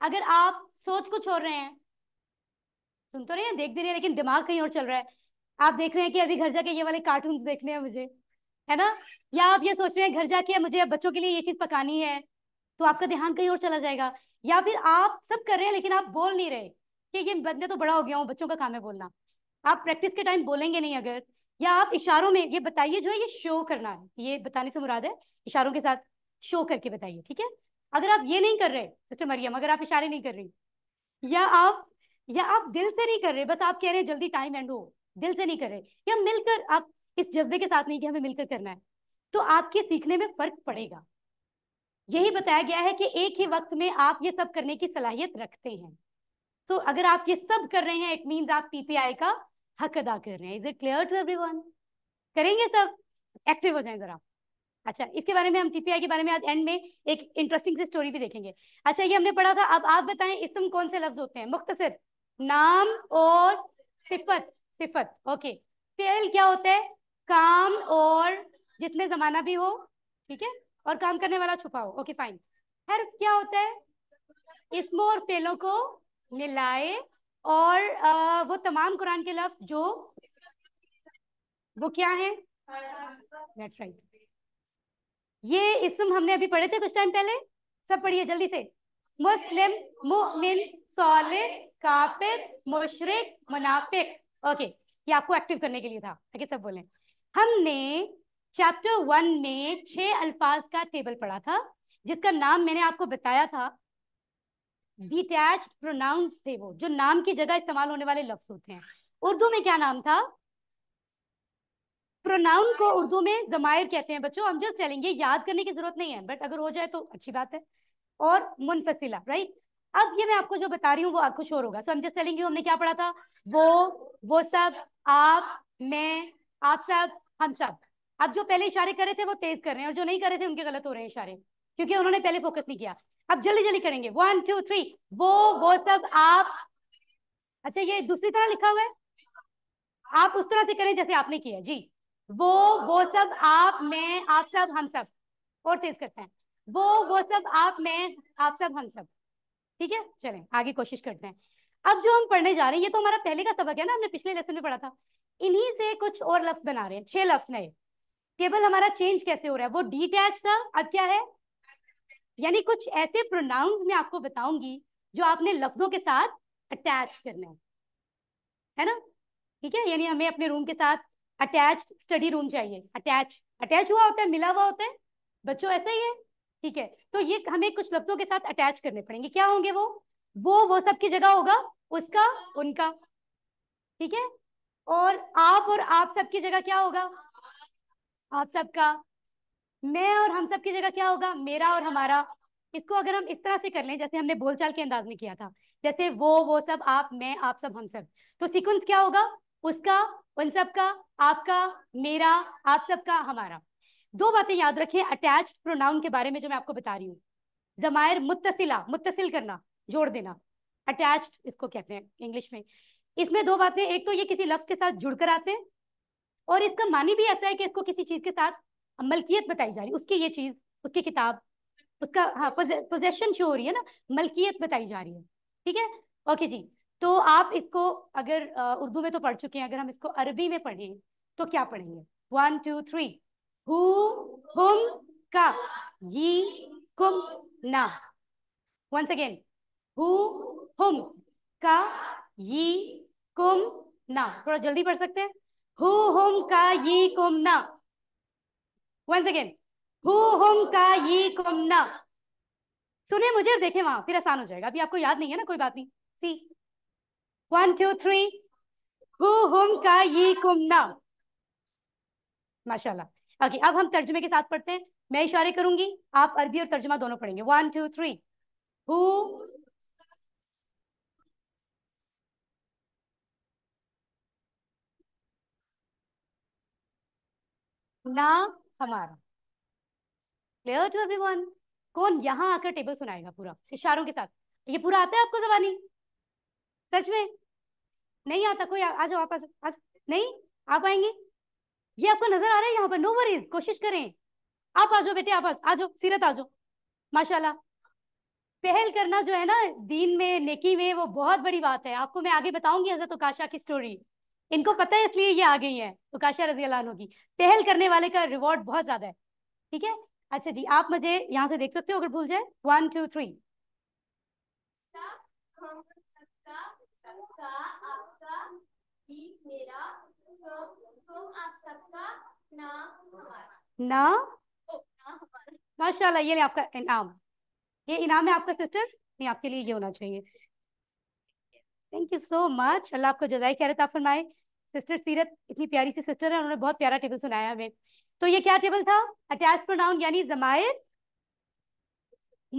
अगर आप सोच को छोड़ रहे हैं सुन तो रहे हैं देख भी रहे हैं लेकिन दिमाग कहीं और चल रहा है आप देख रहे हैं कि अभी घर जाके ये वाले कार्टून देखने हैं मुझे है ना या आप ये सोच रहे हैं घर जाके मुझे बच्चों के लिए ये चीज पकानी है तो आपका ध्यान कहीं और चला जाएगा या फिर आप सब कर रहे हैं लेकिन आप बोल नहीं रहे कि ये बंदे तो बड़ा हो गया हूँ बच्चों का काम है बोलना आप प्रैक्टिस के टाइम बोलेंगे नहीं अगर या आप इशारों में ये बताइए जो है ये शो करना है ये बताने से मुराद है इशारों के साथ शो करके बताइए ठीक है अगर आप ये नहीं कर रहे सिस्टर मरियम अगर आप इशारे नहीं कर रही या आप या आप दिल से नहीं कर रहे बस आप कह रहे हैं जल्दी टाइम एंड हो दिल से नहीं कर रहे या मिलकर आप इस जज्बे के साथ नहीं कि हमें मिलकर करना है तो आपके सीखने में फर्क पड़ेगा यही बताया गया है कि एक ही वक्त में आप ये सब करने की सलाहियत रखते हैं तो अगर आप ये सब कर रहे हैं इट मीन आप पीपीआई का हक अदा कर रहे हैं is it clear to every करेंगे सब एक्टिव हो जाए जरा अच्छा इसके बारे में हम टीपीआई के बारे में आज एंड में एक इंटरेस्टिंग सी स्टोरी भी देखेंगे अच्छा ये हमने पढ़ा था अब आप बताएं इसम कौन से लफ्ज होते हैं मुख्तसर नाम और सिफत सिफत ओके फेल क्या होता है काम और जिसमें जमाना भी हो ठीक है और काम करने वाला छुपा हो ओके फाइन हर क्या होता है इसमों और पेलों को मिलाए और आ, वो तमाम कुरान के लफ्ज जो वो क्या है
That's
right. ये इसम हमने अभी पढ़े थे कुछ टाइम पहले सब पढ़िए जल्दी से मुस्लिम मुमिन सोले काफिर मुशरक मुनाफिक ओके ये आपको एक्टिव करने के लिए था ताकि सब बोलें हमने चैप्टर वन में छह अल्फाज का टेबल पढ़ा था जिसका नाम मैंने आपको बताया था डिटैच प्रोनाउंस थे वो जो नाम की जगह इस्तेमाल होने वाले लफ्ज होते हैं उर्दू में क्या नाम था प्रोनाउन को उर्दू में जमायर कहते हैं बच्चों हम जस्ट चलेंगे याद करने की जरूरत नहीं है बट अगर हो जाए तो अच्छी बात है और मुनफसिला राइट अब ये मैं आपको जो बता रही हूँ वो कुछ और होगा सो हम जस्ट चलेंगे हमने क्या पढ़ा था वो वो सब आप मैं आप सब हम सब अब जो पहले इशारे करे थे वो तेज कर रहे हैं और जो नहीं करे थे उनके गलत हो रहे हैं इशारे क्योंकि उन्होंने पहले फोकस नहीं किया अब जल्दी जल्दी करेंगे वन टू थ्री वो वो सब आप अच्छा ये दूसरी तरह लिखा हुआ है आप उस तरह से करें जैसे आपने किया जी वो वो सब आप मैं आप सब हम सब और तेज करते हैं वो वो सब आप मैं आप सब हम सब ठीक है चलें आगे कोशिश करते हैं अब जो हम पढ़ने जा रहे हैं ये तो हमारा पहले का सबक है ना हमने पिछले लेसन में पढ़ा था इन्हीं से कुछ और लफ्ज बना रहे हैं छह लफ्ज नए केवल हमारा चेंज कैसे हो रहा है वो डिटैच था अब क्या है यानी कुछ ऐसे प्रोनाउंस मैं आपको बताऊंगी जो आपने लफ्जों के साथ अटैच करना है है ना ठीक है यानी हमें अपने रूम के साथ अटैच स्टडी रूम चाहिए अटैच अटैच हुआ होता है मिला हुआ होता है बच्चों ऐसा ही है ठीक है तो ये हमें कुछ लफ्जों के साथ अटैच करने पड़ेंगे क्या होंगे वो वो वो सबकी जगह होगा उसका उनका ठीक है और आप और आप सबकी जगह क्या होगा आप सबका मैं और हम सबकी जगह क्या होगा मेरा और हमारा इसको अगर हम इस तरह से कर लें जैसे हमने बोलचाल के अंदाज में किया था जैसे वो वो सब आप मैं आप सब हम सब तो सीक्वेंस क्या होगा उसका उन सब का आपका मेरा आप सब का हमारा दो बातें याद रखें अटैच प्रोनाउन के बारे में जो मैं आपको बता रही हूँ जमायर मुतसिला मुतसिल करना जोड़ देना अटैच इसको कहते हैं इंग्लिश में इसमें दो बातें एक तो ये किसी लफ्ज के साथ जुड़कर आते हैं और इसका मानी भी ऐसा है कि इसको किसी चीज के साथ मलकियत बताई जा रही है उसकी ये चीज उसकी किताब उसका हाँ पोजेशन शो हो रही है ना मलकियत बताई जा रही है ठीक है ओके जी तो आप इसको अगर उर्दू में तो पढ़ चुके हैं अगर हम इसको अरबी में पढ़ें तो क्या पढ़ेंगे वन टू थ्री हु हुम का ये कुम ना वंस अगेन हु हुम का ये कुम ना थोड़ा जल्दी पढ़ सकते हैं सुने मुझे और देखे वहां फिर आसान हो जाएगा अभी आपको याद नहीं है ना कोई बात नहीं सी वन टू थ्री हुम का ये कुम ना माशाल्लाह ओके अब हम तर्जुमे के साथ पढ़ते हैं मैं इशारे करूंगी आप अरबी और तर्जुमा दोनों पढ़ेंगे वन टू थ्री हु ना हमारा क्लियर टू एवरीवन कौन यहाँ आकर टेबल सुनाएगा पूरा इशारों के साथ ये पूरा आता है आपको जबानी सच में नहीं आता कोई आज जाओ आप नहीं आप आएंगे ये आपको नजर आ रहा है यहाँ पर नो वरीज कोशिश करें आप आ जाओ बेटे आप आ जाओ सीरत आ जाओ माशाल्लाह पहल करना जो है ना दीन में नेकी में वो बहुत बड़ी बात है आपको मैं आगे बताऊंगी हजरत काशा की स्टोरी इनको पता है इसलिए ये आ गई है उकाशा रजी अला की पहल करने वाले का रिवॉर्ड बहुत ज्यादा है ठीक है अच्छा जी आप मुझे यहाँ से देख सकते हो अगर भूल जाए वन टू थ्री ना माशाल्लाह ये आपका इनाम ये इनाम है आपका सिस्टर नहीं आपके लिए ये होना चाहिए थैंक यू सो मच अल्लाह आपको जजाई कह रहे था फरमाए सिस्टर सीरत इतनी प्यारी सी सिस्टर है उन्होंने बहुत प्यारा टेबल सुनाया हमें तो ये क्या टेबल था अटैच प्रोनाउन यानी जमायर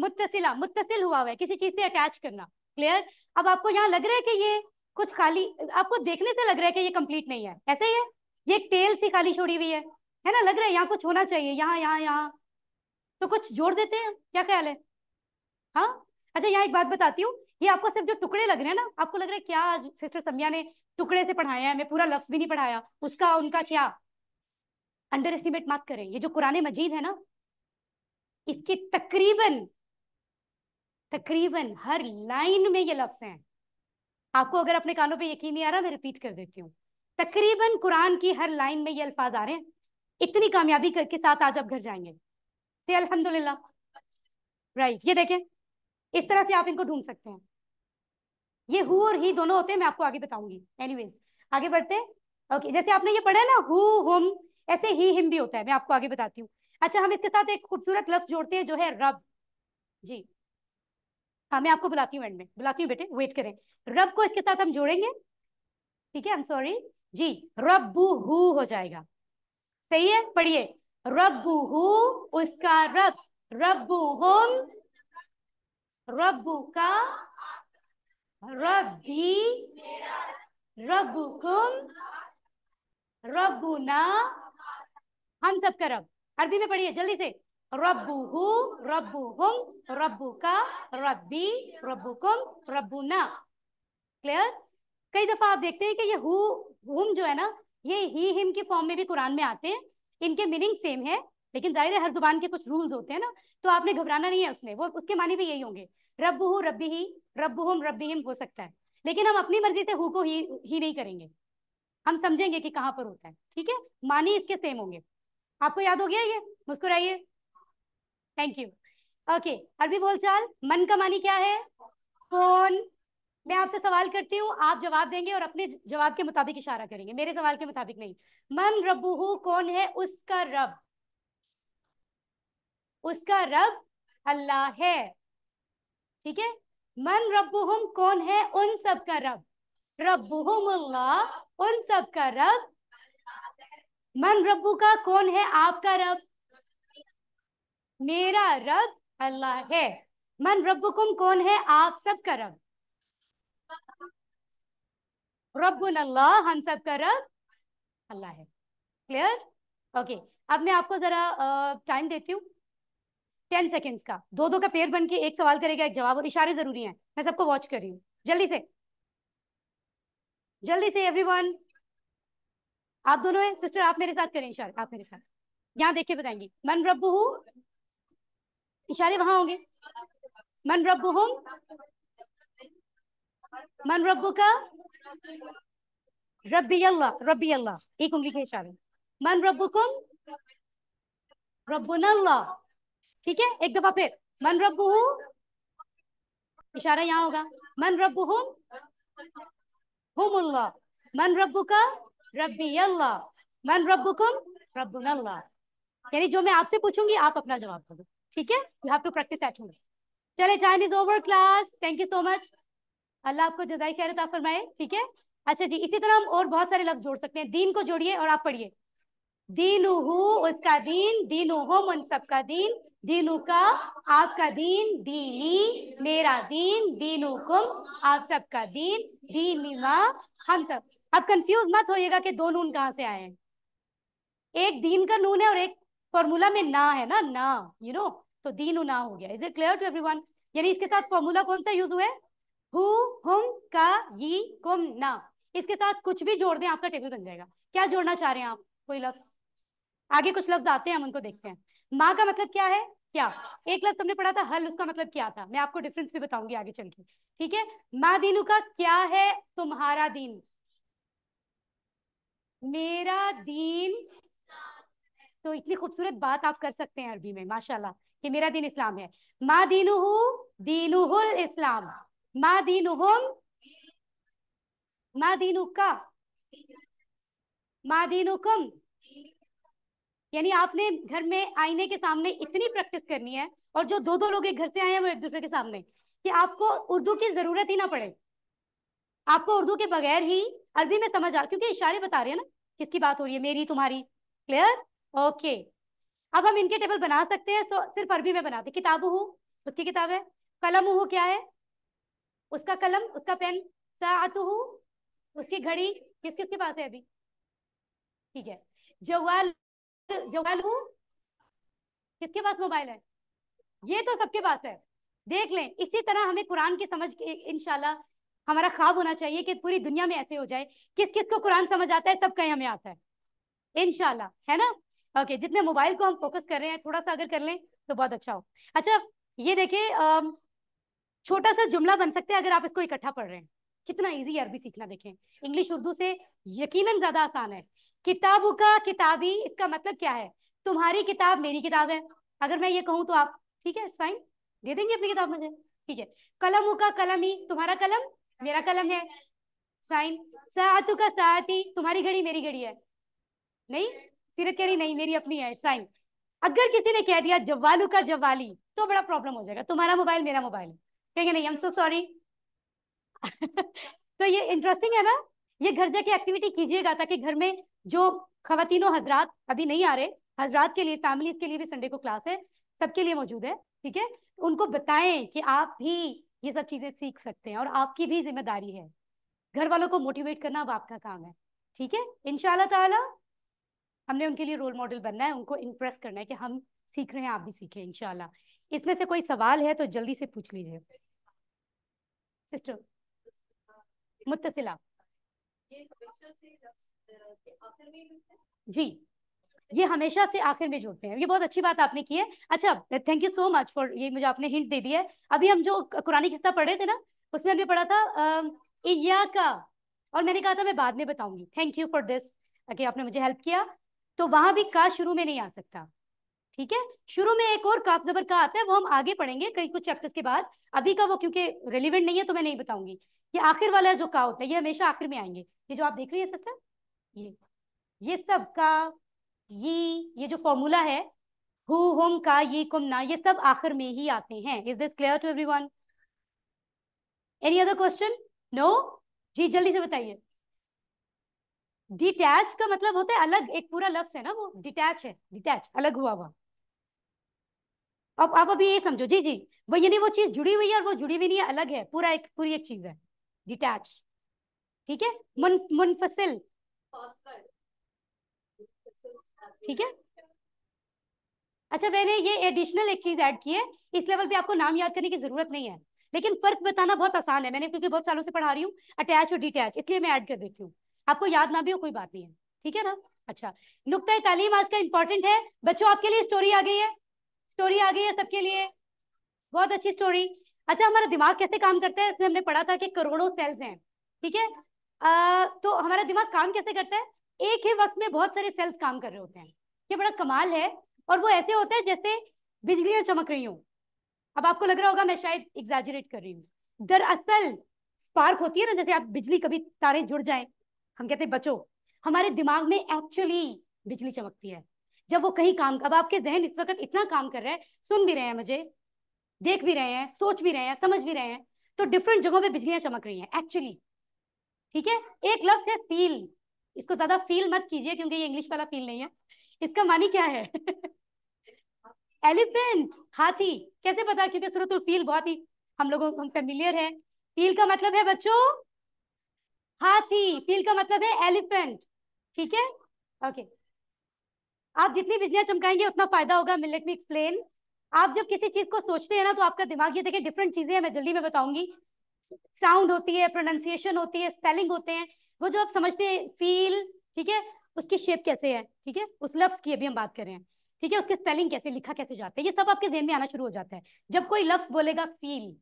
मुतसिला मुतसिल हुआ हुआ है किसी चीज से अटैच करना क्लियर अब आपको यहाँ लग रहा है कि ये कुछ खाली आपको देखने से लग रहा है कि ये कंप्लीट नहीं है ऐसे ही है ये एक टेल सी खाली छोड़ी हुई है है ना लग रहा है यहाँ कुछ होना चाहिए यहाँ यहाँ यहाँ तो कुछ जोड़ देते हैं क्या ख्याल है हाँ अच्छा यहाँ एक बात बताती हूँ ये आपको सिर्फ जो टुकड़े लग रहे हैं ना आपको लग रहा है क्या सिस्टर सम्या ने टुकड़े से पढ़ाया है मैं पूरा लफ्ज भी नहीं पढ़ाया उसका उनका क्या अंडर एस्टिमेट मत करें ये जो कुरान मजीद है ना इसके तकरीबन तकरीबन हर लाइन में ये लफ्ज हैं आपको अगर अपने कानों पे यकीन नहीं आ रहा मैं रिपीट कर देती हूँ तकरीबन कुरान की हर लाइन में ये अल्फाज आ रहे हैं इतनी कामयाबी करके साथ आज आप घर जाएंगे अलहमदुल्ला राइट ये देखें इस तरह से आप इनको ढूंढ सकते हैं ये हु और ही दोनों होते हैं मैं आपको आगे बताऊंगी एनीवेज आगे बढ़ते हैं ओके जैसे आपने ये पढ़ा है ना हु हुम ऐसे ही हिम भी होता है मैं आपको आगे बताती हूँ अच्छा हम इसके साथ एक खूबसूरत लफ्ज जोड़ते हैं जो है रब जी हाँ मैं आपको बुलाती हूँ एंड में बुलाती हूँ बेटे वेट करें रब को इसके साथ हम जोड़ेंगे ठीक है आई एम सॉरी जी रबू हु हो जाएगा सही है पढ़िए रबू हु उसका रब रबू हम रबू का रबी रबुकुम रबुना हम सब का रब अरबी में पढ़िए जल्दी से रब्बुहु रब्बुहुम का रबी रबुकुम रबुना क्लियर कई दफा आप देखते हैं कि ये हु हुम जो है ना ये ही हिम की फॉर्म में भी कुरान में आते हैं इनके मीनिंग सेम है लेकिन जाहिर है हर जुबान के कुछ रूल्स होते हैं ना तो आपने घबराना नहीं है उसमें वो उसके माने भी यही होंगे रब हो रबी ही रब हम रबी हिम हो सकता है लेकिन हम अपनी मर्जी से हु को ही ही नहीं करेंगे हम समझेंगे कि कहाँ पर होता है ठीक है मानी इसके सेम होंगे आपको याद हो गया ये मुस्कुराइए थैंक यू ओके अरबी बोलचाल मन का मानी क्या है फोन मैं आपसे सवाल करती हूँ आप जवाब देंगे और अपने जवाब के मुताबिक इशारा करेंगे मेरे सवाल के मुताबिक नहीं मन रबू कौन है उसका रब उसका रब अल्लाह है ठीक है मन रबुहुम कौन है उन सब का रब रबुहुम अल्लाह उन सब का रब मन रबू का कौन है आपका रब मेरा रब अल्लाह है मन रब्बुकुम कौन है आप सब का रब रब्बुन अल्लाह हम सब का रब अल्लाह है क्लियर ओके okay. अब मैं आपको जरा टाइम देती हूँ टेन सेकेंड्स का दो दो का पेयर बन के एक सवाल करेगा एक जवाब और इशारे जरूरी हैं मैं सबको वॉच कर रही हूँ जल्दी से जल्दी से एवरीवन आप दोनों हैं सिस्टर आप मेरे साथ करें इशारे आप मेरे साथ यहाँ देख के बताएंगे मन रब्बू इशारे वहां होंगे मन रब्बू हूँ
मन रब्बू का
रबी अल्लाह रबी अल्लाह एक उंगली के इशारे मन रब्बुकुम कुम अल्लाह ठीक है एक दफा फिर मन रब इशारा यहाँ होगा मन रब हुमुल्ला मन रब का रबी अल्लाह मन रबुकुम रबुन अल्लाह यानी जो मैं आपसे पूछूंगी आप अपना जवाब दोगे ठीक है you have to practice at home चले time is over class thank you so much अल्लाह आपको जजाई खैर खैरत फरमाए ठीक है अच्छा जी इसी तरह हम और बहुत सारे लफ्ज जोड़ सकते हैं दीन को जोड़िए और आप पढ़िए दीन उसका दीन दीन उन सबका दीन का आपका दीन दीनी मेरा दीन दीनुकुम आप सबका दीन दीनिमा हम सब अब कंफ्यूज मत होइएगा कि दो नून कहाँ से आए हैं एक दीन का नून है और एक फॉर्मूला में ना है ना ना यू नो तो दीनु ना हो गया is it clear to everyone यानी इसके साथ फॉर्मूला कौन सा यूज हुआ है हु का यी कुम ना इसके साथ कुछ भी जोड़ दें आपका टेबल बन जाएगा क्या जोड़ना चाह रहे हैं आप कोई लफ्ज आगे कुछ लफ्ज आते हैं हम उनको देखते हैं माँ का मतलब क्या है क्या एक लफ्ज हमने पढ़ा था हल उसका मतलब क्या था मैं आपको डिफरेंस भी बताऊंगी आगे चल के ठीक है मा दीनू का क्या है तुम्हारा दीन मेरा दीन तो इतनी खूबसूरत बात आप कर सकते हैं अरबी में माशाल्लाह कि मेरा दीन इस्लाम है मा दीनू दीनुहुल इस्लाम मा दिन मा दीनू का मा दीनुकुम यानी आपने घर में आईने के सामने इतनी प्रैक्टिस करनी है और जो दो दो लोग एक घर से आए हैं वो एक दूसरे के सामने कि आपको उर्दू की जरूरत ही ना पड़े आपको उर्दू के बगैर ही अरबी में समझ आ क्योंकि इशारे बता रहे हैं ना किसकी बात हो रही है मेरी तुम्हारी क्लियर ओके अब हम इनके टेबल बना सकते हैं सो सिर्फ अरबी में बनाते किताब हो उसकी किताब है कलम हो क्या है उसका कलम उसका पेन सात हो उसकी घड़ी किस किसके पास है अभी ठीक है जवाल मोबाइल हूँ किसके पास मोबाइल है ये तो सबके पास है देख लें इसी तरह हमें कुरान की समझ इनशाला हमारा ख्वाब होना चाहिए कि पूरी दुनिया में ऐसे हो जाए किस किस को कुरान समझ आता है सब कहीं हमें आता है इनशाला है ना ओके जितने मोबाइल को हम फोकस कर रहे हैं थोड़ा सा अगर कर लें तो बहुत अच्छा हो अच्छा ये देखिए छोटा सा जुमला बन सकते हैं अगर आप इसको इकट्ठा पढ़ रहे हैं कितना इजी अरबी सीखना देखें इंग्लिश उर्दू से यकीनन ज्यादा आसान है किताबों का किताबी इसका मतलब क्या है तुम्हारी किताब मेरी किताब है अगर मैं ये कहूँ तो आप ठीक है साइन दे देंगे अपनी किताब मुझे ठीक है कलम का कलम ही तुम्हारा कलम मेरा कलम है साइन सातु का ही तुम्हारी घड़ी मेरी घड़ी है नहीं सीरत कह रही नहीं मेरी अपनी है साइन अगर किसी ने कह दिया जवालू का जवाली तो बड़ा प्रॉब्लम हो जाएगा तुम्हारा मोबाइल मेरा मोबाइल कहेंगे नहीं हम सो सॉरी तो ये इंटरेस्टिंग है ना ये घर जाके एक्टिविटी कीजिएगा ताकि घर में जो खातिनों हजरात अभी नहीं आ रहे हजरात के लिए फैमिली के लिए भी संडे को क्लास है सबके लिए मौजूद है ठीक है तो उनको बताएं कि आप भी ये सब चीजें सीख सकते हैं और आपकी भी जिम्मेदारी है घर वालों को मोटिवेट करना अब आपका काम है ठीक है इनशाला ताला हमने उनके लिए रोल मॉडल बनना है उनको इम्प्रेस करना है कि हम सीख रहे हैं आप भी सीखें इनशाला इसमें से कोई सवाल है तो जल्दी से पूछ लीजिए सिस्टर मुतसिला जी ये हमेशा से आखिर में जुड़ते हैं ये बहुत अच्छी बात आपने की है अच्छा thank you so much for ये मुझे आपने हिंट दे दिया है अभी हम जो कुरानी किस्सा पढ़े थे ना उसमें हमने पढ़ा था इया का और मैंने कहा था मैं बाद में बताऊंगी थैंक यू फॉर दिस कि आपने मुझे हेल्प किया तो वहां भी का शुरू में नहीं आ सकता ठीक है शुरू में एक और काफ जबर का आता है वो हम आगे पढ़ेंगे कई कुछ चैप्टर्स के बाद अभी का वो क्योंकि रेलिवेंट नहीं है तो मैं नहीं बताऊंगी ये आखिर वाला जो का होता है ये हमेशा आखिर में आएंगे ये जो आप देख रही है सिस्टर ये ये सब का ये ये जो फॉर्मूला है हु होम का ये कुम ना ये सब आखिर में ही आते हैं is this clear to everyone any other question no जी जल्दी से बताइए डिटैच का मतलब होता है अलग एक पूरा लफ्स है ना वो डिटैच है डिटैच अलग हुआ हुआ अब आप अभी ये समझो जी जी वो यानी वो चीज जुड़ी हुई है और वो जुड़ी हुई नहीं है अलग है पूरा एक पूरी एक चीज है डिटैच ठीक है मुन मुनफसिल ठीक है अच्छा मैंने ये एडिशनल एक चीज ऐड की है इस लेवल पे आपको नाम याद करने की जरूरत नहीं है लेकिन फर्क बताना बहुत आसान है मैंने क्योंकि बहुत सालों से पढ़ा रही हूँ अटैच और डिटैच इसलिए मैं ऐड कर देती हूँ आपको याद ना भी हो कोई बात नहीं है ठीक है ना अच्छा नुकता तालीम आज का इम्पोर्टेंट है बच्चों आपके लिए स्टोरी आ गई है स्टोरी आ गई है सबके लिए बहुत अच्छी स्टोरी अच्छा हमारा दिमाग कैसे काम करता है इसमें हमने पढ़ा था कि करोड़ों सेल्स हैं ठीक है तो हमारा दिमाग काम कैसे करता है एक ही वक्त में बहुत सारे सेल्स काम कर रहे होते हैं ये बड़ा कमाल है और वो ऐसे होता है जैसे बिजलियां चमक रही हूँ अब आपको लग रहा होगा मैं शायद एग्जाजरेट कर रही हूँ दरअसल स्पार्क होती है ना जैसे आप बिजली कभी तारे जुड़ जाए हम कहते हैं बचो हमारे दिमाग में एक्चुअली बिजली चमकती है जब वो कहीं काम अब आपके जहन इस वक्त इतना काम कर रहे हैं सुन भी रहे हैं मुझे देख भी रहे हैं सोच भी रहे हैं समझ भी रहे हैं तो डिफरेंट जगहों पे बिजलियां चमक रही हैं एक्चुअली ठीक है एक लफ्ज है फील इसको ज्यादा फील मत कीजिए क्योंकि ये इंग्लिश वाला फील नहीं है इसका मानी क्या है एलिफेंट हाथी कैसे पता क्योंकि सूरत फील बहुत ही हम लोगों हम फेमिलियर है फील का मतलब है बच्चों हाथी फील का मतलब है एलिफेंट ठीक है ओके आप जितनी बिजलियां चमकाएंगे उतना फायदा होगा मिलेट मी एक्सप्लेन आप जब किसी चीज को सोचते हैं ना तो आपका दिमाग ये देखिए डिफरेंट चीजें हैं मैं जल्दी में बताऊंगी साउंड होती है प्रोनाउंसिएशन होती है स्पेलिंग होते हैं वो जो आप समझते हैं फील ठीक है उसकी शेप कैसे है ठीक है उस लफ्ज की अभी हम बात कर रहे हैं ठीक है उसके स्पेलिंग कैसे लिखा कैसे जाता है ये सब आपके जेहन में आना शुरू हो जाता है जब कोई लफ्ज बोलेगा फील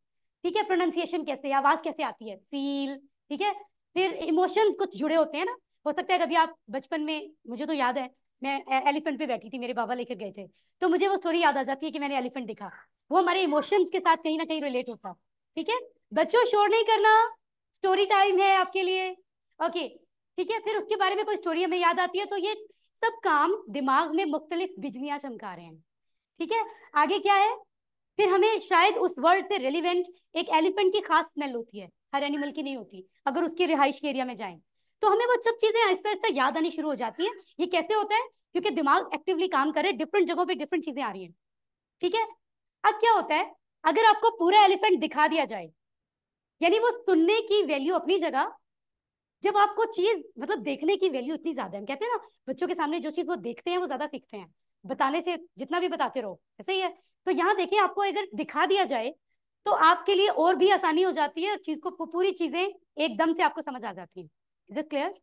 ठीक है प्रोनाउंसिएशन कैसे आवाज कैसे आती है फील ठीक है फिर इमोशंस कुछ जुड़े होते हैं ना हो सकता है कभी आप बचपन में मुझे तो याद है मैं एलिफेंट पे बैठी थी मेरे बाबा लेकर गए थे तो मुझे वो स्टोरी याद आ जाती है कि मैंने एलिफेंट देखा वो हमारे इमोशंस के साथ कहीं ना कहीं रिलेट होता ठीक है बच्चों शोर नहीं करना स्टोरी टाइम है आपके लिए ओके ठीक है फिर उसके बारे में कोई स्टोरी हमें याद आती है तो ये सब काम दिमाग में मुख्तलिफ बिजलियां चमका रहे हैं ठीक है आगे क्या है फिर हमें शायद उस वर्ड से रेलिवेंट एक एलिफेंट की खास स्मेल होती है हर एनिमल की नहीं होती अगर उसके रिहाइश के एरिया में जाए तो हमें वो सब चीजें आहिस्ता आहिस्ता याद आनी शुरू हो जाती है ये कैसे होता है क्योंकि दिमाग एक्टिवली काम कर रहे हैं डिफरेंट जगहों पे डिफरेंट चीजें आ रही हैं ठीक है अब क्या होता है अगर आपको पूरा एलिफेंट दिखा दिया जाए यानी वो सुनने की वैल्यू अपनी जगह जब आपको चीज मतलब देखने की वैल्यू इतनी ज्यादा हम कहते हैं ना बच्चों के सामने जो चीज वो देखते हैं वो ज्यादा सीखते हैं बताने से जितना भी बताते रहो ऐसे ही है तो यहाँ देखिए आपको अगर दिखा दिया जाए तो आपके लिए और भी आसानी हो जाती है और चीज को पूरी चीजें एकदम से आपको समझ आ जाती है इज क्लियर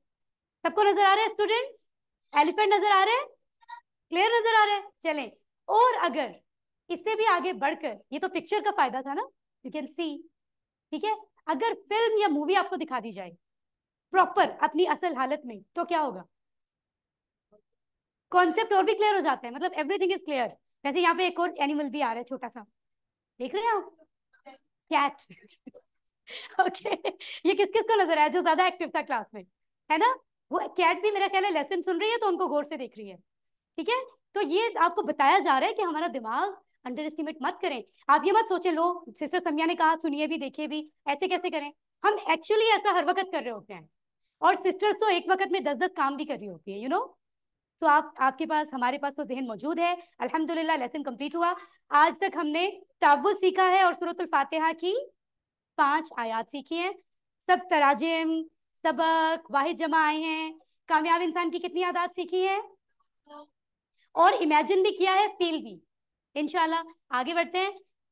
सबको नजर आ रहे हैं स्टूडेंट्स एलिफेंट नजर आ रहे हैं क्लियर नजर आ रहे हैं चले और अगर इससे भी आगे बढ़कर ये तो पिक्चर का फायदा था ना यू कैन सी ठीक है अगर फिल्म या मूवी आपको दिखा दी जाए प्रॉपर अपनी असल हालत में तो क्या होगा कॉन्सेप्ट और भी क्लियर हो जाता है मतलब एवरीथिंग इज क्लियर वैसे यहाँ पे एक और एनिमल भी आ रहा है छोटा सा देख रहे हैं आप कैट ओके ये किस किस को नजर आया जो ज्यादा एक्टिव था क्लास में है ना वो कैट भी मेरा ख्याल है लेसन सुन रही है तो उनको गौर से देख रही है ठीक है तो ये आपको बताया जा रहा है कि हमारा दिमाग अंडर एस्टिमेट मत करें आप ये मत सोचे लो सिस्टर समिया ने कहा सुनिए भी देखिए भी ऐसे कैसे करें हम एक्चुअली ऐसा हर वक्त कर रहे होते हैं और सिस्टर्स तो एक वक्त में दस दस काम भी कर रही होती है यू नो सो आप आपके पास हमारे पास तो जहन मौजूद है अल्हम्दुलिल्लाह लेसन कंप्लीट हुआ आज तक हमने तावुज सीखा है और सूरतुल फातिहा की पांच आयात सीखी हैं सब तराजिम सबक वाहिद जमा आए हैं कामयाब इंसान की कितनी आदात सीखी है और इमेजिन भी किया है फील भी इनशाला आगे बढ़ते हैं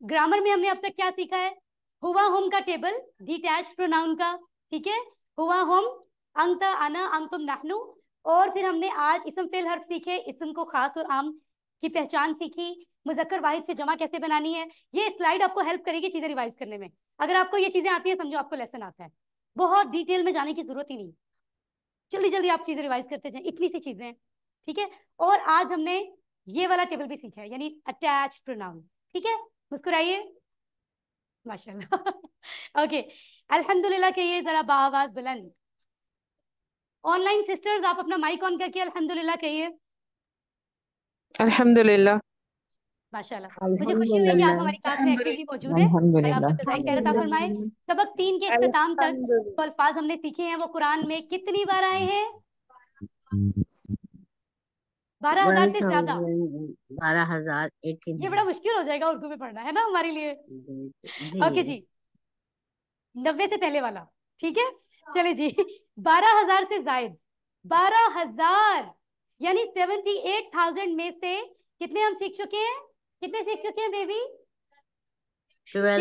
ग्रामर में हमने अब तक क्या सीखा है हुआ होम का टेबल डिटैच प्रोनाउन का ठीक है हुआ होम अंग आना अंग तुम नहनु और फिर हमने आज इसम फेल हर्फ सीखे इसम को खास और आम की पहचान सीखी मुजक्कर वाहिद से जमा कैसे बनानी है ये स्लाइड आपको हेल्प करेगी चीजें रिवाइज करने में अगर आपको ये चीजें आती है समझो आपको लेसन आता है बहुत डिटेल में जाने की जरूरत ही नहीं जल्दी जल्दी आप चीजें रिवाइज करते जाए इतनी सी चीजें ठीक है और आज हमने ये वाला टेबल भी सीखा है यानी अटैच प्रोनाउन ठीक है मुस्कुराइए माशाल्लाह ओके अल्हम्दुलिल्लाह के ये जरा बावाज बुलंद ऑनलाइन सिस्टर्स आप अपना माइक ऑन करके अल्हम्दुलिल्लाह कहिए
अल्हम्दुलिल्लाह
माशाल्लाह मुझे खुशी हुई कि आप हमारी क्लास में एक्टिवली मौजूद हैं सबक तीन के तक हमने सीखे हैं वो कुरान में कितनी बार आए हैं बारह हजार से ज्यादा
बारह हजार एक ये बड़ा
मुश्किल हो जाएगा उर्दू में पढ़ना है ना हमारे लिए ओके जी नब्बे से पहले वाला ठीक है चले जी बारह हजार से जायद बारह हजार यानी सेवेंटी एट थाउजेंड में से कितने हम सीख चुके हैं कितने सीख चुके हैं बेबी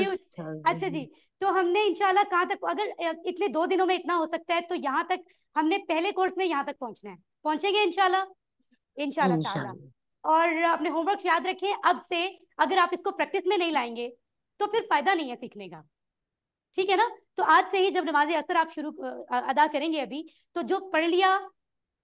अच्छा
जी तो हमने इनशाला कहाँ तक अगर इतने दो दिनों में इतना हो सकता है तो यहाँ तक हमने पहले कोर्स में यहाँ तक पहुंचना है पहुंचेंगे इनशाला इनशाला और अपने होमवर्क याद रखिए अब से अगर आप इसको प्रैक्टिस में नहीं लाएंगे तो फिर फायदा नहीं है सीखने का ठीक है ना तो आज से ही जब नमाज असर आप शुरू अदा करेंगे अभी तो जो पढ़ लिया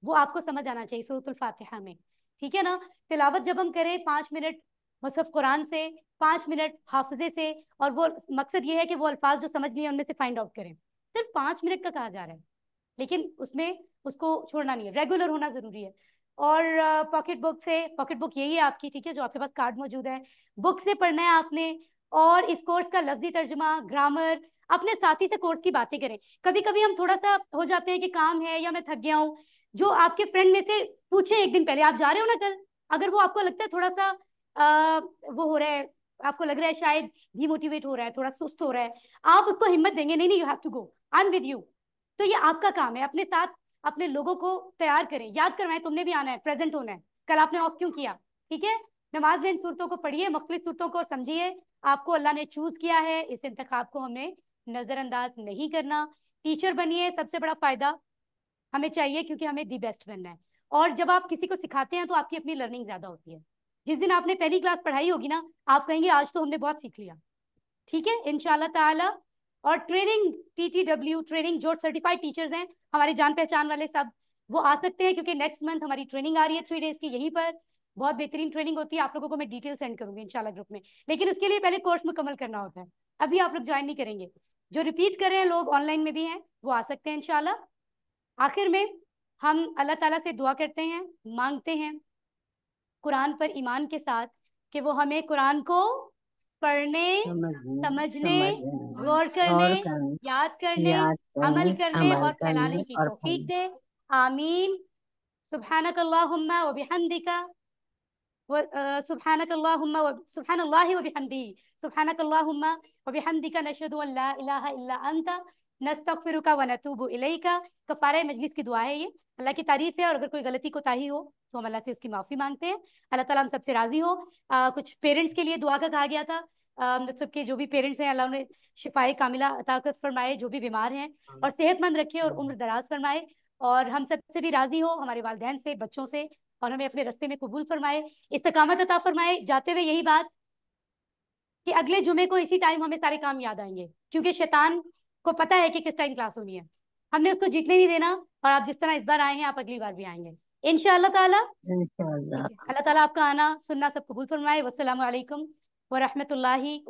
वो आपको समझ आना चाहिए सूरतुल फातिहा में ठीक है ना तिलावत जब हम करें पाँच मिनट मुसफ़ कुरान से पाँच मिनट हाफजे से और वो मकसद ये है कि वो अल्फाज जो समझ लिए उनमें से फाइंड आउट करें सिर्फ पांच मिनट का कहा जा रहा है लेकिन उसमें उसको छोड़ना नहीं है रेगुलर होना ज़रूरी है और पॉकेट बुक से पॉकेट बुक यही है आपकी ठीक है जो आपके पास कार्ड मौजूद है बुक से पढ़ना है आपने और इस कोर्स का लफ्जी तर्जुमा ग्रामर अपने साथी से कोर्स की बातें करें कभी कभी हम थोड़ा सा हो जाते हैं कि काम है या मैं थक गया हूँ जो आपके फ्रेंड में से पूछे एक दिन पहले आप जा रहे हो ना कल अगर वो आपको लगता है थोड़ा सा आ, वो हो रहा है आपको लग रहा है शायद डिमोटिवेट हो रहा है थोड़ा सुस्त हो रहा है आप उसको हिम्मत देंगे नहीं नहीं you have to go I am with you तो ये आपका काम है अपने साथ अपने लोगों को तैयार करें याद करवाएं तुमने भी आना है प्रेजेंट होना है कल आपने ऑफ क्यों किया ठीक है नमाज में इन सूरतों को पढ़िए मुख्तलि सूरतों को समझिए आपको अल्लाह ने चूज किया है इस इंतखाब को हमने नज़रअंदाज नहीं करना टीचर बनिए सबसे बड़ा फ़ायदा हमें चाहिए क्योंकि हमें दी बेस्ट बनना है और जब आप किसी को सिखाते हैं तो आपकी अपनी लर्निंग ज़्यादा होती है जिस दिन आपने पहली क्लास पढ़ाई होगी ना आप कहेंगे आज तो हमने बहुत सीख लिया ठीक है इनशाला और ट्रेनिंग टीटीडब्ल्यू ट्रेनिंग जो सर्टिफाइड टीचर्स हैं हमारे जान पहचान वाले सब वो आ सकते हैं क्योंकि नेक्स्ट मंथ हमारी ट्रेनिंग आ रही है थ्री डेज की यहीं पर बहुत बेहतरीन ट्रेनिंग होती है आप लोगों को मैं डिटेल सेंड करूंगी इंशाल्लाह ग्रुप में लेकिन उसके लिए पहले कोर्स मुकम्मल करना होता है अभी आप लोग ज्वाइन नहीं करेंगे जो रिपीट कर रहे हैं लोग ऑनलाइन में भी हैं वो आ सकते हैं इनशाला आखिर में हम अल्लाह ताला से दुआ करते हैं मांगते हैं कुरान पर ईमान के साथ कि वो हमें कुरान को पढ़ने
समझने, गौर करने,
याद करने अमल करने और फैलाने की तौफीक दे आमीन सुबहानक अल्लाहुम्मा व बिहमदिका सुबहानक अल्लाहुम्मा व सुबहान अल्लाह व बिहमदी सुबहानक अल्लाहुम्मा व बिहमदिका नशहदु अल्ला इलाहा इल्ला अंता नस्तगफिरुका व नतूबु इलैका कफारे मजलिस की दुआ है ये अल्लाह की तारीफ है और अगर कोई गलती कोताही हो तो हम अल्लाह से उसकी माफ़ी मांगते हैं अल्लाह ताला हम सबसे राज़ी हो आ, कुछ पेरेंट्स के लिए दुआ का कहा गया था सबके जो भी पेरेंट्स हैं अल्लाह उन्हें शिफाए कामिला ताकत फरमाए जो भी बीमार हैं और सेहतमंद रखे और उम्र दराज फरमाए और हम सबसे भी राज़ी हो हमारे वालदेन से बच्चों से और हमें अपने रस्ते में कबूल फरमाए इस्तकामत अता फरमाए जाते हुए यही बात कि अगले जुमे को इसी टाइम हमें सारे काम याद आएंगे क्योंकि शैतान को पता है कि किस टाइम क्लास होनी है हमने उसको जीतने नहीं देना और आप जिस तरह इस बार आए हैं आप अगली बार भी आएंगे इनशाला ताला
अल्लाह
ताला आपका आना सुनना सब कबूल फरमाए वसलम वरहमत